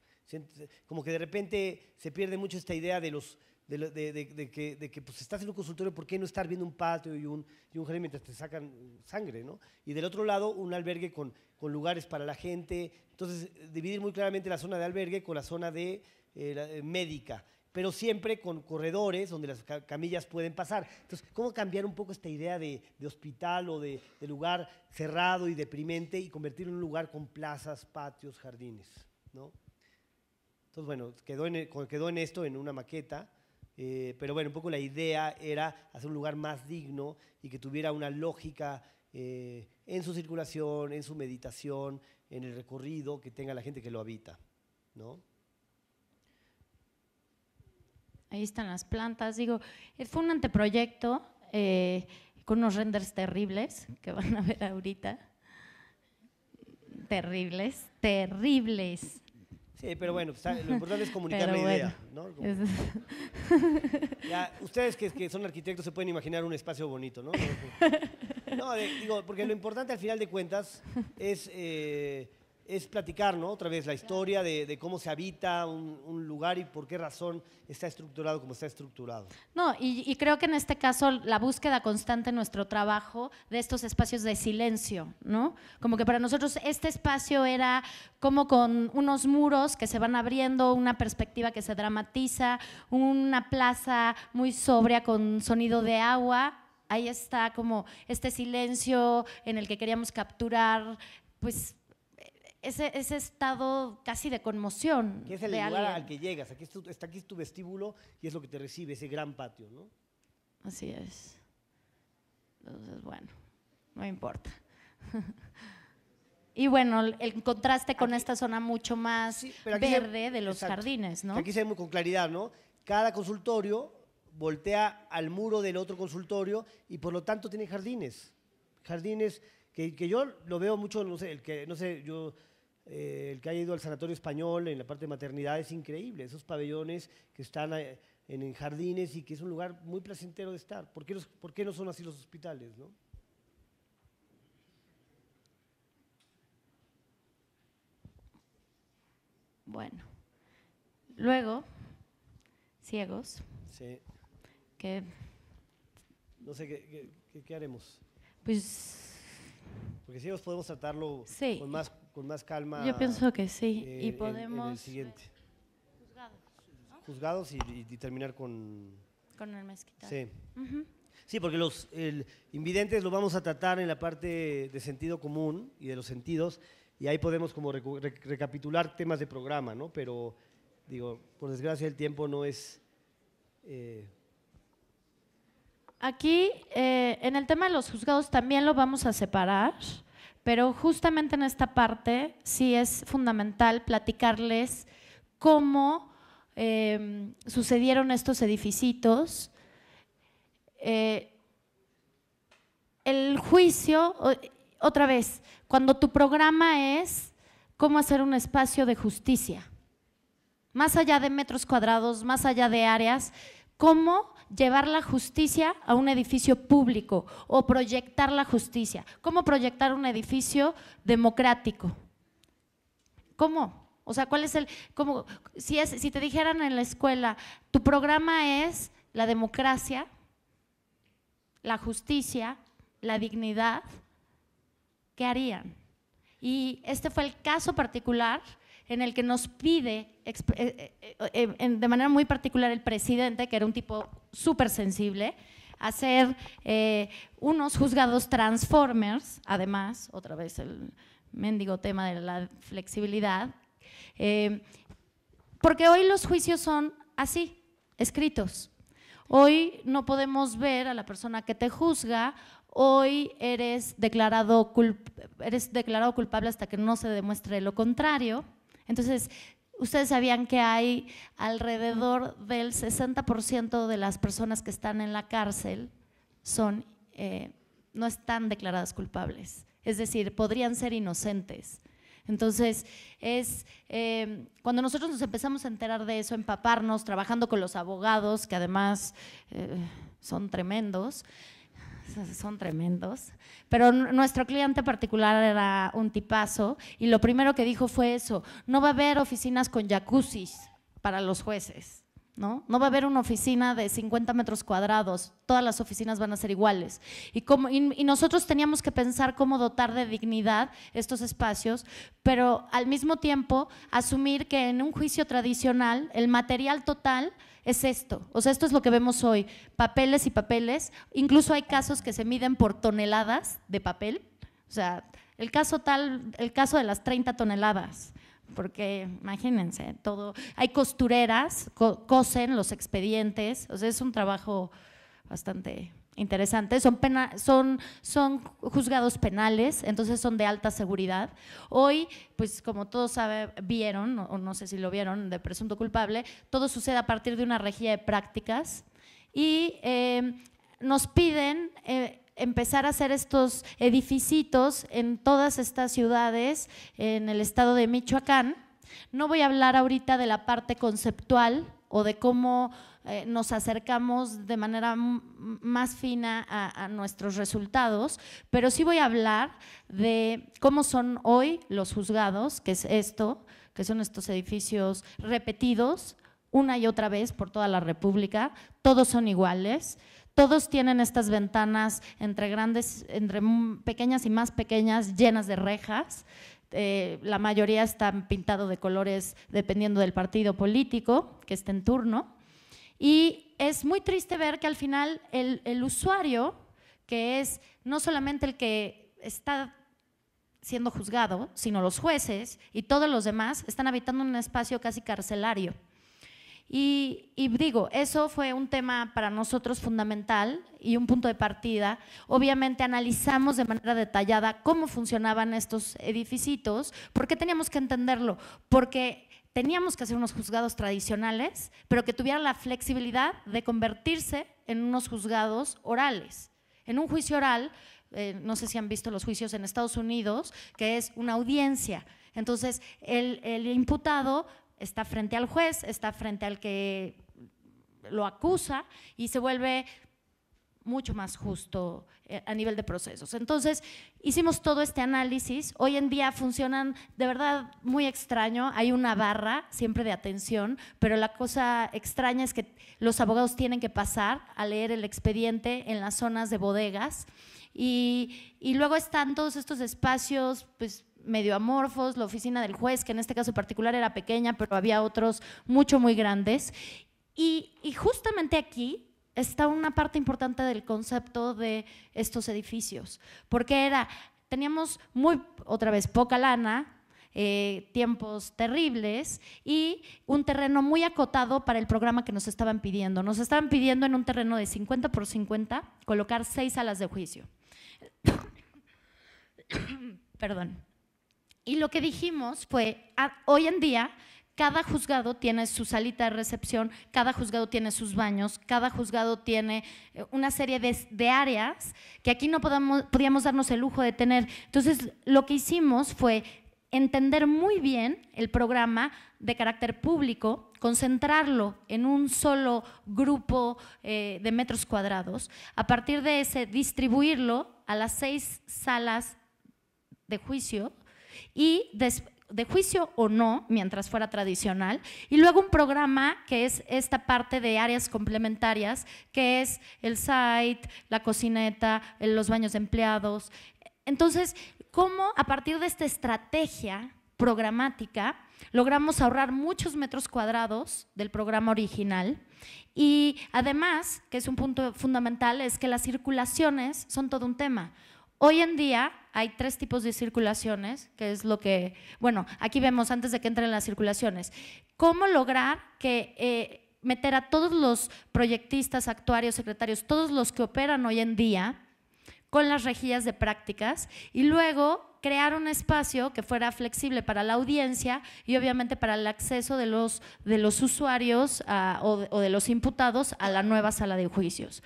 Como que de repente se pierde mucho esta idea de los... que, de, pues estás en un consultorio, ¿por qué no estar viendo un patio y un, un jardín mientras te sacan sangre? ¿no? Y del otro lado, un albergue con lugares para la gente. Entonces, dividir muy claramente la zona de albergue con la zona de eh, eh, médica, pero siempre con corredores donde las camillas pueden pasar. Entonces, ¿cómo cambiar un poco esta idea de, hospital o de, lugar cerrado y deprimente y convertirlo en un lugar con plazas, patios, jardines? ¿no? Entonces, bueno, quedó en, quedó en esto, en una maqueta. Eh, pero bueno, un poco la idea era hacer un lugar más digno y que tuviera una lógica en su circulación, en su meditación, en el recorrido que tenga la gente que lo habita, ¿no? ahí están las plantas. Digo, eh, fue un anteproyecto eh, con unos renders terribles que van a ver ahorita. Terribles, terribles. Sí, pero bueno, lo importante es comunicar la idea. ustedes que, son arquitectos se pueden imaginar un espacio bonito, ¿no? No, digo, porque lo importante al final de cuentas es... Eh, es platicar, ¿no? Otra vez la historia de, cómo se habita un, lugar y por qué razón está estructurado como está estructurado. No, y, y, creo que en este caso la búsqueda constante en nuestro trabajo de estos espacios de silencio, ¿no? Como que para nosotros este espacio era como con unos muros que se van abriendo, una perspectiva que se dramatiza, una plaza muy sobria con sonido de agua. Ahí está como este silencio en el que queríamos capturar, pues ese, estado casi de conmoción. Que es el lugar al que llegas, aquí es tu, está aquí tu vestíbulo y es lo que te recibe, ese gran patio, ¿no? Así es. Entonces, bueno, no importa. Y bueno, el contraste con esta zona mucho más verde de los jardines, ¿no? Aquí se ve muy con claridad, ¿no? Cada consultorio voltea al muro del otro consultorio y por lo tanto tiene jardines. Jardines que, que yo lo veo mucho, no sé, el que, no sé, yo eh, el que haya ido al Sanatorio Español en la parte de maternidad es increíble. Esos pabellones que están eh, en, jardines y que es un lugar muy placentero de estar. ¿Por qué, no son así los hospitales? Bueno, luego, ciegos. Sí. Que. No sé, ¿qué, haremos? Pues. Porque ciegos podemos tratarlo con más con más calma. Yo pienso que sí, y eh, podemos... Juzgados. Juzgados y, terminar con... Con el mezquita. Sí. Sí, porque los invidentes los vamos a tratar en la parte de sentido común y de los sentidos, y ahí podemos como recapitular temas de programa, ¿no? Pero, digo, por desgracia el tiempo no es... Eh, Aquí, eh, en el tema de los juzgados, también lo vamos a separar. Pero justamente en esta parte sí es fundamental platicarles cómo em, sucedieron estos edificitos, eh, el juicio, otra vez, cuando tu programa es cómo hacer un espacio de justicia, más allá de metros cuadrados, más allá de áreas, cómo llevar la justicia a un edificio público o proyectar la justicia? ¿Cómo proyectar un edificio democrático? ¿Cómo? O sea, ¿cuál es el, cómo, si, si te dijeran en la escuela, tu programa es la democracia, la justicia, la dignidad, ¿qué harían? Y este fue el caso particular en el que nos pide, eh, eh, eh, de manera muy particular el presidente, que era un tipo súper sensible, hacer unos juzgados transformers, además, otra vez el mendigo tema de la flexibilidad, porque hoy los juicios son así, escritos. Hoy no podemos ver a la persona que te juzga, hoy eres declarado, eres declarado culpable hasta que no se demuestre lo contrario. Entonces, ustedes sabían que hay alrededor del 60% de las personas que están en la cárcel son, eh, no están declaradas culpables. Es decir, podrían ser inocentes. Entonces, es eh, cuando nosotros nos empezamos a enterar de eso, empaparnos, trabajando con los abogados, que además eh, son tremendos, son tremendos. Pero nuestro cliente particular era un tipazo y lo primero que dijo fue eso, no va a haber oficinas con jacuzzi para los jueces. ¿No? ¿no? va a haber una oficina de 50 metros cuadrados, todas las oficinas van a ser iguales. Y, como, y, nosotros teníamos que pensar cómo dotar de dignidad estos espacios, pero al mismo tiempo asumir que en un juicio tradicional el material total es esto. O sea, esto es lo que vemos hoy, papeles y papeles. Incluso hay casos que se miden por toneladas de papel. O sea, el caso tal, el caso de las 30 toneladas porque imagínense, todo, hay costureras, cosen los expedientes, o sea, es un trabajo bastante Interesante, son, son, son juzgados penales, entonces son de alta seguridad. Hoy, pues como todos vieron, o no sé si lo vieron, de presunto culpable, todo sucede a partir de una regía de prácticas y em, nos piden eh, empezar a hacer estos edificitos en todas estas ciudades en el estado de Michoacán. No voy a hablar ahorita de la parte conceptual, o de cómo eh, nos acercamos de manera más fina a, a nuestros resultados, pero sí voy a hablar de cómo son hoy los juzgados, que es esto, que son estos edificios repetidos una y otra vez por toda la República, todos son iguales, todos tienen estas ventanas entre grandes, entre pequeñas y más pequeñas, llenas de rejas, eh, la mayoría están pintado de colores dependiendo del partido político que esté en turno. Y es muy triste ver que al final el, el usuario, que es no solamente el que está siendo juzgado, sino los jueces y todos los demás, están habitando un espacio casi carcelario y, digo, eso fue un tema para nosotros fundamental y un punto de partida. Obviamente analizamos de manera detallada cómo funcionaban estos edificios, qué teníamos que entenderlo, porque teníamos que hacer unos juzgados tradicionales, pero que tuvieran la flexibilidad de convertirse en unos juzgados orales. En un juicio oral, eh, no sé si han visto los juicios en Estados Unidos, que es una audiencia. Entonces, el, el imputado está frente al juez, está frente al que lo acusa y se vuelve mucho más justo eh, a nivel de procesos. Entonces, hicimos todo este análisis. Hoy en día funcionan de verdad muy extraño. Hay una barra siempre de atención, pero la cosa extraña es que los abogados tienen que pasar a leer el expediente en las zonas de bodegas. Y, y luego están todos estos espacios, pues medio amorfos, la oficina del juez, que en este caso particular era pequeña, pero había otros mucho, muy grandes. Y, justamente aquí está una parte importante del concepto de estos edificios, porque era, teníamos muy, otra vez, poca lana, eh, tiempos terribles y un terreno muy acotado para el programa que nos estaban pidiendo. Nos estaban pidiendo en un terreno de 50 por 50 colocar seis salas de juicio. Perdón. Y lo que dijimos fue, ah, hoy en día cada juzgado tiene su salita de recepción, cada juzgado tiene sus baños, cada juzgado tiene eh, una serie de, áreas que aquí no podamos, podíamos darnos el lujo de tener. Entonces, lo que hicimos fue entender muy bien el programa de carácter público, concentrarlo en un solo grupo eh, de metros cuadrados, a partir de ese distribuirlo a las seis salas de juicio y de juicio o no, mientras fuera tradicional, y luego un programa que es esta parte de áreas complementarias, que es el site, la cocineta, los baños de empleados. Entonces, ¿cómo a partir de esta estrategia programática logramos ahorrar muchos metros cuadrados del programa original? Y además, que es un punto fundamental, es que las circulaciones son todo un tema. Hoy en día hay tres tipos de circulaciones, que es lo que, bueno, aquí vemos antes de que entren las circulaciones, cómo lograr que... Eh, meter a todos los proyectistas, actuarios, secretarios, todos los que operan hoy en día con las rejillas de prácticas y luego crear un espacio que fuera flexible para la audiencia y obviamente para el acceso de los, de los usuarios ah, o, de los imputados a la nueva sala de juicios.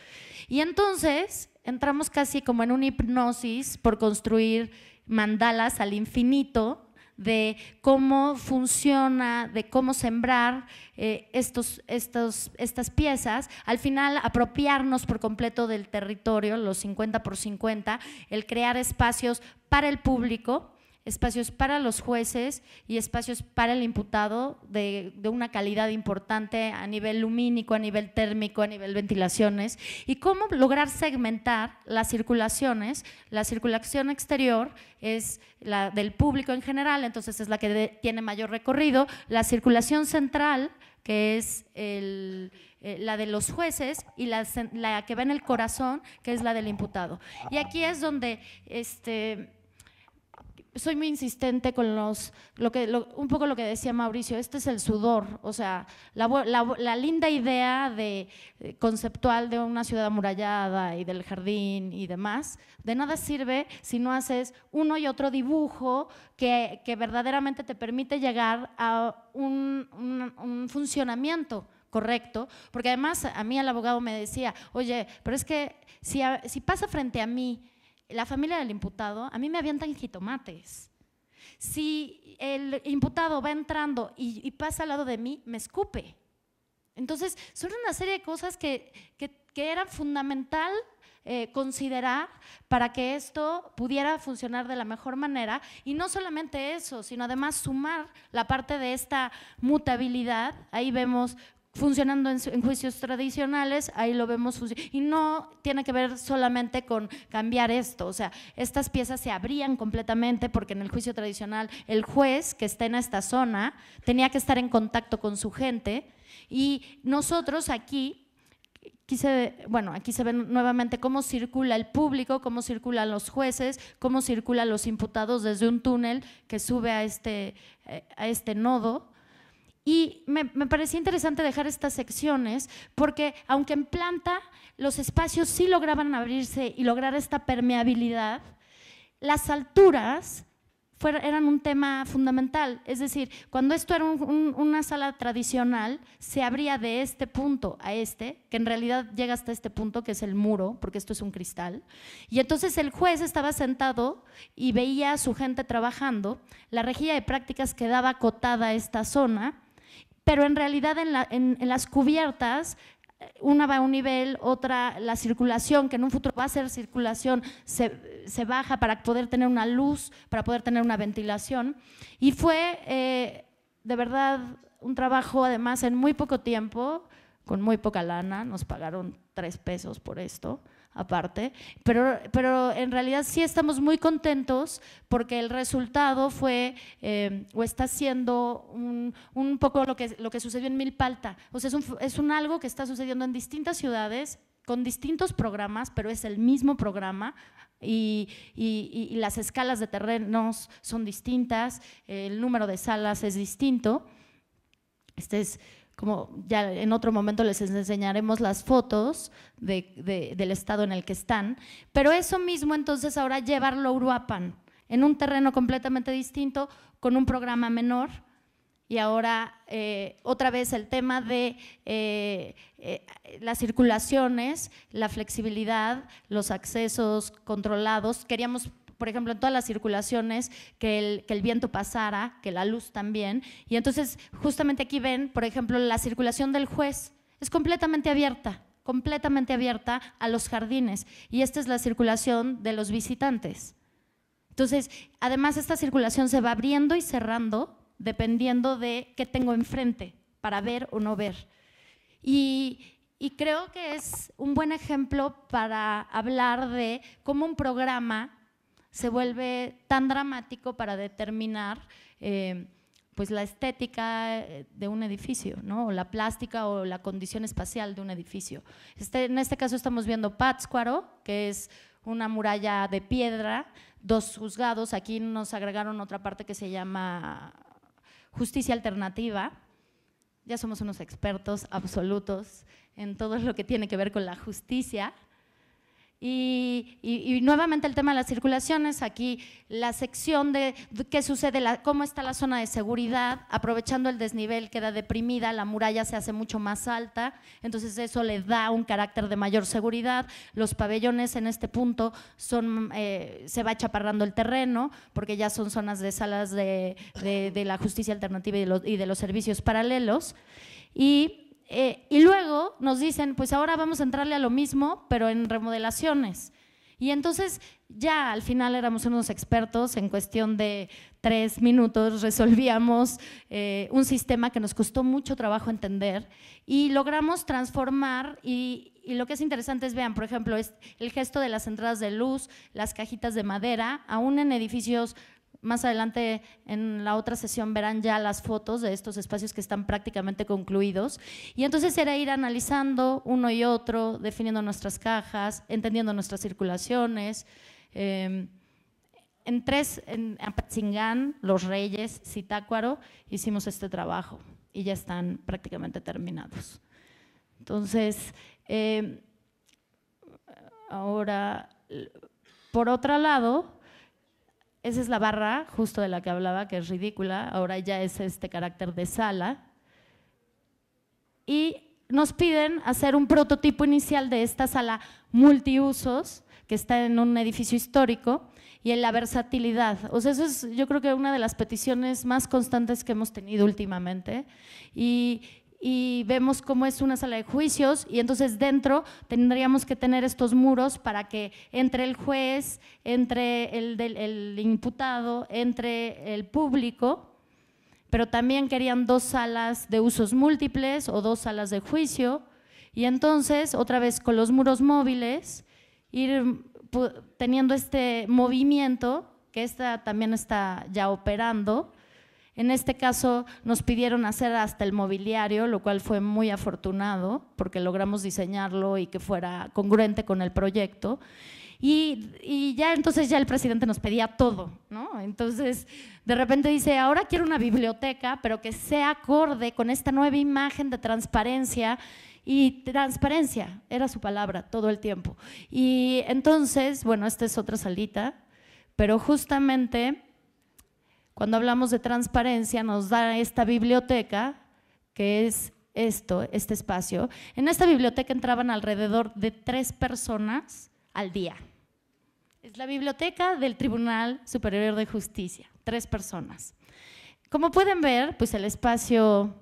Y entonces entramos casi como en una hipnosis por construir mandalas al infinito de cómo funciona, de cómo sembrar eh, estas piezas, al final apropiarnos por completo del territorio, los 50 por 50, el crear espacios para el público, espacios para los jueces y espacios para el imputado de, una calidad importante a nivel lumínico, a nivel térmico, a nivel ventilaciones, y cómo lograr segmentar las circulaciones. La circulación exterior es la del público en general, entonces es la que tiene mayor recorrido. La circulación central, que es eh, la de los jueces y la, la, que va en el corazón, que es la del imputado. Y aquí es donde... Este, soy muy insistente con los, lo que, un poco lo que decía Mauricio, este es el sudor, o sea, la, linda idea de, eh, conceptual de una ciudad amurallada y del jardín y demás, de nada sirve si no haces uno y otro dibujo que, que verdaderamente te permite llegar a un, funcionamiento correcto, porque además a mí el abogado me decía, oye, pero es que si, si pasa frente a mí, la familia del imputado, a mí me avientan jitomates. Si el imputado va entrando y, pasa al lado de mí, me escupe. Entonces, son una serie de cosas que, que, era fundamental eh, considerar para que esto pudiera funcionar de la mejor manera. Y no solamente eso, sino además sumar la parte de esta mutabilidad. Ahí vemos funcionando en, juicios tradicionales, ahí lo vemos, y no tiene que ver solamente con cambiar esto, o sea, estas piezas se abrían completamente porque en el juicio tradicional el juez que está en esta zona tenía que estar en contacto con su gente y nosotros aquí bueno, aquí se ve nuevamente cómo circula el público, cómo circulan los jueces, cómo circulan los imputados desde un túnel que sube a este, eh, a este nodo y me, parecía interesante dejar estas secciones porque aunque en planta los espacios sí lograban abrirse y lograr esta permeabilidad, las alturas eran un tema fundamental. Es decir, cuando esto era una sala tradicional, se abría de este punto a este, que en realidad llega hasta este punto, que es el muro, porque esto es un cristal. Y entonces el juez estaba sentado y veía a su gente trabajando. La rejilla de prácticas quedaba acotada a esta zona pero en realidad en, las cubiertas eh, una va a un nivel, otra la circulación, que en un futuro va a ser circulación, se, baja para poder tener una luz, para poder tener una ventilación. Y fue eh, de verdad un trabajo además en muy poco tiempo, con muy poca lana, nos pagaron tres pesos por esto aparte, pero, pero en realidad sí estamos muy contentos porque el resultado fue eh, o está siendo un, poco lo que, lo que sucedió en Milpalta. O sea, es un, algo que está sucediendo en distintas ciudades con distintos programas, pero es el mismo programa y, y las escalas de terrenos son distintas, el número de salas es distinto. Este es como ya en otro momento les enseñaremos las fotos del estado en el que están, pero eso mismo entonces ahora llevarlo a Uruapan, en un terreno completamente distinto, con un programa menor, y ahora eh, otra vez el tema de eh, eh, las circulaciones, la flexibilidad, los accesos controlados. Queríamos por ejemplo, en todas las circulaciones, que el, viento pasara, que la luz también. Y entonces, justamente aquí ven, por ejemplo, la circulación del juez es completamente abierta completamente abierta a los jardines y esta es la circulación de los visitantes. Entonces, además esta circulación se va abriendo y cerrando dependiendo de qué tengo enfrente para ver o no ver. Y, y creo que es un buen ejemplo para hablar de cómo un programa se vuelve tan dramático para determinar eh, pues la estética eh, de un edificio, ¿no? o la plástica o la condición espacial de un edificio. Este, en este caso estamos viendo Pátzcuaro, que es una muralla de piedra, dos juzgados, aquí nos agregaron otra parte que se llama justicia alternativa, ya somos unos expertos absolutos en todo lo que tiene que ver con la justicia, y, nuevamente el tema de las circulaciones, aquí la sección de, qué sucede, la, cómo está la zona de seguridad, aprovechando el desnivel queda deprimida, la muralla se hace mucho más alta, entonces eso le da un carácter de mayor seguridad, los pabellones en este punto son, eh, se va chaparrando el terreno, porque ya son zonas de salas de, la justicia alternativa y de los, y de los servicios paralelos. Y eh, y luego nos dicen, pues ahora vamos a entrarle a lo mismo, pero en remodelaciones. Y entonces ya al final éramos unos expertos, en cuestión de tres minutos resolvíamos eh, un sistema que nos costó mucho trabajo entender y logramos transformar y, y lo que es interesante es, vean, por ejemplo, es el gesto de las entradas de luz, las cajitas de madera, aún en edificios más adelante en la otra sesión verán ya las fotos de estos espacios que están prácticamente concluidos. Y entonces era ir analizando uno y otro, definiendo nuestras cajas, entendiendo nuestras circulaciones. Em, en tres, en Apatzingán, Los Reyes, Zitácuaro, hicimos este trabajo y ya están prácticamente terminados. Entonces, em, ahora, por otro lado, esa es la barra justo de la que hablaba, que es ridícula. Ahora ya es este carácter de sala. Y nos piden hacer un prototipo inicial de esta sala multiusos que está en un edificio histórico y en la versatilidad. O sea, eso es yo creo que una de las peticiones más constantes que hemos tenido últimamente. Y, y vemos cómo es una sala de juicios y entonces dentro tendríamos que tener estos muros para que entre el juez, entre el, imputado, entre el público, pero también querían dos salas de usos múltiples o dos salas de juicio y entonces otra vez con los muros móviles ir teniendo este movimiento que esta también está ya operando en este caso nos pidieron hacer hasta el mobiliario, lo cual fue muy afortunado porque logramos diseñarlo y que fuera congruente con el proyecto. Y, ya entonces ya el presidente nos pedía todo, ¿no? Entonces de repente dice, ahora quiero una biblioteca, pero que sea acorde con esta nueva imagen de transparencia. Y transparencia era su palabra todo el tiempo. Y entonces, bueno, esta es otra salita, pero justamente cuando hablamos de transparencia, nos da esta biblioteca, que es esto, este espacio. En esta biblioteca entraban alrededor de tres personas al día. Es la biblioteca del Tribunal Superior de Justicia, tres personas. Como pueden ver, pues el espacio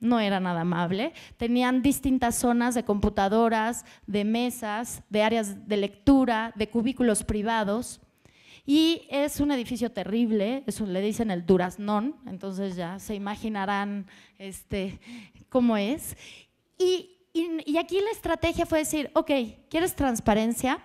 no era nada amable. Tenían distintas zonas de computadoras, de mesas, de áreas de lectura, de cubículos privados. Y es un edificio terrible, eso le dicen el duraznón, entonces ya se imaginarán este, cómo es. Y, aquí la estrategia fue decir, ok, ¿quieres transparencia?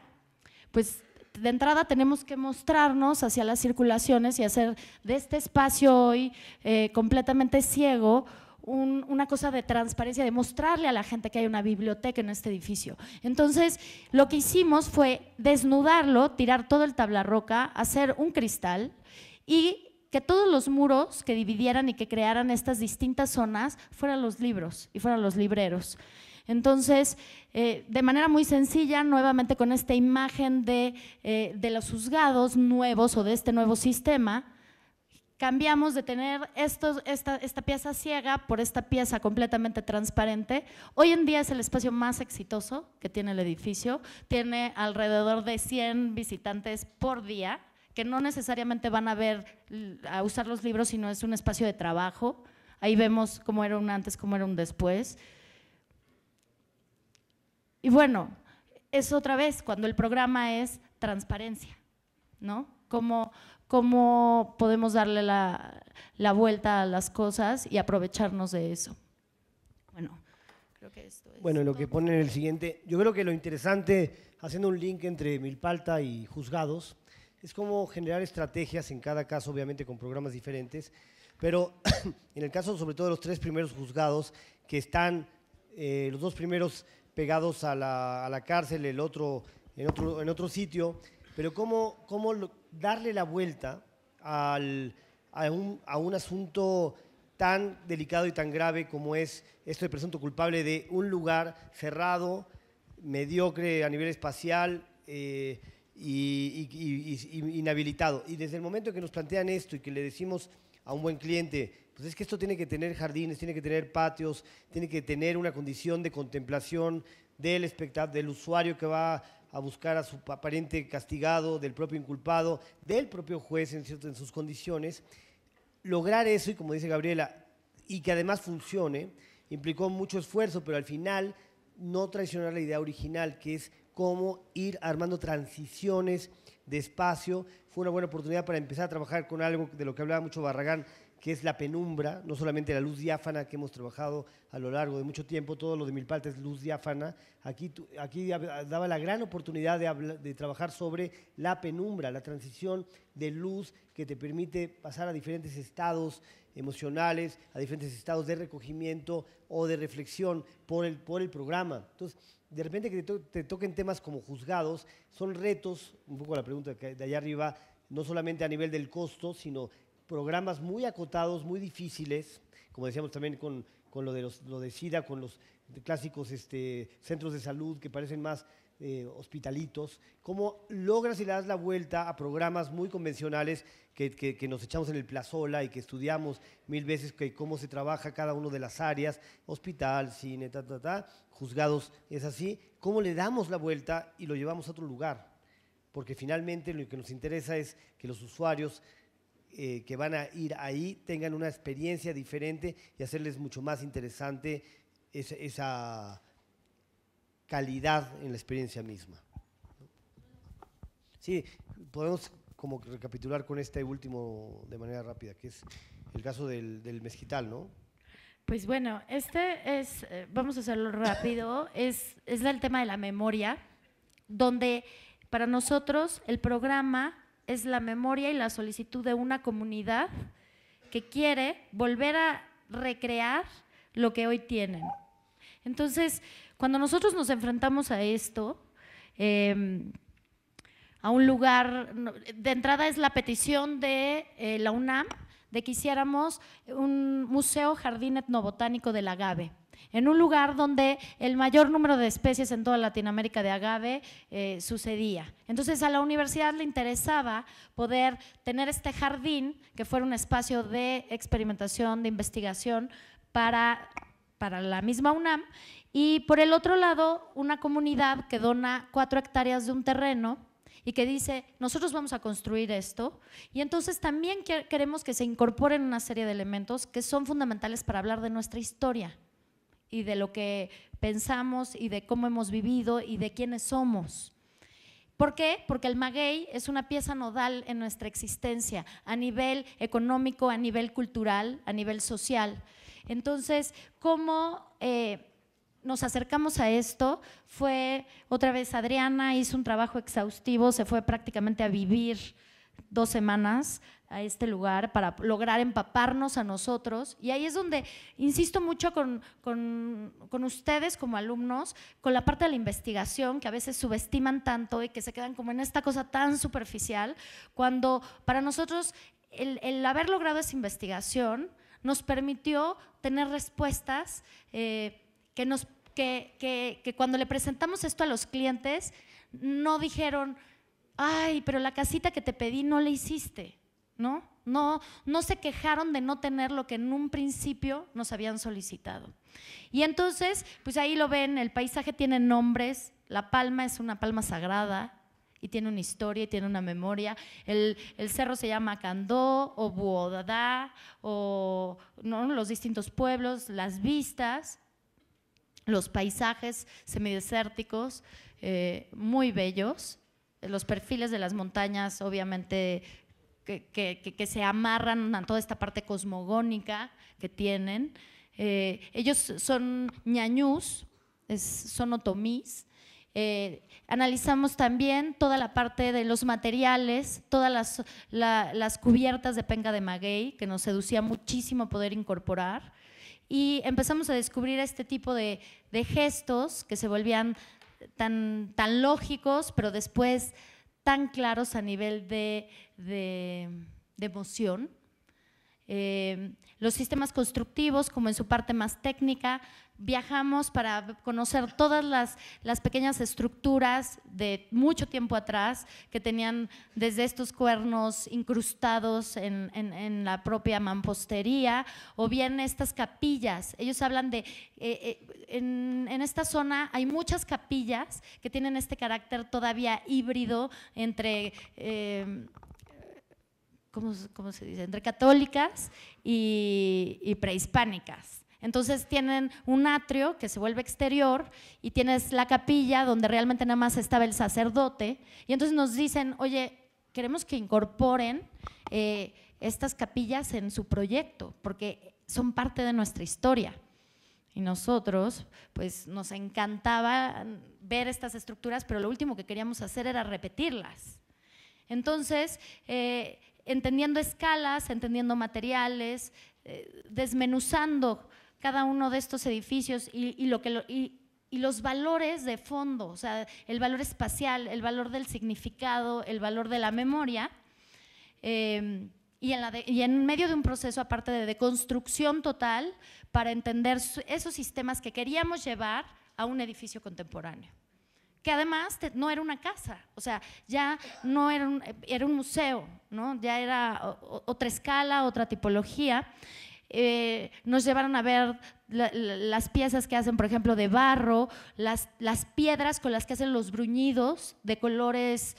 Pues de entrada tenemos que mostrarnos hacia las circulaciones y hacer de este espacio hoy eh, completamente ciego una cosa de transparencia, de mostrarle a la gente que hay una biblioteca en este edificio. Entonces, lo que hicimos fue desnudarlo, tirar todo el tablarroca, hacer un cristal y que todos los muros que dividieran y que crearan estas distintas zonas fueran los libros y fueran los libreros. Entonces, eh, de manera muy sencilla, nuevamente con esta imagen de eh, los juzgados nuevos o de este nuevo sistema, cambiamos de tener esta, pieza ciega por esta pieza completamente transparente. Hoy en día es el espacio más exitoso que tiene el edificio. Tiene alrededor de 100 visitantes por día, que no necesariamente van a ver, a usar los libros, sino es un espacio de trabajo. Ahí vemos cómo era un antes, cómo era un después. Y bueno, es otra vez cuando el programa es transparencia, ¿no? Como cómo podemos darle la, la vuelta a las cosas y aprovecharnos de eso. Bueno, creo que esto es Bueno, lo que pone en el siguiente, yo creo que lo interesante, haciendo un link entre Milpalta y juzgados, es cómo generar estrategias en cada caso, obviamente con programas diferentes, pero en el caso sobre todo de los tres primeros juzgados, que están eh, los dos primeros pegados a la, a la cárcel, el otro en, otro en otro sitio, pero cómo, darle la vuelta a, un, asunto tan delicado y tan grave como es esto de presunto culpable de un lugar cerrado, mediocre a nivel espacial eh, y, inhabilitado. Y desde el momento que nos plantean esto y que le decimos a un buen cliente, pues es que esto tiene que tener jardines, tiene que tener patios, tiene que tener una condición de contemplación del del usuario que va a buscar a su aparente castigado, del propio inculpado, del propio juez en, en sus condiciones. Lograr eso, y como dice Gabriela, y que además funcione, implicó mucho esfuerzo, pero al final no traicionar la idea original, que es cómo ir armando transiciones de espacio. Fue una buena oportunidad para empezar a trabajar con algo de lo que hablaba mucho Barragán, que es la penumbra, no solamente la luz diáfana que hemos trabajado a lo largo de mucho tiempo, todo lo de mil es luz diáfana, aquí, aquí daba la gran oportunidad de, trabajar sobre la penumbra, la transición de luz que te permite pasar a diferentes estados emocionales, a diferentes estados de recogimiento o de reflexión por el, por el programa. Entonces, de repente que te, te toquen temas como juzgados, son retos, un poco la pregunta de allá arriba, no solamente a nivel del costo, sino programas muy acotados, muy difíciles, como decíamos también con, lo, de los, lo de SIDA, con los clásicos este, centros de salud que parecen más eh, hospitalitos, cómo logras y le das la vuelta a programas muy convencionales que, nos echamos en el plazola y que estudiamos mil veces que cómo se trabaja cada una de las áreas, hospital, cine, ta, ta, ta, juzgados, es así, cómo le damos la vuelta y lo llevamos a otro lugar. Porque finalmente lo que nos interesa es que los usuarios eh, que van a ir ahí tengan una experiencia diferente y hacerles mucho más interesante esa, calidad en la experiencia misma. Sí, podemos como recapitular con este último de manera rápida, que es el caso del, mezquital, ¿no? Pues bueno, este es, eh, vamos a hacerlo rápido, es, es el tema de la memoria, donde para nosotros el programa es la memoria y la solicitud de una comunidad que quiere volver a recrear lo que hoy tienen. Entonces, cuando nosotros nos enfrentamos a esto, em, a un lugar, de entrada es la petición de eh, la UNAM de que hiciéramos un museo jardín etnobotánico del agave en un lugar donde el mayor número de especies en toda Latinoamérica de agave eh, sucedía. Entonces a la universidad le interesaba poder tener este jardín que fuera un espacio de experimentación, de investigación para, para la misma UNAM y por el otro lado una comunidad que dona cuatro hectáreas de un terreno y que dice, nosotros vamos a construir esto, y entonces también queremos que se incorporen una serie de elementos que son fundamentales para hablar de nuestra historia y de lo que pensamos y de cómo hemos vivido y de quiénes somos. ¿Por qué? Porque el maguey es una pieza nodal en nuestra existencia, a nivel económico, a nivel cultural, a nivel social. Entonces, ¿cómo eh, nos acercamos a esto? Fue otra vez Adriana, hizo un trabajo exhaustivo, se fue prácticamente a vivir dos semanas a este lugar para lograr empaparnos a nosotros. Y ahí es donde insisto mucho con, ustedes como alumnos, con la parte de la investigación que a veces subestiman tanto y que se quedan como en esta cosa tan superficial, cuando para nosotros el, haber logrado esa investigación nos permitió tener respuestas eh, que, nos, que, que cuando le presentamos esto a los clientes no dijeron, ay, pero la casita que te pedí no la hiciste ¿no? No, no se quejaron de no tener lo que en un principio nos habían solicitado. Y entonces, pues ahí lo ven, el paisaje tiene nombres, la palma es una palma sagrada y tiene una historia y tiene una memoria. El, cerro se llama Candó o Buodadá o los distintos pueblos, las vistas, los paisajes semidesérticos, eh, muy bellos los perfiles de las montañas obviamente que, se amarran a toda esta parte cosmogónica que tienen. Eh, ellos son ñañús, son otomís. Eh, analizamos también toda la parte de los materiales, todas las, las cubiertas de penca de maguey, que nos seducía muchísimo poder incorporar. Y empezamos a descubrir este tipo de, de gestos que se volvían tan, tan lógicos, pero después tan claros a nivel de, de, de emoción eh, los sistemas constructivos como en su parte más técnica. Viajamos para conocer todas las, las pequeñas estructuras de mucho tiempo atrás que tenían desde estos cuernos incrustados en, la propia mampostería o bien estas capillas. Ellos hablan de, eh, eh, en, esta zona hay muchas capillas que tienen este carácter todavía híbrido entre... ¿cómo, se dice? Entre católicas y, prehispánicas. Entonces tienen un atrio que se vuelve exterior y tienes la capilla donde realmente nada más estaba el sacerdote. Y entonces nos dicen, oye, queremos que incorporen eh, estas capillas en su proyecto, porque son parte de nuestra historia. Y nosotros, pues nos encantaba ver estas estructuras, pero lo último que queríamos hacer era repetirlas. Entonces, eh, entendiendo escalas, entendiendo materiales, eh, desmenuzando cada uno de estos edificios y, los valores de fondo, o sea, el valor espacial, el valor del significado, el valor de la memoria. Em, y, en y en, medio de un proceso aparte de construcción total para entender esos sistemas que queríamos llevar a un edificio contemporáneo además no era una casa, o sea, ya no era un, era un museo, ¿no? ya era otra escala, otra tipología. Eh, nos llevaron a ver las piezas que hacen, por ejemplo, de barro, las, las piedras con las que hacen los bruñidos de colores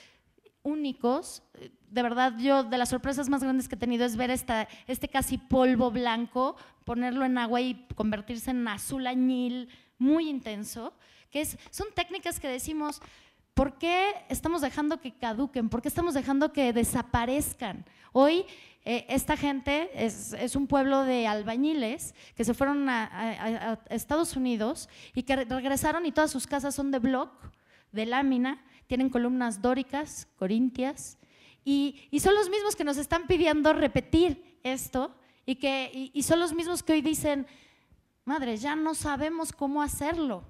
únicos. De verdad, yo de las sorpresas más grandes que he tenido es ver esta, este casi polvo blanco, ponerlo en agua y convertirse en azul añil muy intenso son técnicas que decimos, ¿por qué estamos dejando que caduquen? ¿Por qué estamos dejando que desaparezcan? Hoy eh, esta gente es, un pueblo de albañiles que se fueron a, Estados Unidos y que regresaron y todas sus casas son de block, de lámina, tienen columnas dóricas, corintias, y, son los mismos que nos están pidiendo repetir esto y, que, y son los mismos que hoy dicen, madre, ya no sabemos cómo hacerlo.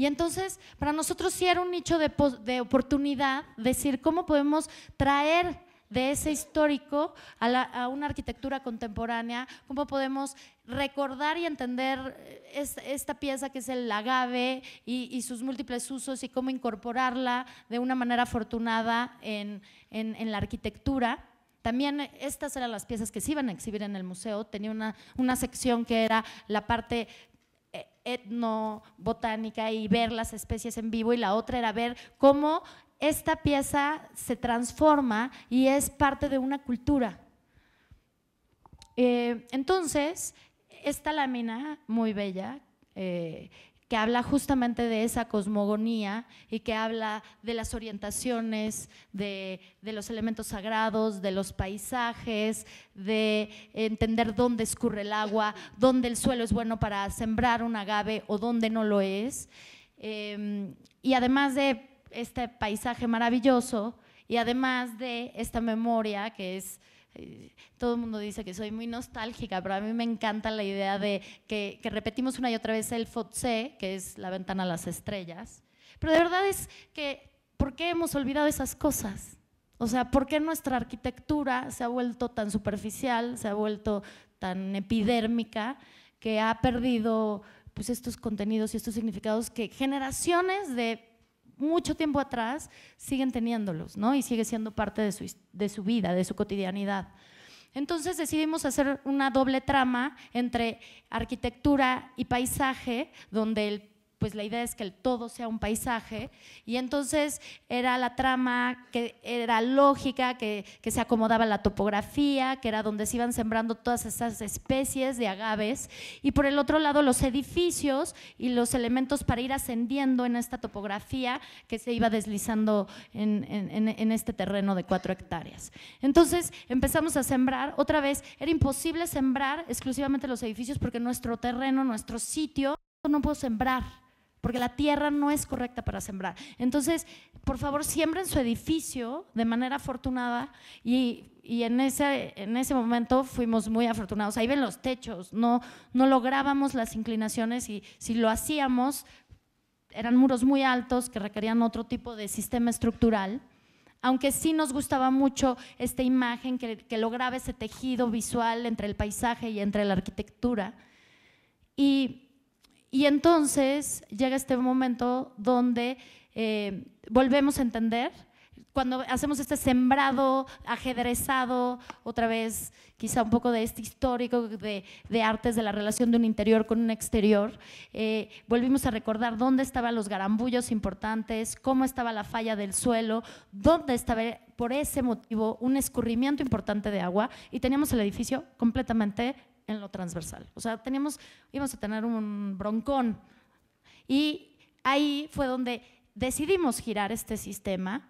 Y entonces, para nosotros sí era un nicho de, oportunidad decir cómo podemos traer de ese histórico a, una arquitectura contemporánea, cómo podemos recordar y entender eh, esta pieza que es el agave y, sus múltiples usos y cómo incorporarla de una manera afortunada en, la arquitectura. También estas eran las piezas que se iban a exhibir en el museo. Tenía una, una sección que era la parte etnobotánica y ver las especies en vivo y la otra era ver cómo esta pieza se transforma y es parte de una cultura. Eh, entonces, esta lámina muy bella, eh, que habla justamente de esa cosmogonía y que habla de las orientaciones, de, los elementos sagrados, de los paisajes, de entender dónde escurre el agua, dónde el suelo es bueno para sembrar un agave o dónde no lo es. Em, y además de este paisaje maravilloso y además de esta memoria que es todo el mundo dice que soy muy nostálgica, pero a mí me encanta la idea de que, repetimos una y otra vez el FOTSE, que es la ventana a las estrellas. Pero de verdad es que, ¿por qué hemos olvidado esas cosas? O sea, ¿por qué nuestra arquitectura se ha vuelto tan superficial, se ha vuelto tan epidérmica, que ha perdido pues, estos contenidos y estos significados que generaciones de mucho tiempo atrás siguen teniéndolos, ¿no? Y sigue siendo parte de su, de su vida, de su cotidianidad. Entonces decidimos hacer una doble trama entre arquitectura y paisaje, donde el pues la idea es que el todo sea un paisaje. Y entonces era la trama que era lógica, que, se acomodaba la topografía, que era donde se iban sembrando todas esas especies de agaves. Y por el otro lado, los edificios y los elementos para ir ascendiendo en esta topografía que se iba deslizando en, en este terreno de cuatro hectáreas. Entonces empezamos a sembrar. Otra vez, era imposible sembrar exclusivamente los edificios porque nuestro terreno, nuestro sitio, no puedo sembrar porque la tierra no es correcta para sembrar. Entonces, por favor, siembren su edificio de manera afortunada y, y en, ese, en ese momento fuimos muy afortunados. Ahí ven los techos, no, no lográbamos las inclinaciones y si lo hacíamos, eran muros muy altos que requerían otro tipo de sistema estructural aunque sí nos gustaba mucho esta imagen que, que, lograba ese tejido visual entre el paisaje y entre la arquitectura. Y y entonces llega este momento donde eh, volvemos a entender, cuando hacemos este sembrado ajedrezado, otra vez quizá un poco de este histórico de, artes de la relación de un interior con un exterior, eh, volvimos a recordar dónde estaban los garambullos importantes, cómo estaba la falla del suelo, dónde estaba por ese motivo un escurrimiento importante de agua y teníamos el edificio completamente en lo transversal. O sea, teníamos, íbamos a tener un broncón. Y ahí fue donde decidimos girar este sistema,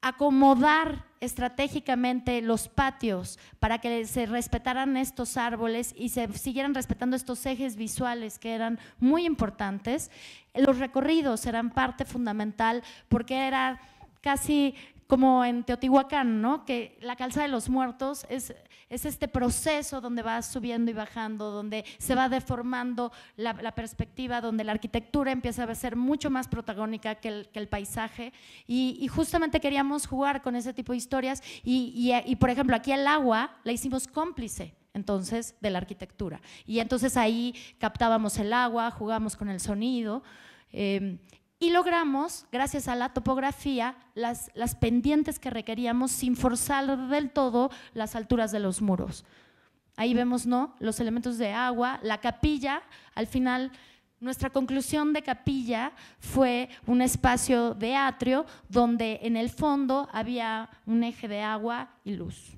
acomodar estratégicamente los patios para que se respetaran estos árboles y se siguieran respetando estos ejes visuales que eran muy importantes. Los recorridos eran parte fundamental porque era casi como en Teotihuacán, ¿no? que la calza de los muertos es, es este proceso donde va subiendo y bajando, donde se va deformando la, perspectiva, donde la arquitectura empieza a ser mucho más protagónica que el, que el paisaje. Y, justamente queríamos jugar con ese tipo de historias y, y, por ejemplo, aquí el agua la hicimos cómplice entonces de la arquitectura. Y entonces ahí captábamos el agua, jugamos con el sonido. Eh, y logramos, gracias a la topografía, las, pendientes que requeríamos sin forzar del todo las alturas de los muros. Ahí vemos, ¿no? Los elementos de agua, la capilla, al final nuestra conclusión de capilla fue un espacio de atrio donde en el fondo había un eje de agua y luz.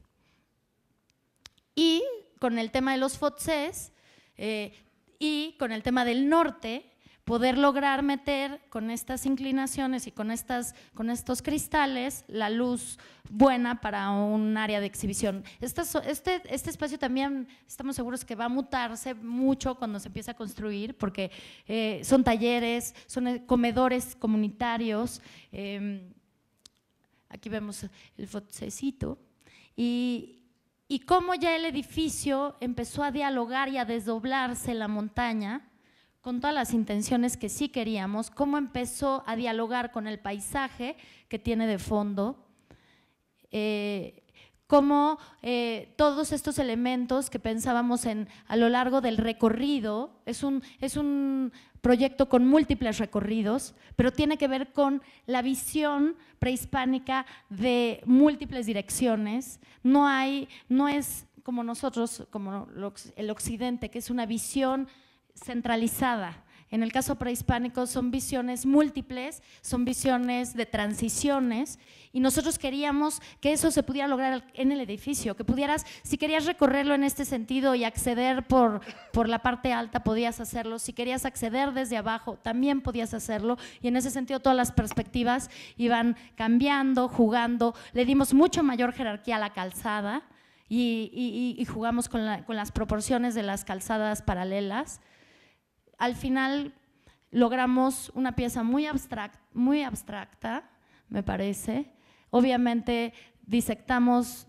Y con el tema de los fotsés eh, y con el tema del norte, poder lograr meter con estas inclinaciones y con, estas, con estos cristales la luz buena para un área de exhibición. Este, este, espacio también estamos seguros que va a mutarse mucho cuando se empiece a construir, porque eh, son talleres, son eh, comedores comunitarios. Em, aquí vemos el fotosecito. Y, y cómo ya el edificio empezó a dialogar y a desdoblarse la montaña con todas las intenciones que sí queríamos, cómo empezó a dialogar con el paisaje que tiene de fondo, eh, cómo eh, todos estos elementos que pensábamos en a lo largo del recorrido, es un, es un proyecto con múltiples recorridos, pero tiene que ver con la visión prehispánica de múltiples direcciones. No hay, no es como nosotros, como el occidente, que es una visión centralizada. En el caso prehispánico son visiones múltiples, son visiones de transiciones y nosotros queríamos que eso se pudiera lograr en el edificio, que pudieras, si querías recorrerlo en este sentido y acceder por, la parte alta, podías hacerlo, si querías acceder desde abajo, también podías hacerlo y en ese sentido todas las perspectivas iban cambiando, jugando, le dimos mucho mayor jerarquía a la calzada y, jugamos con las proporciones de las calzadas paralelas al final logramos una pieza muy, abstracta, muy abstracta, me parece. Obviamente disectamos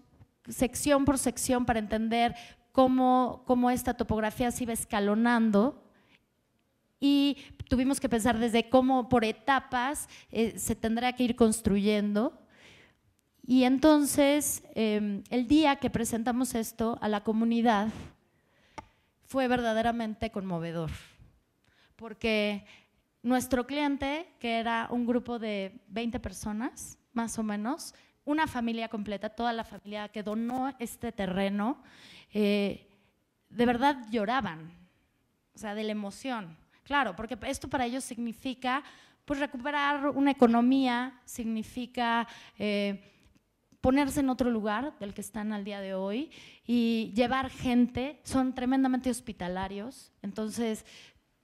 sección por sección para entender cómo, esta topografía se iba escalonando y tuvimos que pensar desde cómo por etapas eh, se tendría que ir construyendo. Y entonces, em, el día que presentamos esto a la comunidad fue verdaderamente conmovedor porque nuestro cliente, que era un grupo de 20 personas, más o menos, una familia completa, toda la familia que donó este terreno, eh, de verdad lloraban, o sea, de la emoción. Claro, porque esto para ellos significa pues recuperar una economía, significa eh, ponerse en otro lugar del que están al día de hoy y llevar gente, son tremendamente hospitalarios, entonces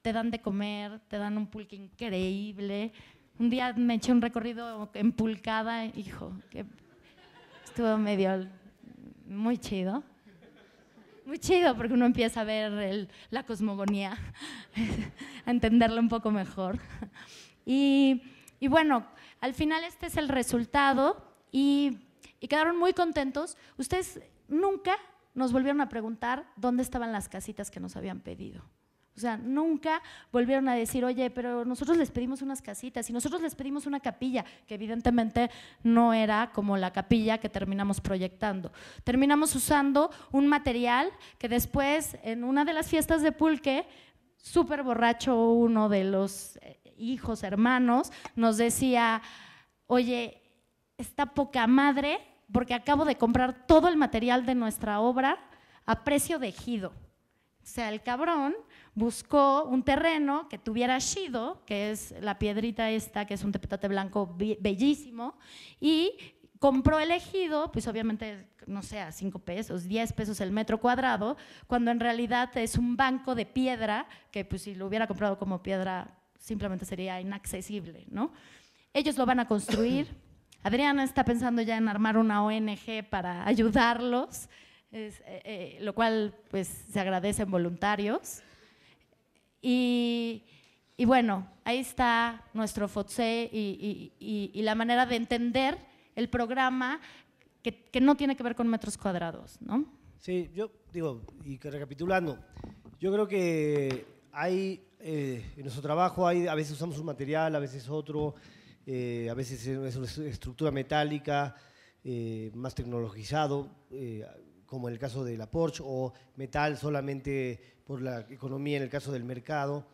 te dan de comer, te dan un pulque increíble. Un día me eché un recorrido empulcada, hijo, que estuvo medio muy chido. Muy chido porque uno empieza a ver la cosmogonía, a entenderla un poco mejor. Y, bueno, al final este es el resultado y quedaron muy contentos. Ustedes nunca nos volvieron a preguntar dónde estaban las casitas que nos habían pedido. O sea, nunca volvieron a decir, oye, pero nosotros les pedimos unas casitas y nosotros les pedimos una capilla, que evidentemente no era como la capilla que terminamos proyectando. Terminamos usando un material que después, en una de las fiestas de Pulque, súper borracho uno de los eh, hijos, hermanos, nos decía, oye, está poca madre porque acabo de comprar todo el material de nuestra obra a precio de ejido. O sea, el cabrón buscó un terreno que tuviera shido, que es la piedrita esta, que es un tepetate blanco bellísimo, y compró el ejido, pues obviamente, no sé, a 5 pesos, 10 pesos el metro cuadrado, cuando en realidad es un banco de piedra, que pues si lo hubiera comprado como piedra, simplemente sería inaccesible, ¿no? Ellos lo van a construir. Adriana está pensando ya en armar una ONG para ayudarlos, eh, eh, lo cual pues se agradecen voluntarios. Y, bueno, ahí está nuestro FOTSE y, la manera de entender el programa que, no tiene que ver con metros cuadrados, ¿no? Sí, yo digo, y recapitulando, yo creo que hay, eh, en nuestro trabajo hay, a veces usamos un material, a veces otro, eh, a veces es una estructura metálica, eh, más tecnologizado como en el caso de la Porsche, o metal solamente por la economía en el caso del mercado.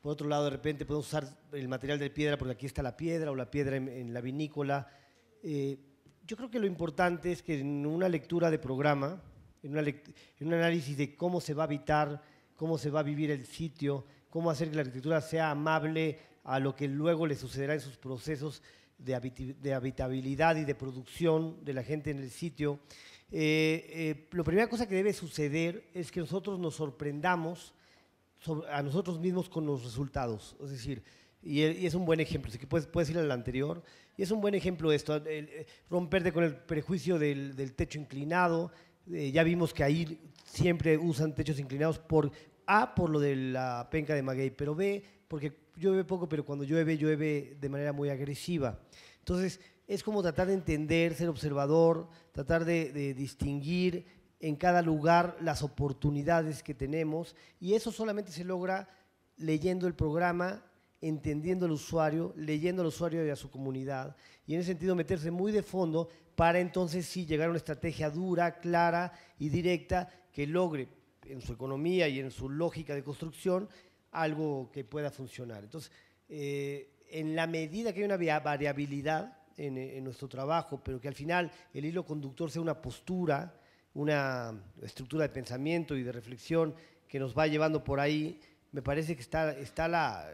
Por otro lado, de repente puedo usar el material de piedra porque aquí está la piedra o la piedra en, la vinícola. Eh, yo creo que lo importante es que en una lectura de programa, en, en un análisis de cómo se va a habitar, cómo se va a vivir el sitio, cómo hacer que la arquitectura sea amable a lo que luego le sucederá en sus procesos de, de habitabilidad y de producción de la gente en el sitio, eh, eh la primera cosa que debe suceder es que nosotros nos sorprendamos a nosotros mismos con los resultados. Es decir, y, es un buen ejemplo, si que puedes, puedes ir al anterior. Y es un buen ejemplo esto, romperte con el prejuicio del, del techo inclinado. Eh, ya vimos que ahí siempre usan techos inclinados por A, por lo de la penca de maguey, pero B, porque llueve poco, pero cuando llueve, llueve de manera muy agresiva. Entonces, es como tratar de entender, ser observador, tratar de, distinguir en cada lugar las oportunidades que tenemos y eso solamente se logra leyendo el programa, entendiendo al usuario, leyendo al usuario y a su comunidad y en ese sentido meterse muy de fondo para entonces sí llegar a una estrategia dura, clara y directa que logre en su economía y en su lógica de construcción algo que pueda funcionar. Entonces, eh, en la medida que hay una variabilidad, eh, en, nuestro trabajo, pero que al final el hilo conductor sea una postura, una estructura de pensamiento y de reflexión que nos va llevando por ahí, me parece que está, está la,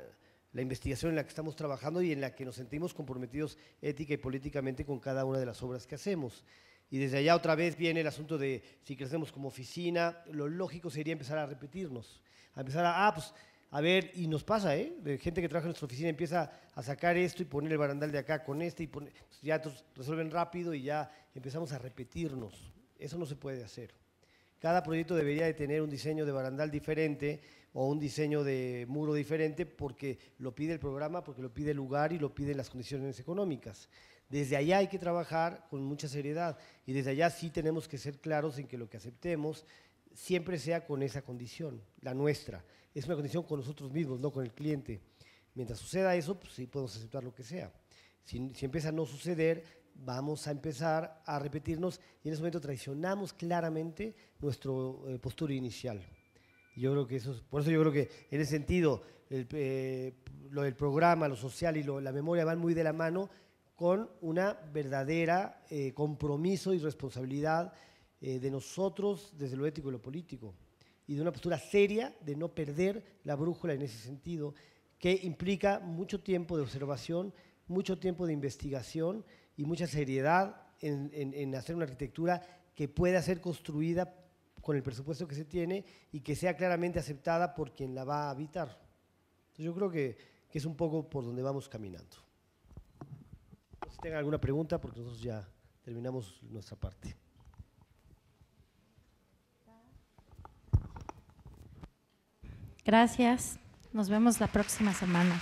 investigación en la que estamos trabajando y en la que nos sentimos comprometidos ética y políticamente con cada una de las obras que hacemos. Y desde allá otra vez viene el asunto de si crecemos como oficina, lo lógico sería empezar a repetirnos, a empezar a, ah, pues a ver, y nos pasa, ¿eh? De gente que trabaja en nuestra oficina empieza a sacar esto y poner el barandal de acá con este y pues ya resuelven rápido y ya empezamos a repetirnos. Eso no se puede hacer. Cada proyecto debería de tener un diseño de barandal diferente o un diseño de muro diferente porque lo pide el programa, porque lo pide el lugar y lo piden las condiciones económicas. Desde allá hay que trabajar con mucha seriedad y desde allá sí tenemos que ser claros en que lo que aceptemos siempre sea con esa condición, la nuestra es una condición con nosotros mismos, no con el cliente. Mientras suceda eso, pues sí podemos aceptar lo que sea. Si, empieza a no suceder, vamos a empezar a repetirnos y en ese momento traicionamos claramente nuestro eh, postura inicial. Yo creo que eso por eso yo creo que en ese sentido eh, lo del programa, lo social y la memoria van muy de la mano con una verdadera eh, compromiso y responsabilidad de nosotros desde lo ético y lo político y de una postura seria de no perder la brújula en ese sentido, que implica mucho tiempo de observación, mucho tiempo de investigación y mucha seriedad en, en, hacer una arquitectura que pueda ser construida con el presupuesto que se tiene y que sea claramente aceptada por quien la va a habitar. Entonces yo creo que, que es un poco por donde vamos caminando. No sé si tengan alguna pregunta, porque nosotros ya terminamos nuestra parte. Gracias. Nos vemos la próxima semana.